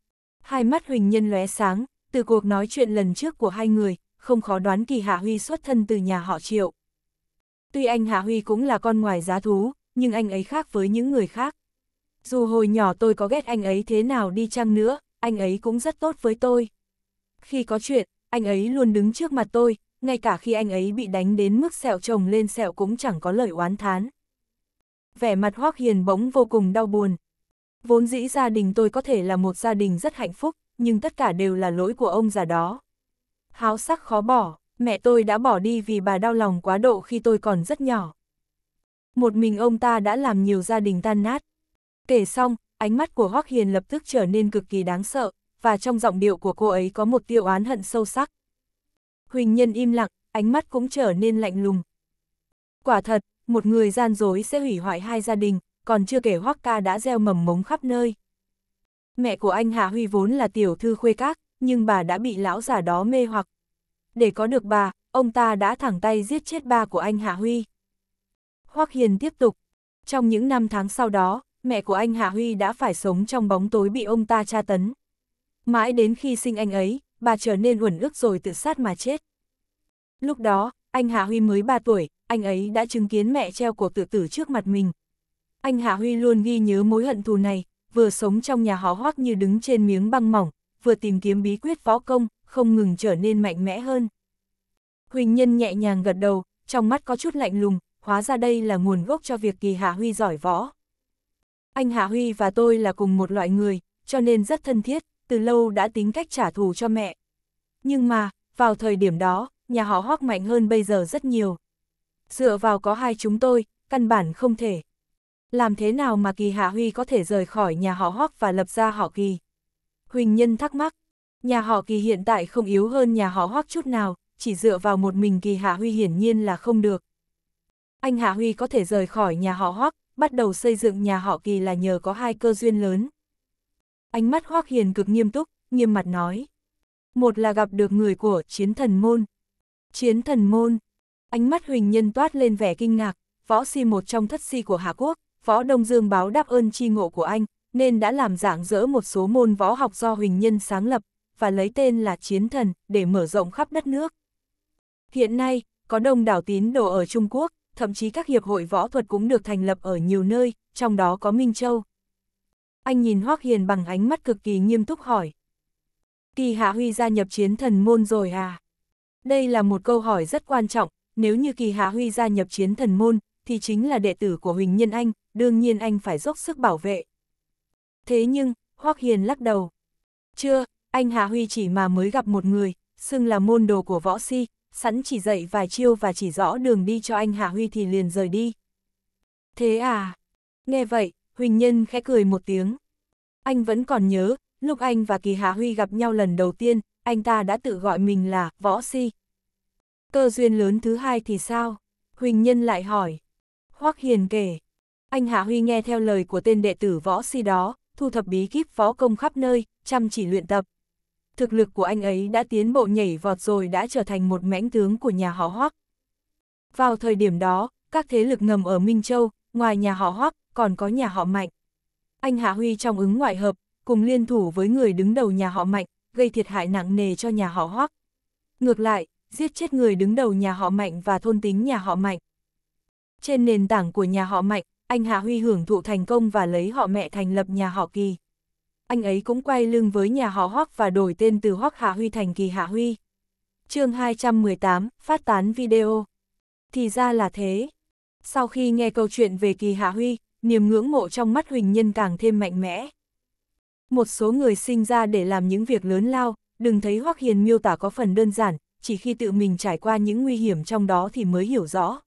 Hai mắt Huỳnh Nhân lóe sáng, từ cuộc nói chuyện lần trước của hai người, không khó đoán kỳ Hạ Huy xuất thân từ nhà họ Triệu. Tuy anh Hạ Huy cũng là con ngoài giá thú, nhưng anh ấy khác với những người khác. Dù hồi nhỏ tôi có ghét anh ấy thế nào đi chăng nữa, anh ấy cũng rất tốt với tôi. Khi có chuyện, anh ấy luôn đứng trước mặt tôi, ngay cả khi anh ấy bị đánh đến mức sẹo chồng lên sẹo cũng chẳng có lời oán thán. Vẻ mặt Hoác Hiền bỗng vô cùng đau buồn, Vốn dĩ gia đình tôi có thể là một gia đình rất hạnh phúc, nhưng tất cả đều là lỗi của ông già đó. Háo sắc khó bỏ, mẹ tôi đã bỏ đi vì bà đau lòng quá độ khi tôi còn rất nhỏ. Một mình ông ta đã làm nhiều gia đình tan nát. Kể xong, ánh mắt của Hoắc Hiền lập tức trở nên cực kỳ đáng sợ, và trong giọng điệu của cô ấy có một tiêu án hận sâu sắc. Huỳnh Nhân im lặng, ánh mắt cũng trở nên lạnh lùng. Quả thật, một người gian dối sẽ hủy hoại hai gia đình, còn chưa kể Hoắc ca đã gieo mầm mống khắp nơi. Mẹ của anh Hà Huy vốn là tiểu thư khuê các, nhưng bà đã bị lão già đó mê hoặc. Để có được bà, ông ta đã thẳng tay giết chết ba của anh hà Huy. Hoắc Hiền tiếp tục. Trong những năm tháng sau đó, mẹ của anh hà Huy đã phải sống trong bóng tối bị ông ta tra tấn. Mãi đến khi sinh anh ấy, bà trở nên uẩn ức rồi tự sát mà chết. Lúc đó, anh hà Huy mới 3 tuổi, anh ấy đã chứng kiến mẹ treo cổ tự tử trước mặt mình, anh Hạ Huy luôn ghi nhớ mối hận thù này, vừa sống trong nhà họ hoác như đứng trên miếng băng mỏng, vừa tìm kiếm bí quyết võ công, không ngừng trở nên mạnh mẽ hơn. Huỳnh Nhân nhẹ nhàng gật đầu, trong mắt có chút lạnh lùng, hóa ra đây là nguồn gốc cho việc kỳ Hạ Huy giỏi võ. Anh Hạ Huy và tôi là cùng một loại người, cho nên rất thân thiết, từ lâu đã tính cách trả thù cho mẹ. Nhưng mà, vào thời điểm đó, nhà họ hoác mạnh hơn bây giờ rất nhiều. Dựa vào có hai chúng tôi, căn bản không thể làm thế nào mà kỳ hạ huy có thể rời khỏi nhà họ hoắc và lập ra họ kỳ? Huỳnh Nhân thắc mắc, nhà họ kỳ hiện tại không yếu hơn nhà họ hoắc chút nào, chỉ dựa vào một mình kỳ hạ huy hiển nhiên là không được. Anh hạ huy có thể rời khỏi nhà họ hoắc, bắt đầu xây dựng nhà họ kỳ là nhờ có hai cơ duyên lớn. Ánh mắt hoắc hiền cực nghiêm túc, nghiêm mặt nói. Một là gặp được người của chiến thần môn. Chiến thần môn. Ánh mắt Huỳnh Nhân toát lên vẻ kinh ngạc, võ si một trong thất si của hà Quốc, Võ Đông Dương báo đáp ơn tri ngộ của anh, nên đã làm giảng dỡ một số môn võ học do Huỳnh Nhân sáng lập, và lấy tên là Chiến Thần để mở rộng khắp đất nước. Hiện nay, có đông đảo tín đồ ở Trung Quốc, thậm chí các hiệp hội võ thuật cũng được thành lập ở nhiều nơi, trong đó có Minh Châu. Anh nhìn Hoác Hiền bằng ánh mắt cực kỳ nghiêm túc hỏi. Kỳ Hạ Huy gia nhập chiến thần môn rồi à? Đây là một câu hỏi rất quan trọng, nếu như Kỳ Hạ Huy gia nhập chiến thần môn, thì chính là đệ tử của Huỳnh Nhân Anh, đương nhiên anh phải dốc sức bảo vệ. Thế nhưng, Hoắc Hiền lắc đầu. Chưa, anh Hà Huy chỉ mà mới gặp một người, xưng là môn đồ của võ si, sẵn chỉ dạy vài chiêu và chỉ rõ đường đi cho anh Hà Huy thì liền rời đi. Thế à? Nghe vậy, Huỳnh Nhân khẽ cười một tiếng. Anh vẫn còn nhớ, lúc anh và Kỳ Hà Huy gặp nhau lần đầu tiên, anh ta đã tự gọi mình là võ si. Cơ duyên lớn thứ hai thì sao? Huỳnh Nhân lại hỏi. Hoắc Hiền kể. Anh Hạ Huy nghe theo lời của tên đệ tử võ si đó, thu thập bí kíp võ công khắp nơi, chăm chỉ luyện tập. Thực lực của anh ấy đã tiến bộ nhảy vọt rồi đã trở thành một mãnh tướng của nhà họ Hoắc. Vào thời điểm đó, các thế lực ngầm ở Minh Châu, ngoài nhà họ Hoắc, còn có nhà họ Mạnh. Anh Hạ Huy trong ứng ngoại hợp, cùng liên thủ với người đứng đầu nhà họ Mạnh, gây thiệt hại nặng nề cho nhà họ Hoắc. Ngược lại, giết chết người đứng đầu nhà họ Mạnh và thôn tính nhà họ Mạnh. Trên nền tảng của nhà họ Mạnh, anh Hạ Huy hưởng thụ thành công và lấy họ mẹ thành lập nhà họ Kỳ. Anh ấy cũng quay lưng với nhà họ Hoắc và đổi tên từ Hoắc Hạ Huy thành Kỳ Hạ Huy. chương 218, phát tán video. Thì ra là thế. Sau khi nghe câu chuyện về Kỳ Hạ Huy, niềm ngưỡng mộ trong mắt Huỳnh Nhân càng thêm mạnh mẽ. Một số người sinh ra để làm những việc lớn lao, đừng thấy Hoắc Hiền miêu tả có phần đơn giản, chỉ khi tự mình trải qua những nguy hiểm trong đó thì mới hiểu rõ.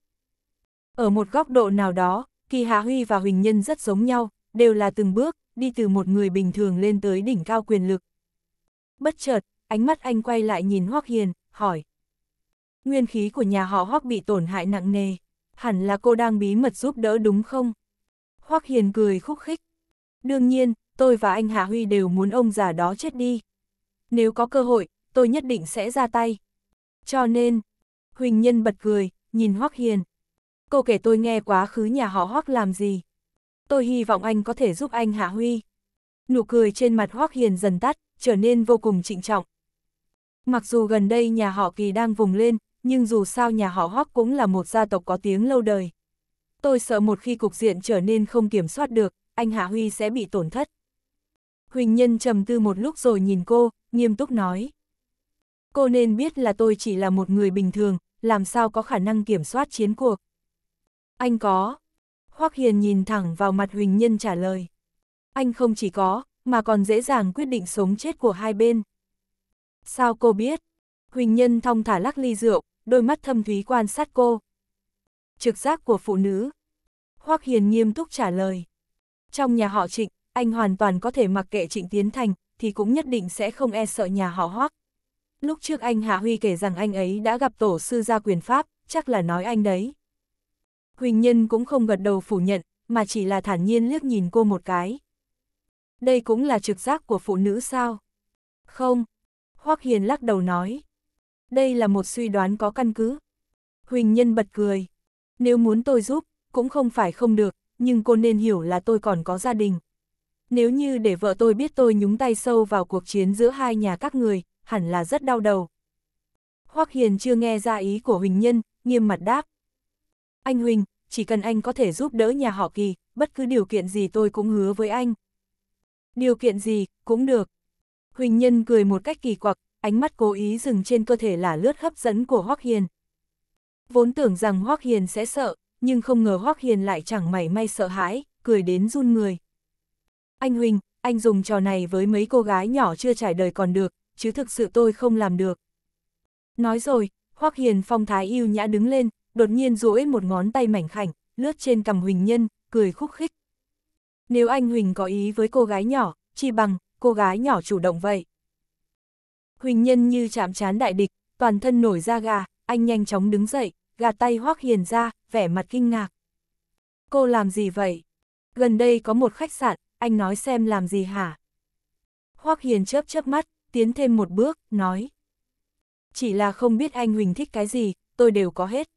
Ở một góc độ nào đó, Kỳ Hà Huy và Huỳnh Nhân rất giống nhau, đều là từng bước, đi từ một người bình thường lên tới đỉnh cao quyền lực. Bất chợt, ánh mắt anh quay lại nhìn Hoắc Hiền, hỏi. Nguyên khí của nhà họ Hoắc bị tổn hại nặng nề, hẳn là cô đang bí mật giúp đỡ đúng không? Hoắc Hiền cười khúc khích. Đương nhiên, tôi và anh Hà Huy đều muốn ông già đó chết đi. Nếu có cơ hội, tôi nhất định sẽ ra tay. Cho nên, Huỳnh Nhân bật cười, nhìn Hoắc Hiền, cô kể tôi nghe quá khứ nhà họ Hoắc làm gì. Tôi hy vọng anh có thể giúp anh Hạ Huy. Nụ cười trên mặt Hoắc Hiền dần tắt, trở nên vô cùng trịnh trọng. Mặc dù gần đây nhà họ Kỳ đang vùng lên, nhưng dù sao nhà họ Hoắc cũng là một gia tộc có tiếng lâu đời. Tôi sợ một khi cục diện trở nên không kiểm soát được, anh Hạ Huy sẽ bị tổn thất. Huỳnh Nhân trầm tư một lúc rồi nhìn cô, nghiêm túc nói. Cô nên biết là tôi chỉ là một người bình thường, làm sao có khả năng kiểm soát chiến cuộc. Anh có. Hoắc Hiền nhìn thẳng vào mặt Huỳnh Nhân trả lời. Anh không chỉ có, mà còn dễ dàng quyết định sống chết của hai bên. Sao cô biết? Huỳnh Nhân thong thả lắc ly rượu, đôi mắt thâm thúy quan sát cô. Trực giác của phụ nữ. Hoắc Hiền nghiêm túc trả lời. Trong nhà họ Trịnh, anh hoàn toàn có thể mặc kệ Trịnh Tiến Thành, thì cũng nhất định sẽ không e sợ nhà họ Hoắc. Lúc trước anh Hạ Huy kể rằng anh ấy đã gặp tổ sư gia quyền pháp, chắc là nói anh đấy. Huỳnh Nhân cũng không gật đầu phủ nhận, mà chỉ là thản nhiên liếc nhìn cô một cái. Đây cũng là trực giác của phụ nữ sao? Không. Hoắc Hiền lắc đầu nói. Đây là một suy đoán có căn cứ. Huỳnh Nhân bật cười. Nếu muốn tôi giúp, cũng không phải không được, nhưng cô nên hiểu là tôi còn có gia đình. Nếu như để vợ tôi biết tôi nhúng tay sâu vào cuộc chiến giữa hai nhà các người, hẳn là rất đau đầu. Hoắc Hiền chưa nghe ra ý của Huỳnh Nhân, nghiêm mặt đáp anh Huỳnh, chỉ cần anh có thể giúp đỡ nhà họ kỳ, bất cứ điều kiện gì tôi cũng hứa với anh. Điều kiện gì, cũng được. Huỳnh Nhân cười một cách kỳ quặc, ánh mắt cố ý dừng trên cơ thể là lướt hấp dẫn của Hoắc Hiền. Vốn tưởng rằng Hoắc Hiền sẽ sợ, nhưng không ngờ Hoắc Hiền lại chẳng mảy may sợ hãi, cười đến run người. Anh Huỳnh, anh dùng trò này với mấy cô gái nhỏ chưa trải đời còn được, chứ thực sự tôi không làm được. Nói rồi, Hoắc Hiền phong thái yêu nhã đứng lên, đột nhiên duỗi một ngón tay mảnh khảnh, lướt trên cằm Huỳnh Nhân, cười khúc khích. Nếu anh Huỳnh có ý với cô gái nhỏ, chi bằng, cô gái nhỏ chủ động vậy. Huỳnh Nhân như chạm chán đại địch, toàn thân nổi ra gà, anh nhanh chóng đứng dậy, gạt tay Hoác Hiền ra, vẻ mặt kinh ngạc. Cô làm gì vậy? Gần đây có một khách sạn, anh nói xem làm gì hả? Hoác Hiền chớp chớp mắt, tiến thêm một bước, nói. Chỉ là không biết anh Huỳnh thích cái gì, tôi đều có hết.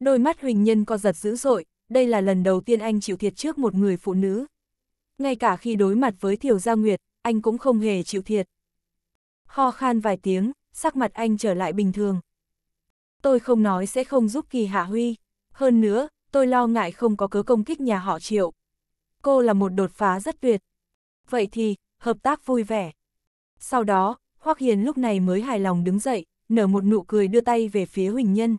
Đôi mắt Huỳnh Nhân co giật dữ dội, đây là lần đầu tiên anh chịu thiệt trước một người phụ nữ. Ngay cả khi đối mặt với Thiều Gia Nguyệt, anh cũng không hề chịu thiệt. Ho khan vài tiếng, sắc mặt anh trở lại bình thường. Tôi không nói sẽ không giúp Kỳ Hạ Huy. Hơn nữa, tôi lo ngại không có cớ công kích nhà họ Triệu. Cô là một đột phá rất tuyệt. Vậy thì, hợp tác vui vẻ. Sau đó, Hoắc Hiền lúc này mới hài lòng đứng dậy, nở một nụ cười đưa tay về phía Huỳnh Nhân.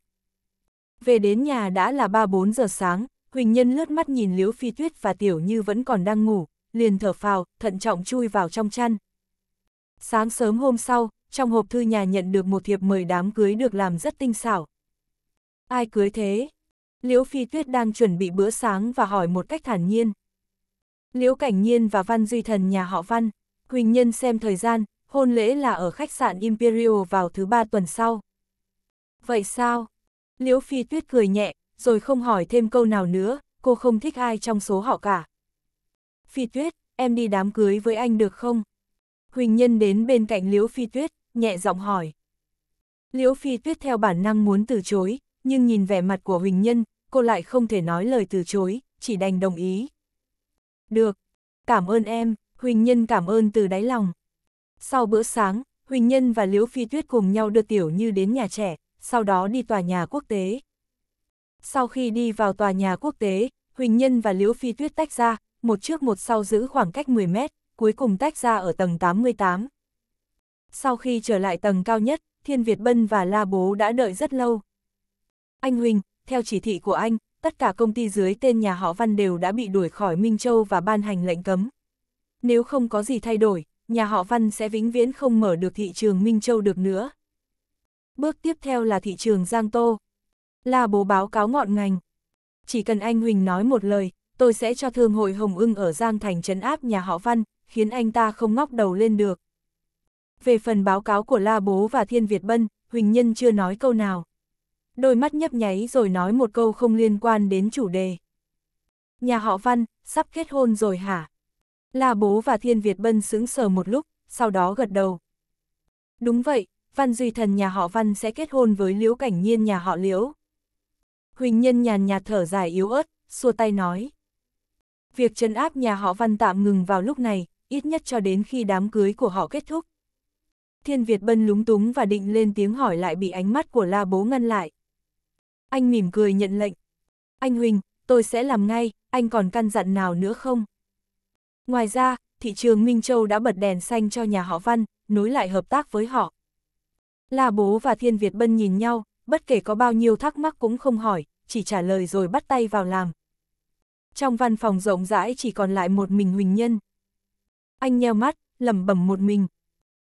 Về đến nhà đã là 3-4 giờ sáng, Huỳnh Nhân lướt mắt nhìn Liễu Phi Tuyết và Tiểu Như vẫn còn đang ngủ, liền thở phào, thận trọng chui vào trong chăn. Sáng sớm hôm sau, trong hộp thư nhà nhận được một thiệp mời đám cưới được làm rất tinh xảo. Ai cưới thế? Liễu Phi Tuyết đang chuẩn bị bữa sáng và hỏi một cách thản nhiên. Liễu Cảnh Nhiên và Văn Duy Thần nhà họ Văn, Huỳnh Nhân xem thời gian, hôn lễ là ở khách sạn Imperial vào thứ ba tuần sau. Vậy sao? Liễu Phi Tuyết cười nhẹ, rồi không hỏi thêm câu nào nữa, cô không thích ai trong số họ cả. Phi Tuyết, em đi đám cưới với anh được không? Huỳnh Nhân đến bên cạnh Liễu Phi Tuyết, nhẹ giọng hỏi. Liễu Phi Tuyết theo bản năng muốn từ chối, nhưng nhìn vẻ mặt của Huỳnh Nhân, cô lại không thể nói lời từ chối, chỉ đành đồng ý. Được, cảm ơn em, Huỳnh Nhân cảm ơn từ đáy lòng. Sau bữa sáng, Huỳnh Nhân và Liễu Phi Tuyết cùng nhau đưa Tiểu Như đến nhà trẻ, sau đó đi tòa nhà quốc tế. Sau khi đi vào tòa nhà quốc tế, Huỳnh Nhân và Liễu Phi Tuyết tách ra, một trước một sau giữ khoảng cách 10 mét, cuối cùng tách ra ở tầng 88. Sau khi trở lại tầng cao nhất, Thiên Việt Bân và La Bố đã đợi rất lâu. Anh Huỳnh, theo chỉ thị của anh, tất cả công ty dưới tên nhà họ Văn đều đã bị đuổi khỏi Minh Châu và ban hành lệnh cấm. Nếu không có gì thay đổi, nhà họ Văn sẽ vĩnh viễn không mở được thị trường Minh Châu được nữa. Bước tiếp theo là thị trường Giang Tô. La bố báo cáo ngọn ngành. Chỉ cần anh Huỳnh nói một lời, tôi sẽ cho Thương hội Hồng ưng ở Giang Thành trấn áp nhà họ Văn, khiến anh ta không ngóc đầu lên được. Về phần báo cáo của La Bố và Thiên Việt Bân, Huỳnh Nhân chưa nói câu nào. Đôi mắt nhấp nháy rồi nói một câu không liên quan đến chủ đề. Nhà họ Văn, sắp kết hôn rồi hả? La Bố và Thiên Việt Bân sững sờ một lúc, sau đó gật đầu. Đúng vậy, Văn Duy Thần nhà họ Văn sẽ kết hôn với Liễu Cảnh Nhiên nhà họ Liễu. Huỳnh Nhân nhàn nhạt thở dài yếu ớt, xua tay nói. Việc trấn áp nhà họ Văn tạm ngừng vào lúc này, ít nhất cho đến khi đám cưới của họ kết thúc. Thiên Việt Bân lúng túng và định lên tiếng hỏi lại bị ánh mắt của La Bố ngăn lại. Anh mỉm cười nhận lệnh. Anh Huỳnh, tôi sẽ làm ngay, anh còn căn dặn nào nữa không? Ngoài ra, thị trường Minh Châu đã bật đèn xanh cho nhà họ Văn, nối lại hợp tác với họ. La Bố và Thiên Việt Bân nhìn nhau, bất kể có bao nhiêu thắc mắc cũng không hỏi, chỉ trả lời rồi bắt tay vào làm. Trong văn phòng rộng rãi chỉ còn lại một mình Huỳnh Nhân. Anh nheo mắt, lẩm bẩm một mình.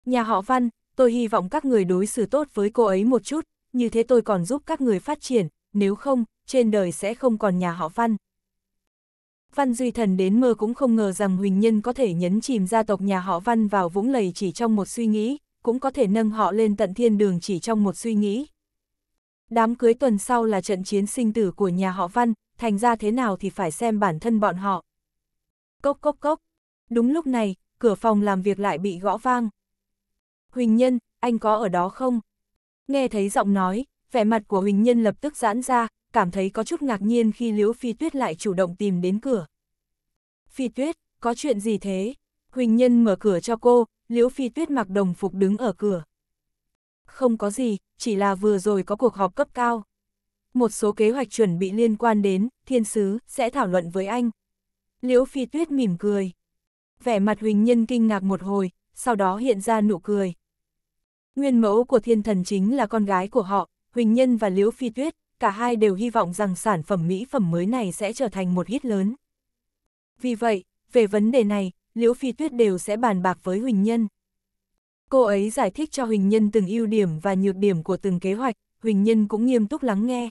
Nhà họ Văn, tôi hy vọng các người đối xử tốt với cô ấy một chút, như thế tôi còn giúp các người phát triển, nếu không, trên đời sẽ không còn nhà họ Văn. Văn Duy Thần đến mơ cũng không ngờ rằng Huỳnh Nhân có thể nhấn chìm gia tộc nhà họ Văn vào vũng lầy chỉ trong một suy nghĩ, cũng có thể nâng họ lên tận thiên đường chỉ trong một suy nghĩ. Đám cưới tuần sau là trận chiến sinh tử của nhà họ Văn, thành ra thế nào thì phải xem bản thân bọn họ. Cốc cốc cốc. Đúng lúc này, cửa phòng làm việc lại bị gõ vang. Huỳnh Nhân, anh có ở đó không? Nghe thấy giọng nói, vẻ mặt của Huỳnh Nhân lập tức giãn ra, cảm thấy có chút ngạc nhiên khi Liễu Phi Tuyết lại chủ động tìm đến cửa. Phi Tuyết, có chuyện gì thế? Huỳnh Nhân mở cửa cho cô, Liễu Phi Tuyết mặc đồng phục đứng ở cửa. Không có gì, chỉ là vừa rồi có cuộc họp cấp cao. Một số kế hoạch chuẩn bị liên quan đến, thiên sứ, sẽ thảo luận với anh. Liễu Phi Tuyết mỉm cười. Vẻ mặt Huỳnh Nhân kinh ngạc một hồi, sau đó hiện ra nụ cười. Nguyên mẫu của thiên thần chính là con gái của họ, Huỳnh Nhân và Liễu Phi Tuyết, cả hai đều hy vọng rằng sản phẩm mỹ phẩm mới này sẽ trở thành một hit lớn. Vì vậy, về vấn đề này, Liễu Phi Tuyết đều sẽ bàn bạc với Huỳnh Nhân. Cô ấy giải thích cho Huỳnh Nhân từng ưu điểm và nhược điểm của từng kế hoạch, Huỳnh Nhân cũng nghiêm túc lắng nghe.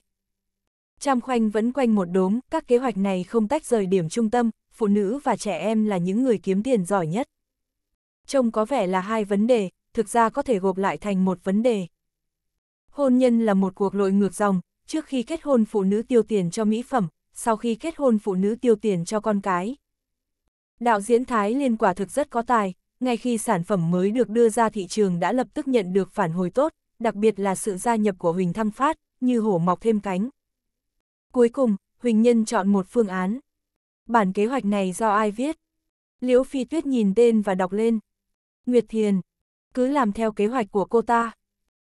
Trăm khoanh vẫn quanh một đốm, các kế hoạch này không tách rời điểm trung tâm, phụ nữ và trẻ em là những người kiếm tiền giỏi nhất. Trông có vẻ là hai vấn đề, thực ra có thể gộp lại thành một vấn đề. Hôn nhân là một cuộc lội ngược dòng, trước khi kết hôn phụ nữ tiêu tiền cho mỹ phẩm, sau khi kết hôn phụ nữ tiêu tiền cho con cái. Đạo diễn Thái Liên quả thực rất có tài, ngay khi sản phẩm mới được đưa ra thị trường đã lập tức nhận được phản hồi tốt, đặc biệt là sự gia nhập của Huỳnh Thăng Phát, như hổ mọc thêm cánh. Cuối cùng, Huỳnh Nhân chọn một phương án. Bản kế hoạch này do ai viết? Liễu Phi Tuyết nhìn tên và đọc lên. Nguyệt Thiền, cứ làm theo kế hoạch của cô ta.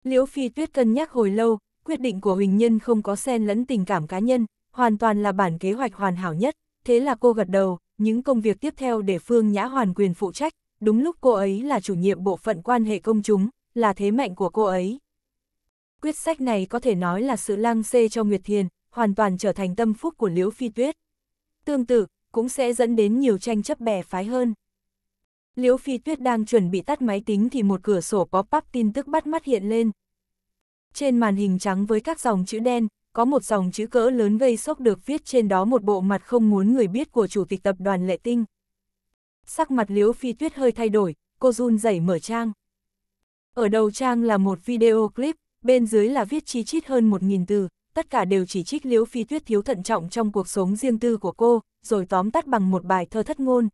Liễu Phi Tuyết cân nhắc hồi lâu, quyết định của Huỳnh Nhân không có xen lẫn tình cảm cá nhân, hoàn toàn là bản kế hoạch hoàn hảo nhất, thế là cô gật đầu, những công việc tiếp theo để Phương Nhã hoàn quyền phụ trách, đúng lúc cô ấy là chủ nhiệm bộ phận quan hệ công chúng, là thế mạnh của cô ấy. Quyết sách này có thể nói là sự lăng xê cho Nguyệt Thiền, hoàn toàn trở thành tâm phúc của Liễu Phi Tuyết. Tương tự, cũng sẽ dẫn đến nhiều tranh chấp bè phái hơn. Liễu Phi Tuyết đang chuẩn bị tắt máy tính thì một cửa sổ pop-up tin tức bắt mắt hiện lên. Trên màn hình trắng với các dòng chữ đen, có một dòng chữ cỡ lớn gây sốc được viết trên đó một bộ mặt không muốn người biết của chủ tịch tập đoàn Lệ Tinh. Sắc mặt Liễu Phi Tuyết hơi thay đổi, cô run rẩy mở trang. Ở đầu trang là một video clip, bên dưới là viết chi chít hơn 1.000 từ, tất cả đều chỉ trích Liễu Phi Tuyết thiếu thận trọng trong cuộc sống riêng tư của cô, rồi tóm tắt bằng một bài thơ thất ngôn.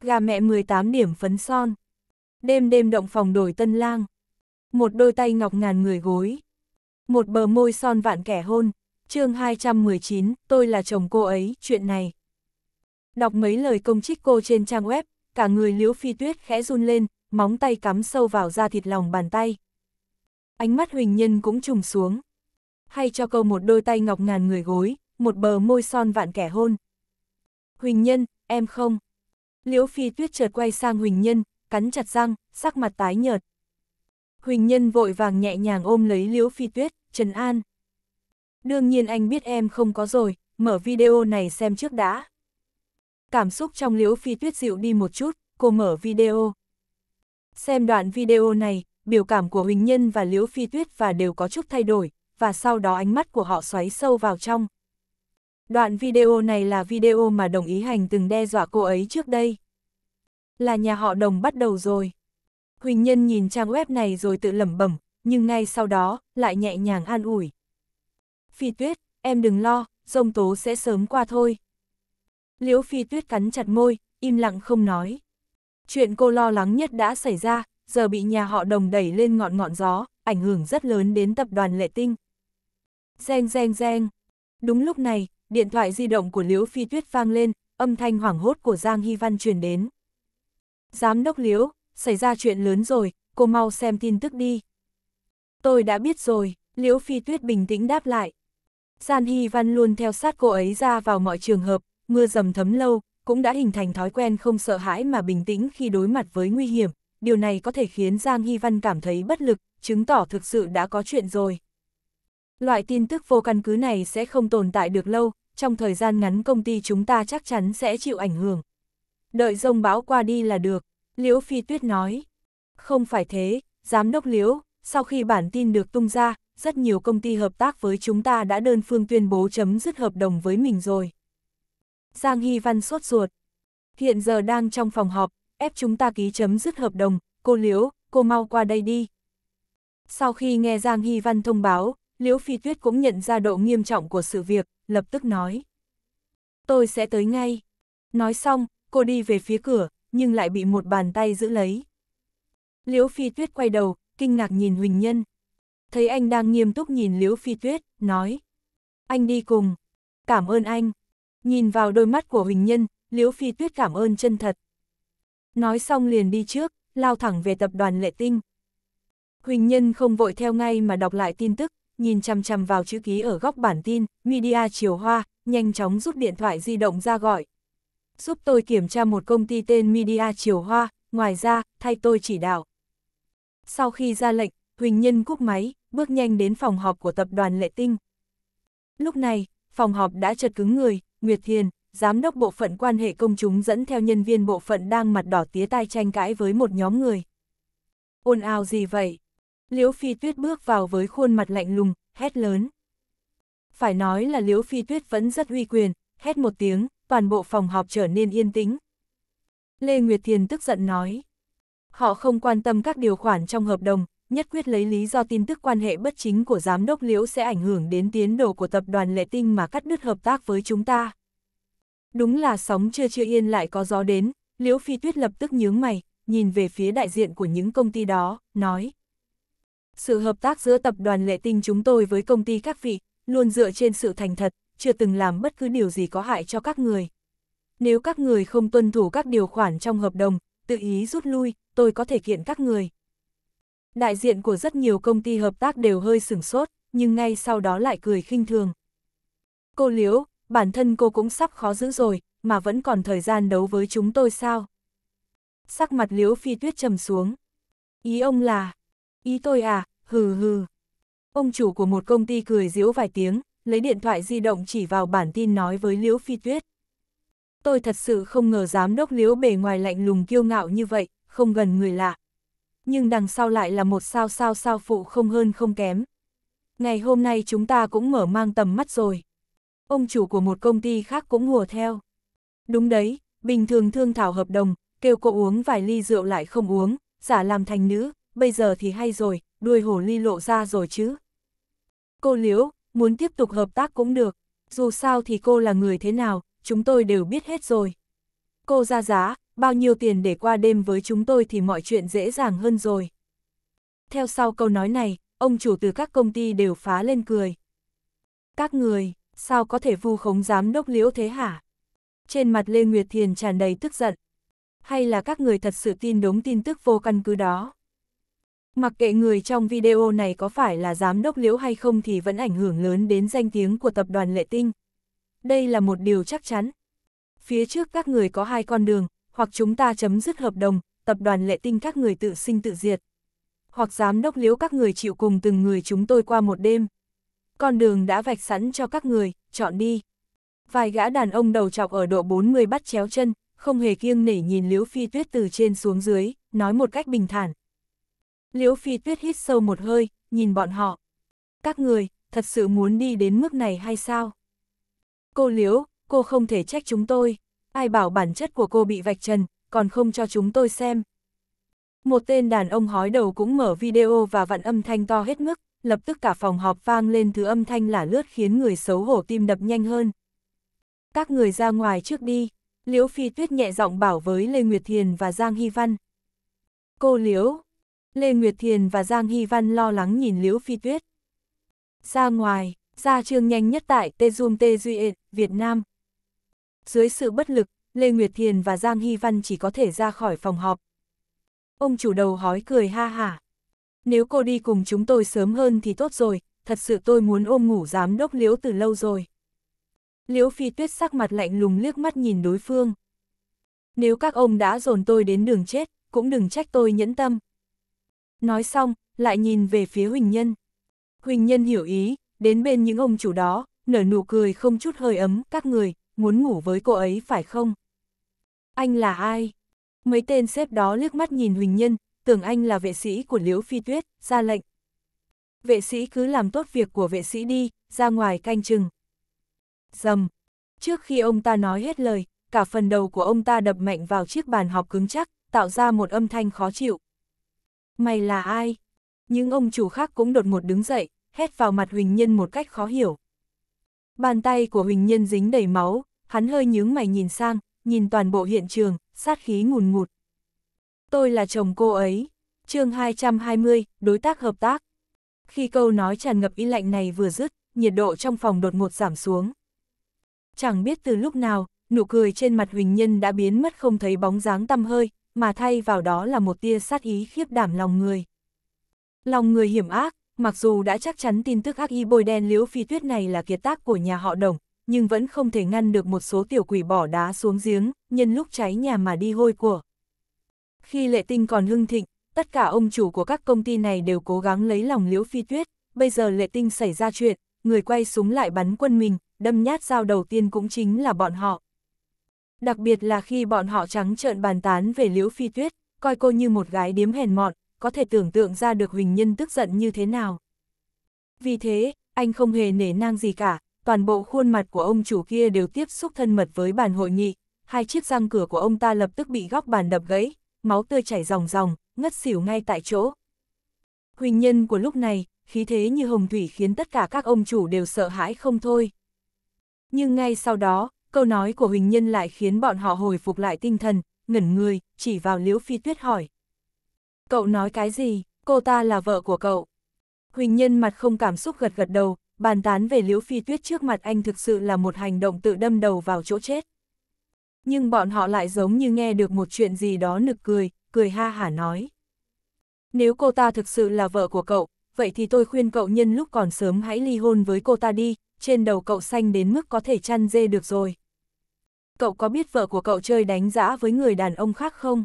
Gà mẹ 18 điểm phấn son. Đêm đêm động phòng đổi tân lang. Một đôi tay ngọc ngàn người gối một bờ môi son vạn kẻ hôn, chương 219, tôi là chồng cô ấy, chuyện này. Đọc mấy lời công trích cô trên trang web, cả người liễu phi tuyết khẽ run lên, móng tay cắm sâu vào da thịt lòng bàn tay. Ánh mắt huỳnh nhân cũng trùng xuống. Hay cho câu một đôi tay ngọc ngàn người gối, một bờ môi son vạn kẻ hôn. Huỳnh nhân, em không. Liễu phi tuyết chợt quay sang huỳnh nhân, cắn chặt răng, sắc mặt tái nhợt. Huỳnh Nhân vội vàng nhẹ nhàng ôm lấy Liễu Phi Tuyết, Trần An. Đương nhiên anh biết em không có rồi, mở video này xem trước đã. Cảm xúc trong Liễu Phi Tuyết dịu đi một chút, cô mở video. Xem đoạn video này, biểu cảm của Huỳnh Nhân và Liễu Phi Tuyết và đều có chút thay đổi, và sau đó ánh mắt của họ xoáy sâu vào trong. Đoạn video này là video mà đồng ý hành từng đe dọa cô ấy trước đây. Là nhà họ đồng bắt đầu rồi. Huỳnh Nhân nhìn trang web này rồi tự lẩm bẩm, nhưng ngay sau đó, lại nhẹ nhàng an ủi. Phi tuyết, em đừng lo, rông tố sẽ sớm qua thôi. Liễu phi tuyết cắn chặt môi, im lặng không nói. Chuyện cô lo lắng nhất đã xảy ra, giờ bị nhà họ đồng đẩy lên ngọn ngọn gió, ảnh hưởng rất lớn đến tập đoàn lệ tinh. Reng reng reng. Đúng lúc này, điện thoại di động của Liễu Phi Tuyết vang lên, âm thanh hoảng hốt của Giang Hy Văn truyền đến. Giám đốc Liễu, xảy ra chuyện lớn rồi, cô mau xem tin tức đi. Tôi đã biết rồi, Liễu Phi Tuyết bình tĩnh đáp lại. San Hy Văn luôn theo sát cô ấy ra vào mọi trường hợp, mưa dầm thấm lâu, cũng đã hình thành thói quen không sợ hãi mà bình tĩnh khi đối mặt với nguy hiểm. Điều này có thể khiến Giang Hy Văn cảm thấy bất lực, chứng tỏ thực sự đã có chuyện rồi. Loại tin tức vô căn cứ này sẽ không tồn tại được lâu, trong thời gian ngắn công ty chúng ta chắc chắn sẽ chịu ảnh hưởng. Đợi rông bão qua đi là được. Liễu Phi Tuyết nói. Không phải thế, giám đốc Liễu, sau khi bản tin được tung ra, rất nhiều công ty hợp tác với chúng ta đã đơn phương tuyên bố chấm dứt hợp đồng với mình rồi. Giang Hy Văn sốt ruột. Hiện giờ đang trong phòng họp, ép chúng ta ký chấm dứt hợp đồng, cô Liễu, cô mau qua đây đi. Sau khi nghe Giang Hy Văn thông báo, Liễu Phi Tuyết cũng nhận ra độ nghiêm trọng của sự việc, lập tức nói. Tôi sẽ tới ngay. Nói xong, cô đi về phía cửa, nhưng lại bị một bàn tay giữ lấy. Liễu Phi Tuyết quay đầu, kinh ngạc nhìn Huỳnh Nhân. Thấy anh đang nghiêm túc nhìn Liễu Phi Tuyết, nói. Anh đi cùng. Cảm ơn anh. Nhìn vào đôi mắt của Huỳnh Nhân, Liễu Phi Tuyết cảm ơn chân thật. Nói xong liền đi trước, lao thẳng về tập đoàn Lệ Tinh. Huỳnh Nhân không vội theo ngay mà đọc lại tin tức, nhìn chằm chằm vào chữ ký ở góc bản tin, Media Chiều Hoa, nhanh chóng rút điện thoại di động ra gọi, giúp tôi kiểm tra một công ty tên Media Triều Hoa, ngoài ra, thay tôi chỉ đạo. Sau khi ra lệnh, Huỳnh Nhân cúp máy, bước nhanh đến phòng họp của tập đoàn Lệ Tinh. Lúc này, phòng họp đã chật cứng người, Nguyệt Thiền, giám đốc bộ phận quan hệ công chúng dẫn theo nhân viên bộ phận đang mặt đỏ tía tai tranh cãi với một nhóm người. Ôn ào gì vậy? Liễu Phi Tuyết bước vào với khuôn mặt lạnh lùng, hét lớn. Phải nói là Liễu Phi Tuyết vẫn rất uy quyền, hét một tiếng, toàn bộ phòng họp trở nên yên tĩnh. Lê Nguyệt Thiền tức giận nói. Họ không quan tâm các điều khoản trong hợp đồng, nhất quyết lấy lý do tin tức quan hệ bất chính của giám đốc Liễu sẽ ảnh hưởng đến tiến độ của tập đoàn Lệ Tinh mà cắt đứt hợp tác với chúng ta. Đúng là sóng chưa chưa yên lại có gió đến, Liễu Phi Tuyết lập tức nhướng mày, nhìn về phía đại diện của những công ty đó, nói. Sự hợp tác giữa tập đoàn Lệ Tinh chúng tôi với công ty các vị, luôn dựa trên sự thành thật, chưa từng làm bất cứ điều gì có hại cho các người. Nếu các người không tuân thủ các điều khoản trong hợp đồng, tự ý rút lui, tôi có thể kiện các người. Đại diện của rất nhiều công ty hợp tác đều hơi sửng sốt, nhưng ngay sau đó lại cười khinh thường. Cô Liễu, bản thân cô cũng sắp khó giữ rồi, mà vẫn còn thời gian đấu với chúng tôi sao? Sắc mặt Liễu Phi Tuyết trầm xuống. Ý ông là... Ý tôi à, hừ hừ. Ông chủ của một công ty cười diễu vài tiếng, lấy điện thoại di động chỉ vào bản tin nói với Liễu Phi Tuyết. Tôi thật sự không ngờ giám đốc Liễu bề ngoài lạnh lùng kiêu ngạo như vậy, không gần người lạ. Nhưng đằng sau lại là một sao sao sao phụ không hơn không kém. Ngày hôm nay chúng ta cũng mở mang tầm mắt rồi. Ông chủ của một công ty khác cũng hùa theo. Đúng đấy, bình thường thương thảo hợp đồng, kêu cô uống vài ly rượu lại không uống, giả làm thành nữ, bây giờ thì hay rồi, đuôi hổ ly lộ ra rồi chứ. Cô Liễu, muốn tiếp tục hợp tác cũng được, dù sao thì cô là người thế nào, chúng tôi đều biết hết rồi. Cô ra giá, bao nhiêu tiền để qua đêm với chúng tôi thì mọi chuyện dễ dàng hơn rồi. Theo sau câu nói này, ông chủ từ các công ty đều phá lên cười. Các người, sao có thể vu khống giám đốc liễu thế hả? Trên mặt Lê Nguyệt Thiền tràn đầy tức giận. Hay là các người thật sự tin đúng tin tức vô căn cứ đó? Mặc kệ người trong video này có phải là giám đốc liễu hay không thì vẫn ảnh hưởng lớn đến danh tiếng của tập đoàn Lệ Tinh. Đây là một điều chắc chắn. Phía trước các người có hai con đường, hoặc chúng ta chấm dứt hợp đồng, tập đoàn Lệ Tinh các người tự sinh tự diệt. Hoặc giám đốc liễu các người chịu cùng từng người chúng tôi qua một đêm. Con đường đã vạch sẵn cho các người, chọn đi. Vài gã đàn ông đầu chọc ở độ 40 bắt chéo chân, không hề kiêng nể nhìn liễu phi tuyết từ trên xuống dưới, nói một cách bình thản, Liễu Phi Tuyết hít sâu một hơi, nhìn bọn họ. Các người, thật sự muốn đi đến mức này hay sao? Cô Liễu, cô không thể trách chúng tôi. Ai bảo bản chất của cô bị vạch trần, còn không cho chúng tôi xem. Một tên đàn ông hói đầu cũng mở video và vặn âm thanh to hết mức, lập tức cả phòng họp vang lên thứ âm thanh lả lướt khiến người xấu hổ tim đập nhanh hơn. Các người ra ngoài trước đi, Liễu Phi Tuyết nhẹ giọng bảo với Lê Nguyệt Thiền và Giang Hy Văn. Cô Liễu, Lê Nguyệt Thiền và Giang Hy Văn lo lắng nhìn Liễu Phi Tuyết. Ra ngoài, ra chương nhanh nhất tại Tê Dung Tezum Tezue, Việt Nam. Dưới sự bất lực, Lê Nguyệt Thiền và Giang Hy Văn chỉ có thể ra khỏi phòng họp. Ông chủ đầu hói cười ha hả. Nếu cô đi cùng chúng tôi sớm hơn thì tốt rồi, thật sự tôi muốn ôm ngủ giám đốc Liễu từ lâu rồi. Liễu Phi Tuyết sắc mặt lạnh lùng liếc mắt nhìn đối phương. Nếu các ông đã dồn tôi đến đường chết, cũng đừng trách tôi nhẫn tâm. Nói xong, lại nhìn về phía Huỳnh Nhân. Huỳnh Nhân hiểu ý, đến bên những ông chủ đó, nở nụ cười không chút hơi ấm, các người, muốn ngủ với cô ấy phải không? Anh là ai? Mấy tên xếp đó liếc mắt nhìn Huỳnh Nhân, tưởng anh là vệ sĩ của Liễu Phi Tuyết, ra lệnh. Vệ sĩ cứ làm tốt việc của vệ sĩ đi, ra ngoài canh chừng. Dầm. Trước khi ông ta nói hết lời, cả phần đầu của ông ta đập mạnh vào chiếc bàn học cứng chắc, tạo ra một âm thanh khó chịu. Mày là ai? Những ông chủ khác cũng đột ngột đứng dậy, hét vào mặt Huỳnh Nhân một cách khó hiểu. Bàn tay của Huỳnh Nhân dính đầy máu, hắn hơi nhướng mày nhìn sang, nhìn toàn bộ hiện trường, sát khí ngùn ngụt. Tôi là chồng cô ấy. chương 220, đối tác hợp tác. Khi câu nói tràn ngập ý lạnh này vừa dứt, nhiệt độ trong phòng đột ngột giảm xuống. Chẳng biết từ lúc nào, nụ cười trên mặt Huỳnh Nhân đã biến mất không thấy bóng dáng tăm hơi, mà thay vào đó là một tia sát ý khiếp đảm lòng người. Lòng người hiểm ác, mặc dù đã chắc chắn tin tức ác y bôi đen liễu phi tuyết này là kiệt tác của nhà họ đồng, nhưng vẫn không thể ngăn được một số tiểu quỷ bỏ đá xuống giếng, nhân lúc cháy nhà mà đi hôi của. Khi lệ tinh còn hưng thịnh, tất cả ông chủ của các công ty này đều cố gắng lấy lòng liễu phi tuyết, bây giờ lệ tinh xảy ra chuyện, người quay súng lại bắn quân mình, đâm nhát dao đầu tiên cũng chính là bọn họ. Đặc biệt là khi bọn họ trắng trợn bàn tán về Liễu Phi Tuyết, coi cô như một gái điếm hèn mọn, có thể tưởng tượng ra được Huỳnh Nhân tức giận như thế nào. Vì thế, anh không hề nể nang gì cả, toàn bộ khuôn mặt của ông chủ kia đều tiếp xúc thân mật với bàn hội nghị, hai chiếc răng cửa của ông ta lập tức bị góc bàn đập gãy, máu tươi chảy ròng ròng, ngất xỉu ngay tại chỗ. Huỳnh Nhân của lúc này, khí thế như hồng thủy khiến tất cả các ông chủ đều sợ hãi không thôi. Nhưng ngay sau đó, câu nói của Huỳnh Nhân lại khiến bọn họ hồi phục lại tinh thần, ngẩn người, chỉ vào Liễu Phi Tuyết hỏi. Cậu nói cái gì, cô ta là vợ của cậu. Huỳnh Nhân mặt không cảm xúc gật gật đầu, bàn tán về Liễu Phi Tuyết trước mặt anh thực sự là một hành động tự đâm đầu vào chỗ chết. Nhưng bọn họ lại giống như nghe được một chuyện gì đó nực cười, cười ha hả nói. Nếu cô ta thực sự là vợ của cậu, vậy thì tôi khuyên cậu nhân lúc còn sớm hãy ly hôn với cô ta đi, trên đầu cậu xanh đến mức có thể chăn dê được rồi. Cậu có biết vợ của cậu chơi đánh giã với người đàn ông khác không?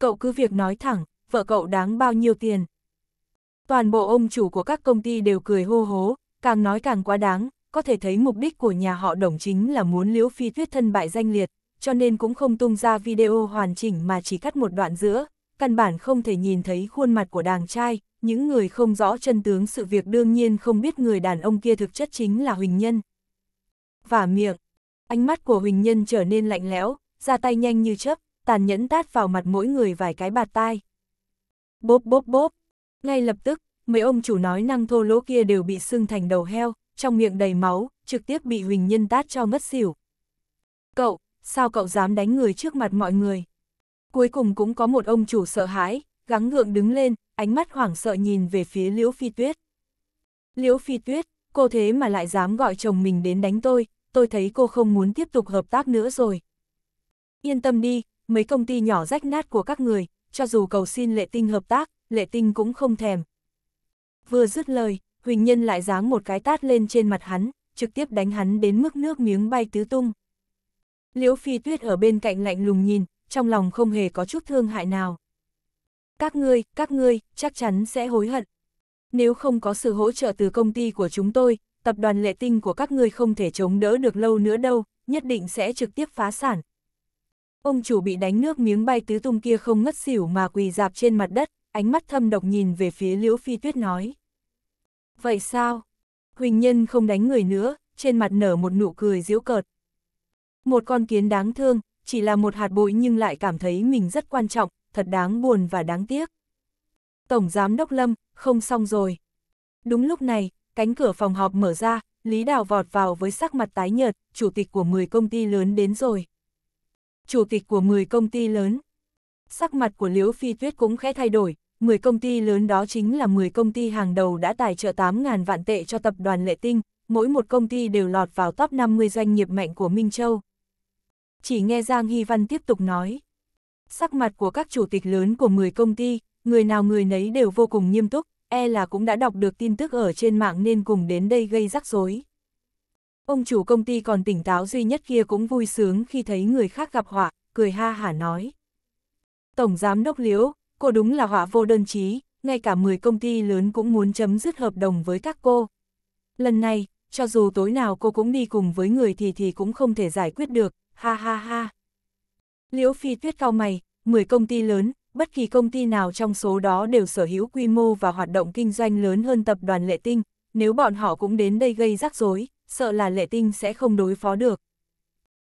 Cậu cứ việc nói thẳng, vợ cậu đáng bao nhiêu tiền? Toàn bộ ông chủ của các công ty đều cười hô hố, càng nói càng quá đáng, có thể thấy mục đích của nhà họ đồng chính là muốn liễu phi tuyết thân bại danh liệt, cho nên cũng không tung ra video hoàn chỉnh mà chỉ cắt một đoạn giữa, căn bản không thể nhìn thấy khuôn mặt của đàng trai, những người không rõ chân tướng sự việc đương nhiên không biết người đàn ông kia thực chất chính là Huỳnh Nhân. Và miệng, ánh mắt của Huỳnh Nhân trở nên lạnh lẽo, ra tay nhanh như chớp, tàn nhẫn tát vào mặt mỗi người vài cái bạt tai. Bốp bốp bốp, ngay lập tức, mấy ông chủ nói năng thô lỗ kia đều bị sưng thành đầu heo, trong miệng đầy máu, trực tiếp bị Huỳnh Nhân tát cho mất xỉu. Cậu, sao cậu dám đánh người trước mặt mọi người? Cuối cùng cũng có một ông chủ sợ hãi, gắng gượng đứng lên, ánh mắt hoảng sợ nhìn về phía Liễu Phi Tuyết. Liễu Phi Tuyết, cô thế mà lại dám gọi chồng mình đến đánh tôi, tôi thấy cô không muốn tiếp tục hợp tác nữa rồi. Yên tâm đi, mấy công ty nhỏ rách nát của các người, cho dù cầu xin lệ tinh hợp tác, lệ tinh cũng không thèm. Vừa dứt lời, Huỳnh Nhân lại giáng một cái tát lên trên mặt hắn, trực tiếp đánh hắn đến mức nước miếng bay tứ tung. Liễu Phi Tuyết ở bên cạnh lạnh lùng nhìn, trong lòng không hề có chút thương hại nào các ngươi, các ngươi, chắc chắn sẽ hối hận. Nếu không có sự hỗ trợ từ công ty của chúng tôi, tập đoàn lệ tinh của các ngươi không thể chống đỡ được lâu nữa đâu, nhất định sẽ trực tiếp phá sản. Ông chủ bị đánh nước miếng bay tứ tung kia không ngất xỉu mà quỳ dạp trên mặt đất, ánh mắt thâm độc nhìn về phía Liễu Phi Tuyết nói. Vậy sao? Huỳnh Nhân không đánh người nữa, trên mặt nở một nụ cười giễu cợt. Một con kiến đáng thương, chỉ là một hạt bụi nhưng lại cảm thấy mình rất quan trọng, thật đáng buồn và đáng tiếc. Tổng Giám Đốc Lâm, không xong rồi. Đúng lúc này, cánh cửa phòng họp mở ra, Lý Đào vọt vào với sắc mặt tái nhợt, chủ tịch của 10 công ty lớn đến rồi. Chủ tịch của 10 công ty lớn. Sắc mặt của Liễu Phi Tuyết cũng khẽ thay đổi, 10 công ty lớn đó chính là 10 công ty hàng đầu đã tài trợ 8.000 vạn tệ cho tập đoàn Lệ Tinh, mỗi một công ty đều lọt vào top 50 doanh nghiệp mạnh của Minh Châu. Chỉ nghe Giang Hy Văn tiếp tục nói sắc mặt của các chủ tịch lớn của 10 công ty, người nào người nấy đều vô cùng nghiêm túc, e là cũng đã đọc được tin tức ở trên mạng nên cùng đến đây gây rắc rối. Ông chủ công ty còn tỉnh táo duy nhất kia cũng vui sướng khi thấy người khác gặp họa, cười ha hả nói. Tổng giám đốc liễu, cô đúng là họa vô đơn chí, ngay cả 10 công ty lớn cũng muốn chấm dứt hợp đồng với các cô. Lần này, cho dù tối nào cô cũng đi cùng với người thì thì cũng không thể giải quyết được, ha ha ha. Liễu Phi Tuyết cao mày, 10 công ty lớn, bất kỳ công ty nào trong số đó đều sở hữu quy mô và hoạt động kinh doanh lớn hơn tập đoàn Lệ Tinh, nếu bọn họ cũng đến đây gây rắc rối, sợ là Lệ Tinh sẽ không đối phó được.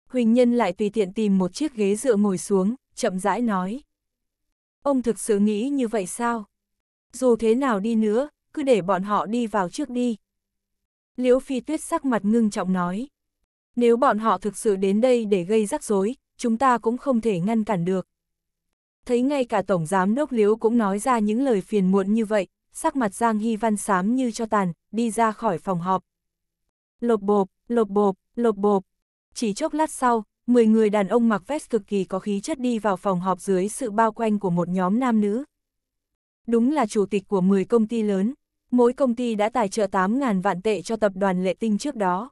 Huỳnh Nhân lại tùy tiện tìm một chiếc ghế dựa ngồi xuống, chậm rãi nói. Ông thực sự nghĩ như vậy sao? Dù thế nào đi nữa, cứ để bọn họ đi vào trước đi. Liễu Phi Tuyết sắc mặt ngưng trọng nói. Nếu bọn họ thực sự đến đây để gây rắc rối, chúng ta cũng không thể ngăn cản được. Thấy ngay cả Tổng Giám Đốc Liếu cũng nói ra những lời phiền muộn như vậy, sắc mặt Giang Hy Văn xám như cho tàn, đi ra khỏi phòng họp. Lộp bộp, lộp bộp, lộp bộp. Chỉ chốc lát sau, 10 người đàn ông mặc vest cực kỳ có khí chất đi vào phòng họp dưới sự bao quanh của một nhóm nam nữ. Đúng là chủ tịch của 10 công ty lớn, mỗi công ty đã tài trợ 8.000 vạn tệ cho tập đoàn lệ tinh trước đó.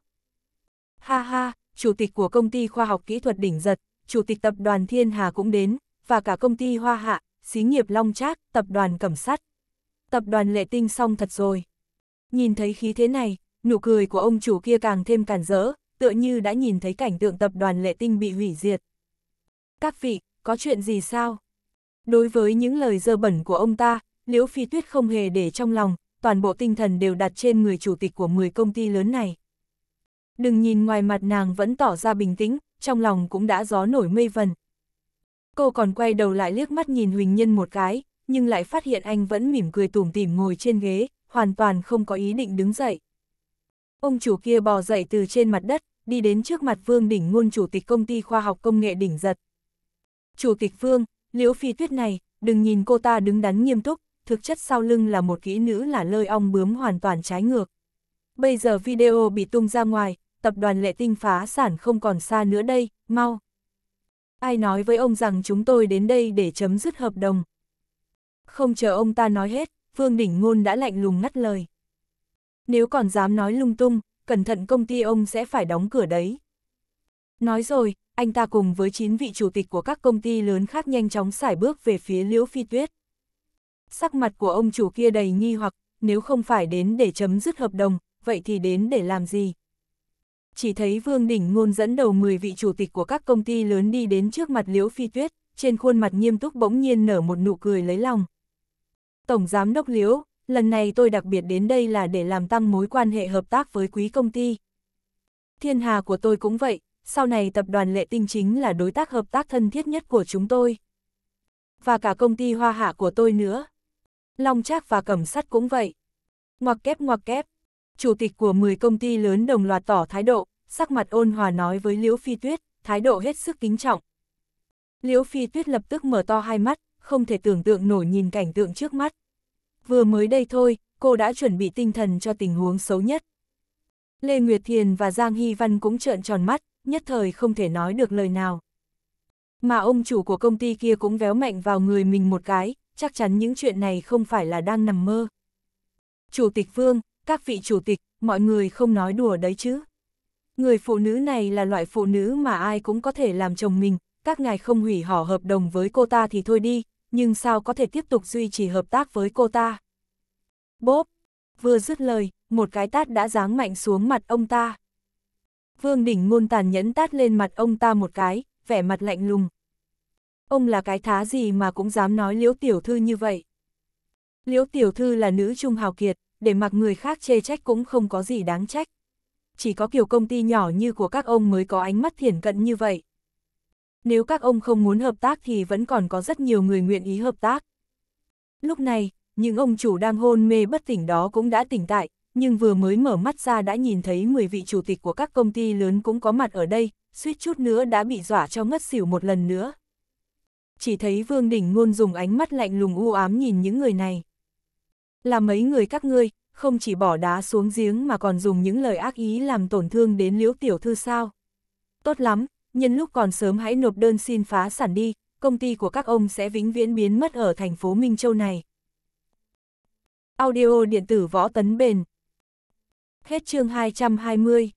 Ha ha, chủ tịch của công ty khoa học kỹ thuật đỉnh giật, chủ tịch tập đoàn Thiên Hà cũng đến, và cả công ty Hoa Hạ, xí nghiệp Long Trác, tập đoàn Cẩm Sắt. Tập đoàn Lệ Tinh xong thật rồi. Nhìn thấy khí thế này, nụ cười của ông chủ kia càng thêm cản rỡ, tựa như đã nhìn thấy cảnh tượng tập đoàn Lệ Tinh bị hủy diệt. Các vị, có chuyện gì sao? Đối với những lời dơ bẩn của ông ta, Liễu Phi Tuyết không hề để trong lòng, toàn bộ tinh thần đều đặt trên người chủ tịch của 10 công ty lớn này. Đừng nhìn ngoài mặt nàng vẫn tỏ ra bình tĩnh, trong lòng cũng đã gió nổi mây vần. Cô còn quay đầu lại liếc mắt nhìn Huỳnh Nhân một cái, nhưng lại phát hiện anh vẫn mỉm cười tủm tỉm ngồi trên ghế, hoàn toàn không có ý định đứng dậy. Ông chủ kia bò dậy từ trên mặt đất, đi đến trước mặt Vương Đỉnh Ngôn chủ tịch công ty khoa học công nghệ Đỉnh Giật. Chủ tịch Vương, Liễu Phi Tuyết này, đừng nhìn cô ta đứng đắn nghiêm túc, thực chất sau lưng là một kỹ nữ là lơi ong bướm hoàn toàn trái ngược. Bây giờ video bị tung ra ngoài, tập đoàn lệ tinh phá sản không còn xa nữa đây, mau. Ai nói với ông rằng chúng tôi đến đây để chấm dứt hợp đồng? Không chờ ông ta nói hết, Vương Đỉnh Ngôn đã lạnh lùng ngắt lời. Nếu còn dám nói lung tung, cẩn thận công ty ông sẽ phải đóng cửa đấy. Nói rồi, anh ta cùng với 9 vị chủ tịch của các công ty lớn khác nhanh chóng xài bước về phía Liễu Phi Tuyết. Sắc mặt của ông chủ kia đầy nghi hoặc, nếu không phải đến để chấm dứt hợp đồng, vậy thì đến để làm gì? chỉ thấy Vương Đỉnh Ngôn dẫn đầu 10 vị chủ tịch của các công ty lớn đi đến trước mặt Liễu Phi Tuyết, trên khuôn mặt nghiêm túc bỗng nhiên nở một nụ cười lấy lòng. Tổng Giám Đốc Liễu, lần này tôi đặc biệt đến đây là để làm tăng mối quan hệ hợp tác với quý công ty. Thiên hà của tôi cũng vậy, sau này tập đoàn lệ tinh chính là đối tác hợp tác thân thiết nhất của chúng tôi. Và cả công ty hoa hạ của tôi nữa. Long Trác và Cẩm Sắt cũng vậy. Ngoặc kép ngoặc kép, chủ tịch của 10 công ty lớn đồng loạt tỏ thái độ, sắc mặt ôn hòa nói với Liễu Phi Tuyết, thái độ hết sức kính trọng. Liễu Phi Tuyết lập tức mở to hai mắt, không thể tưởng tượng nổi nhìn cảnh tượng trước mắt. Vừa mới đây thôi, cô đã chuẩn bị tinh thần cho tình huống xấu nhất. Lê Nguyệt Thiền và Giang Hy Văn cũng trợn tròn mắt, nhất thời không thể nói được lời nào. Mà ông chủ của công ty kia cũng véo mạnh vào người mình một cái, chắc chắn những chuyện này không phải là đang nằm mơ. Chủ tịch Vương, các vị chủ tịch, mọi người không nói đùa đấy chứ. Người phụ nữ này là loại phụ nữ mà ai cũng có thể làm chồng mình, các ngài không hủy hỏ hợp đồng với cô ta thì thôi đi, nhưng sao có thể tiếp tục duy trì hợp tác với cô ta. Bốp, vừa dứt lời, một cái tát đã giáng mạnh xuống mặt ông ta. Vương Đỉnh ngôn tàn nhẫn tát lên mặt ông ta một cái, vẻ mặt lạnh lùng. Ông là cái thá gì mà cũng dám nói liễu tiểu thư như vậy. Liễu tiểu thư là nữ trung hào kiệt, để mặc người khác chê trách cũng không có gì đáng trách. Chỉ có kiểu công ty nhỏ như của các ông mới có ánh mắt thiển cận như vậy. Nếu các ông không muốn hợp tác thì vẫn còn có rất nhiều người nguyện ý hợp tác. Lúc này, những ông chủ đang hôn mê bất tỉnh đó cũng đã tỉnh tại, nhưng vừa mới mở mắt ra đã nhìn thấy 10 vị chủ tịch của các công ty lớn cũng có mặt ở đây, suýt chút nữa đã bị dọa cho ngất xỉu một lần nữa. Chỉ thấy Vương Đình Ngôn dùng ánh mắt lạnh lùng u ám nhìn những người này. Là mấy người các ngươi, không chỉ bỏ đá xuống giếng mà còn dùng những lời ác ý làm tổn thương đến liễu tiểu thư sao. Tốt lắm, nhân lúc còn sớm hãy nộp đơn xin phá sản đi, công ty của các ông sẽ vĩnh viễn biến mất ở thành phố Minh Châu này. Audio điện tử võ tấn bền Hết chương 220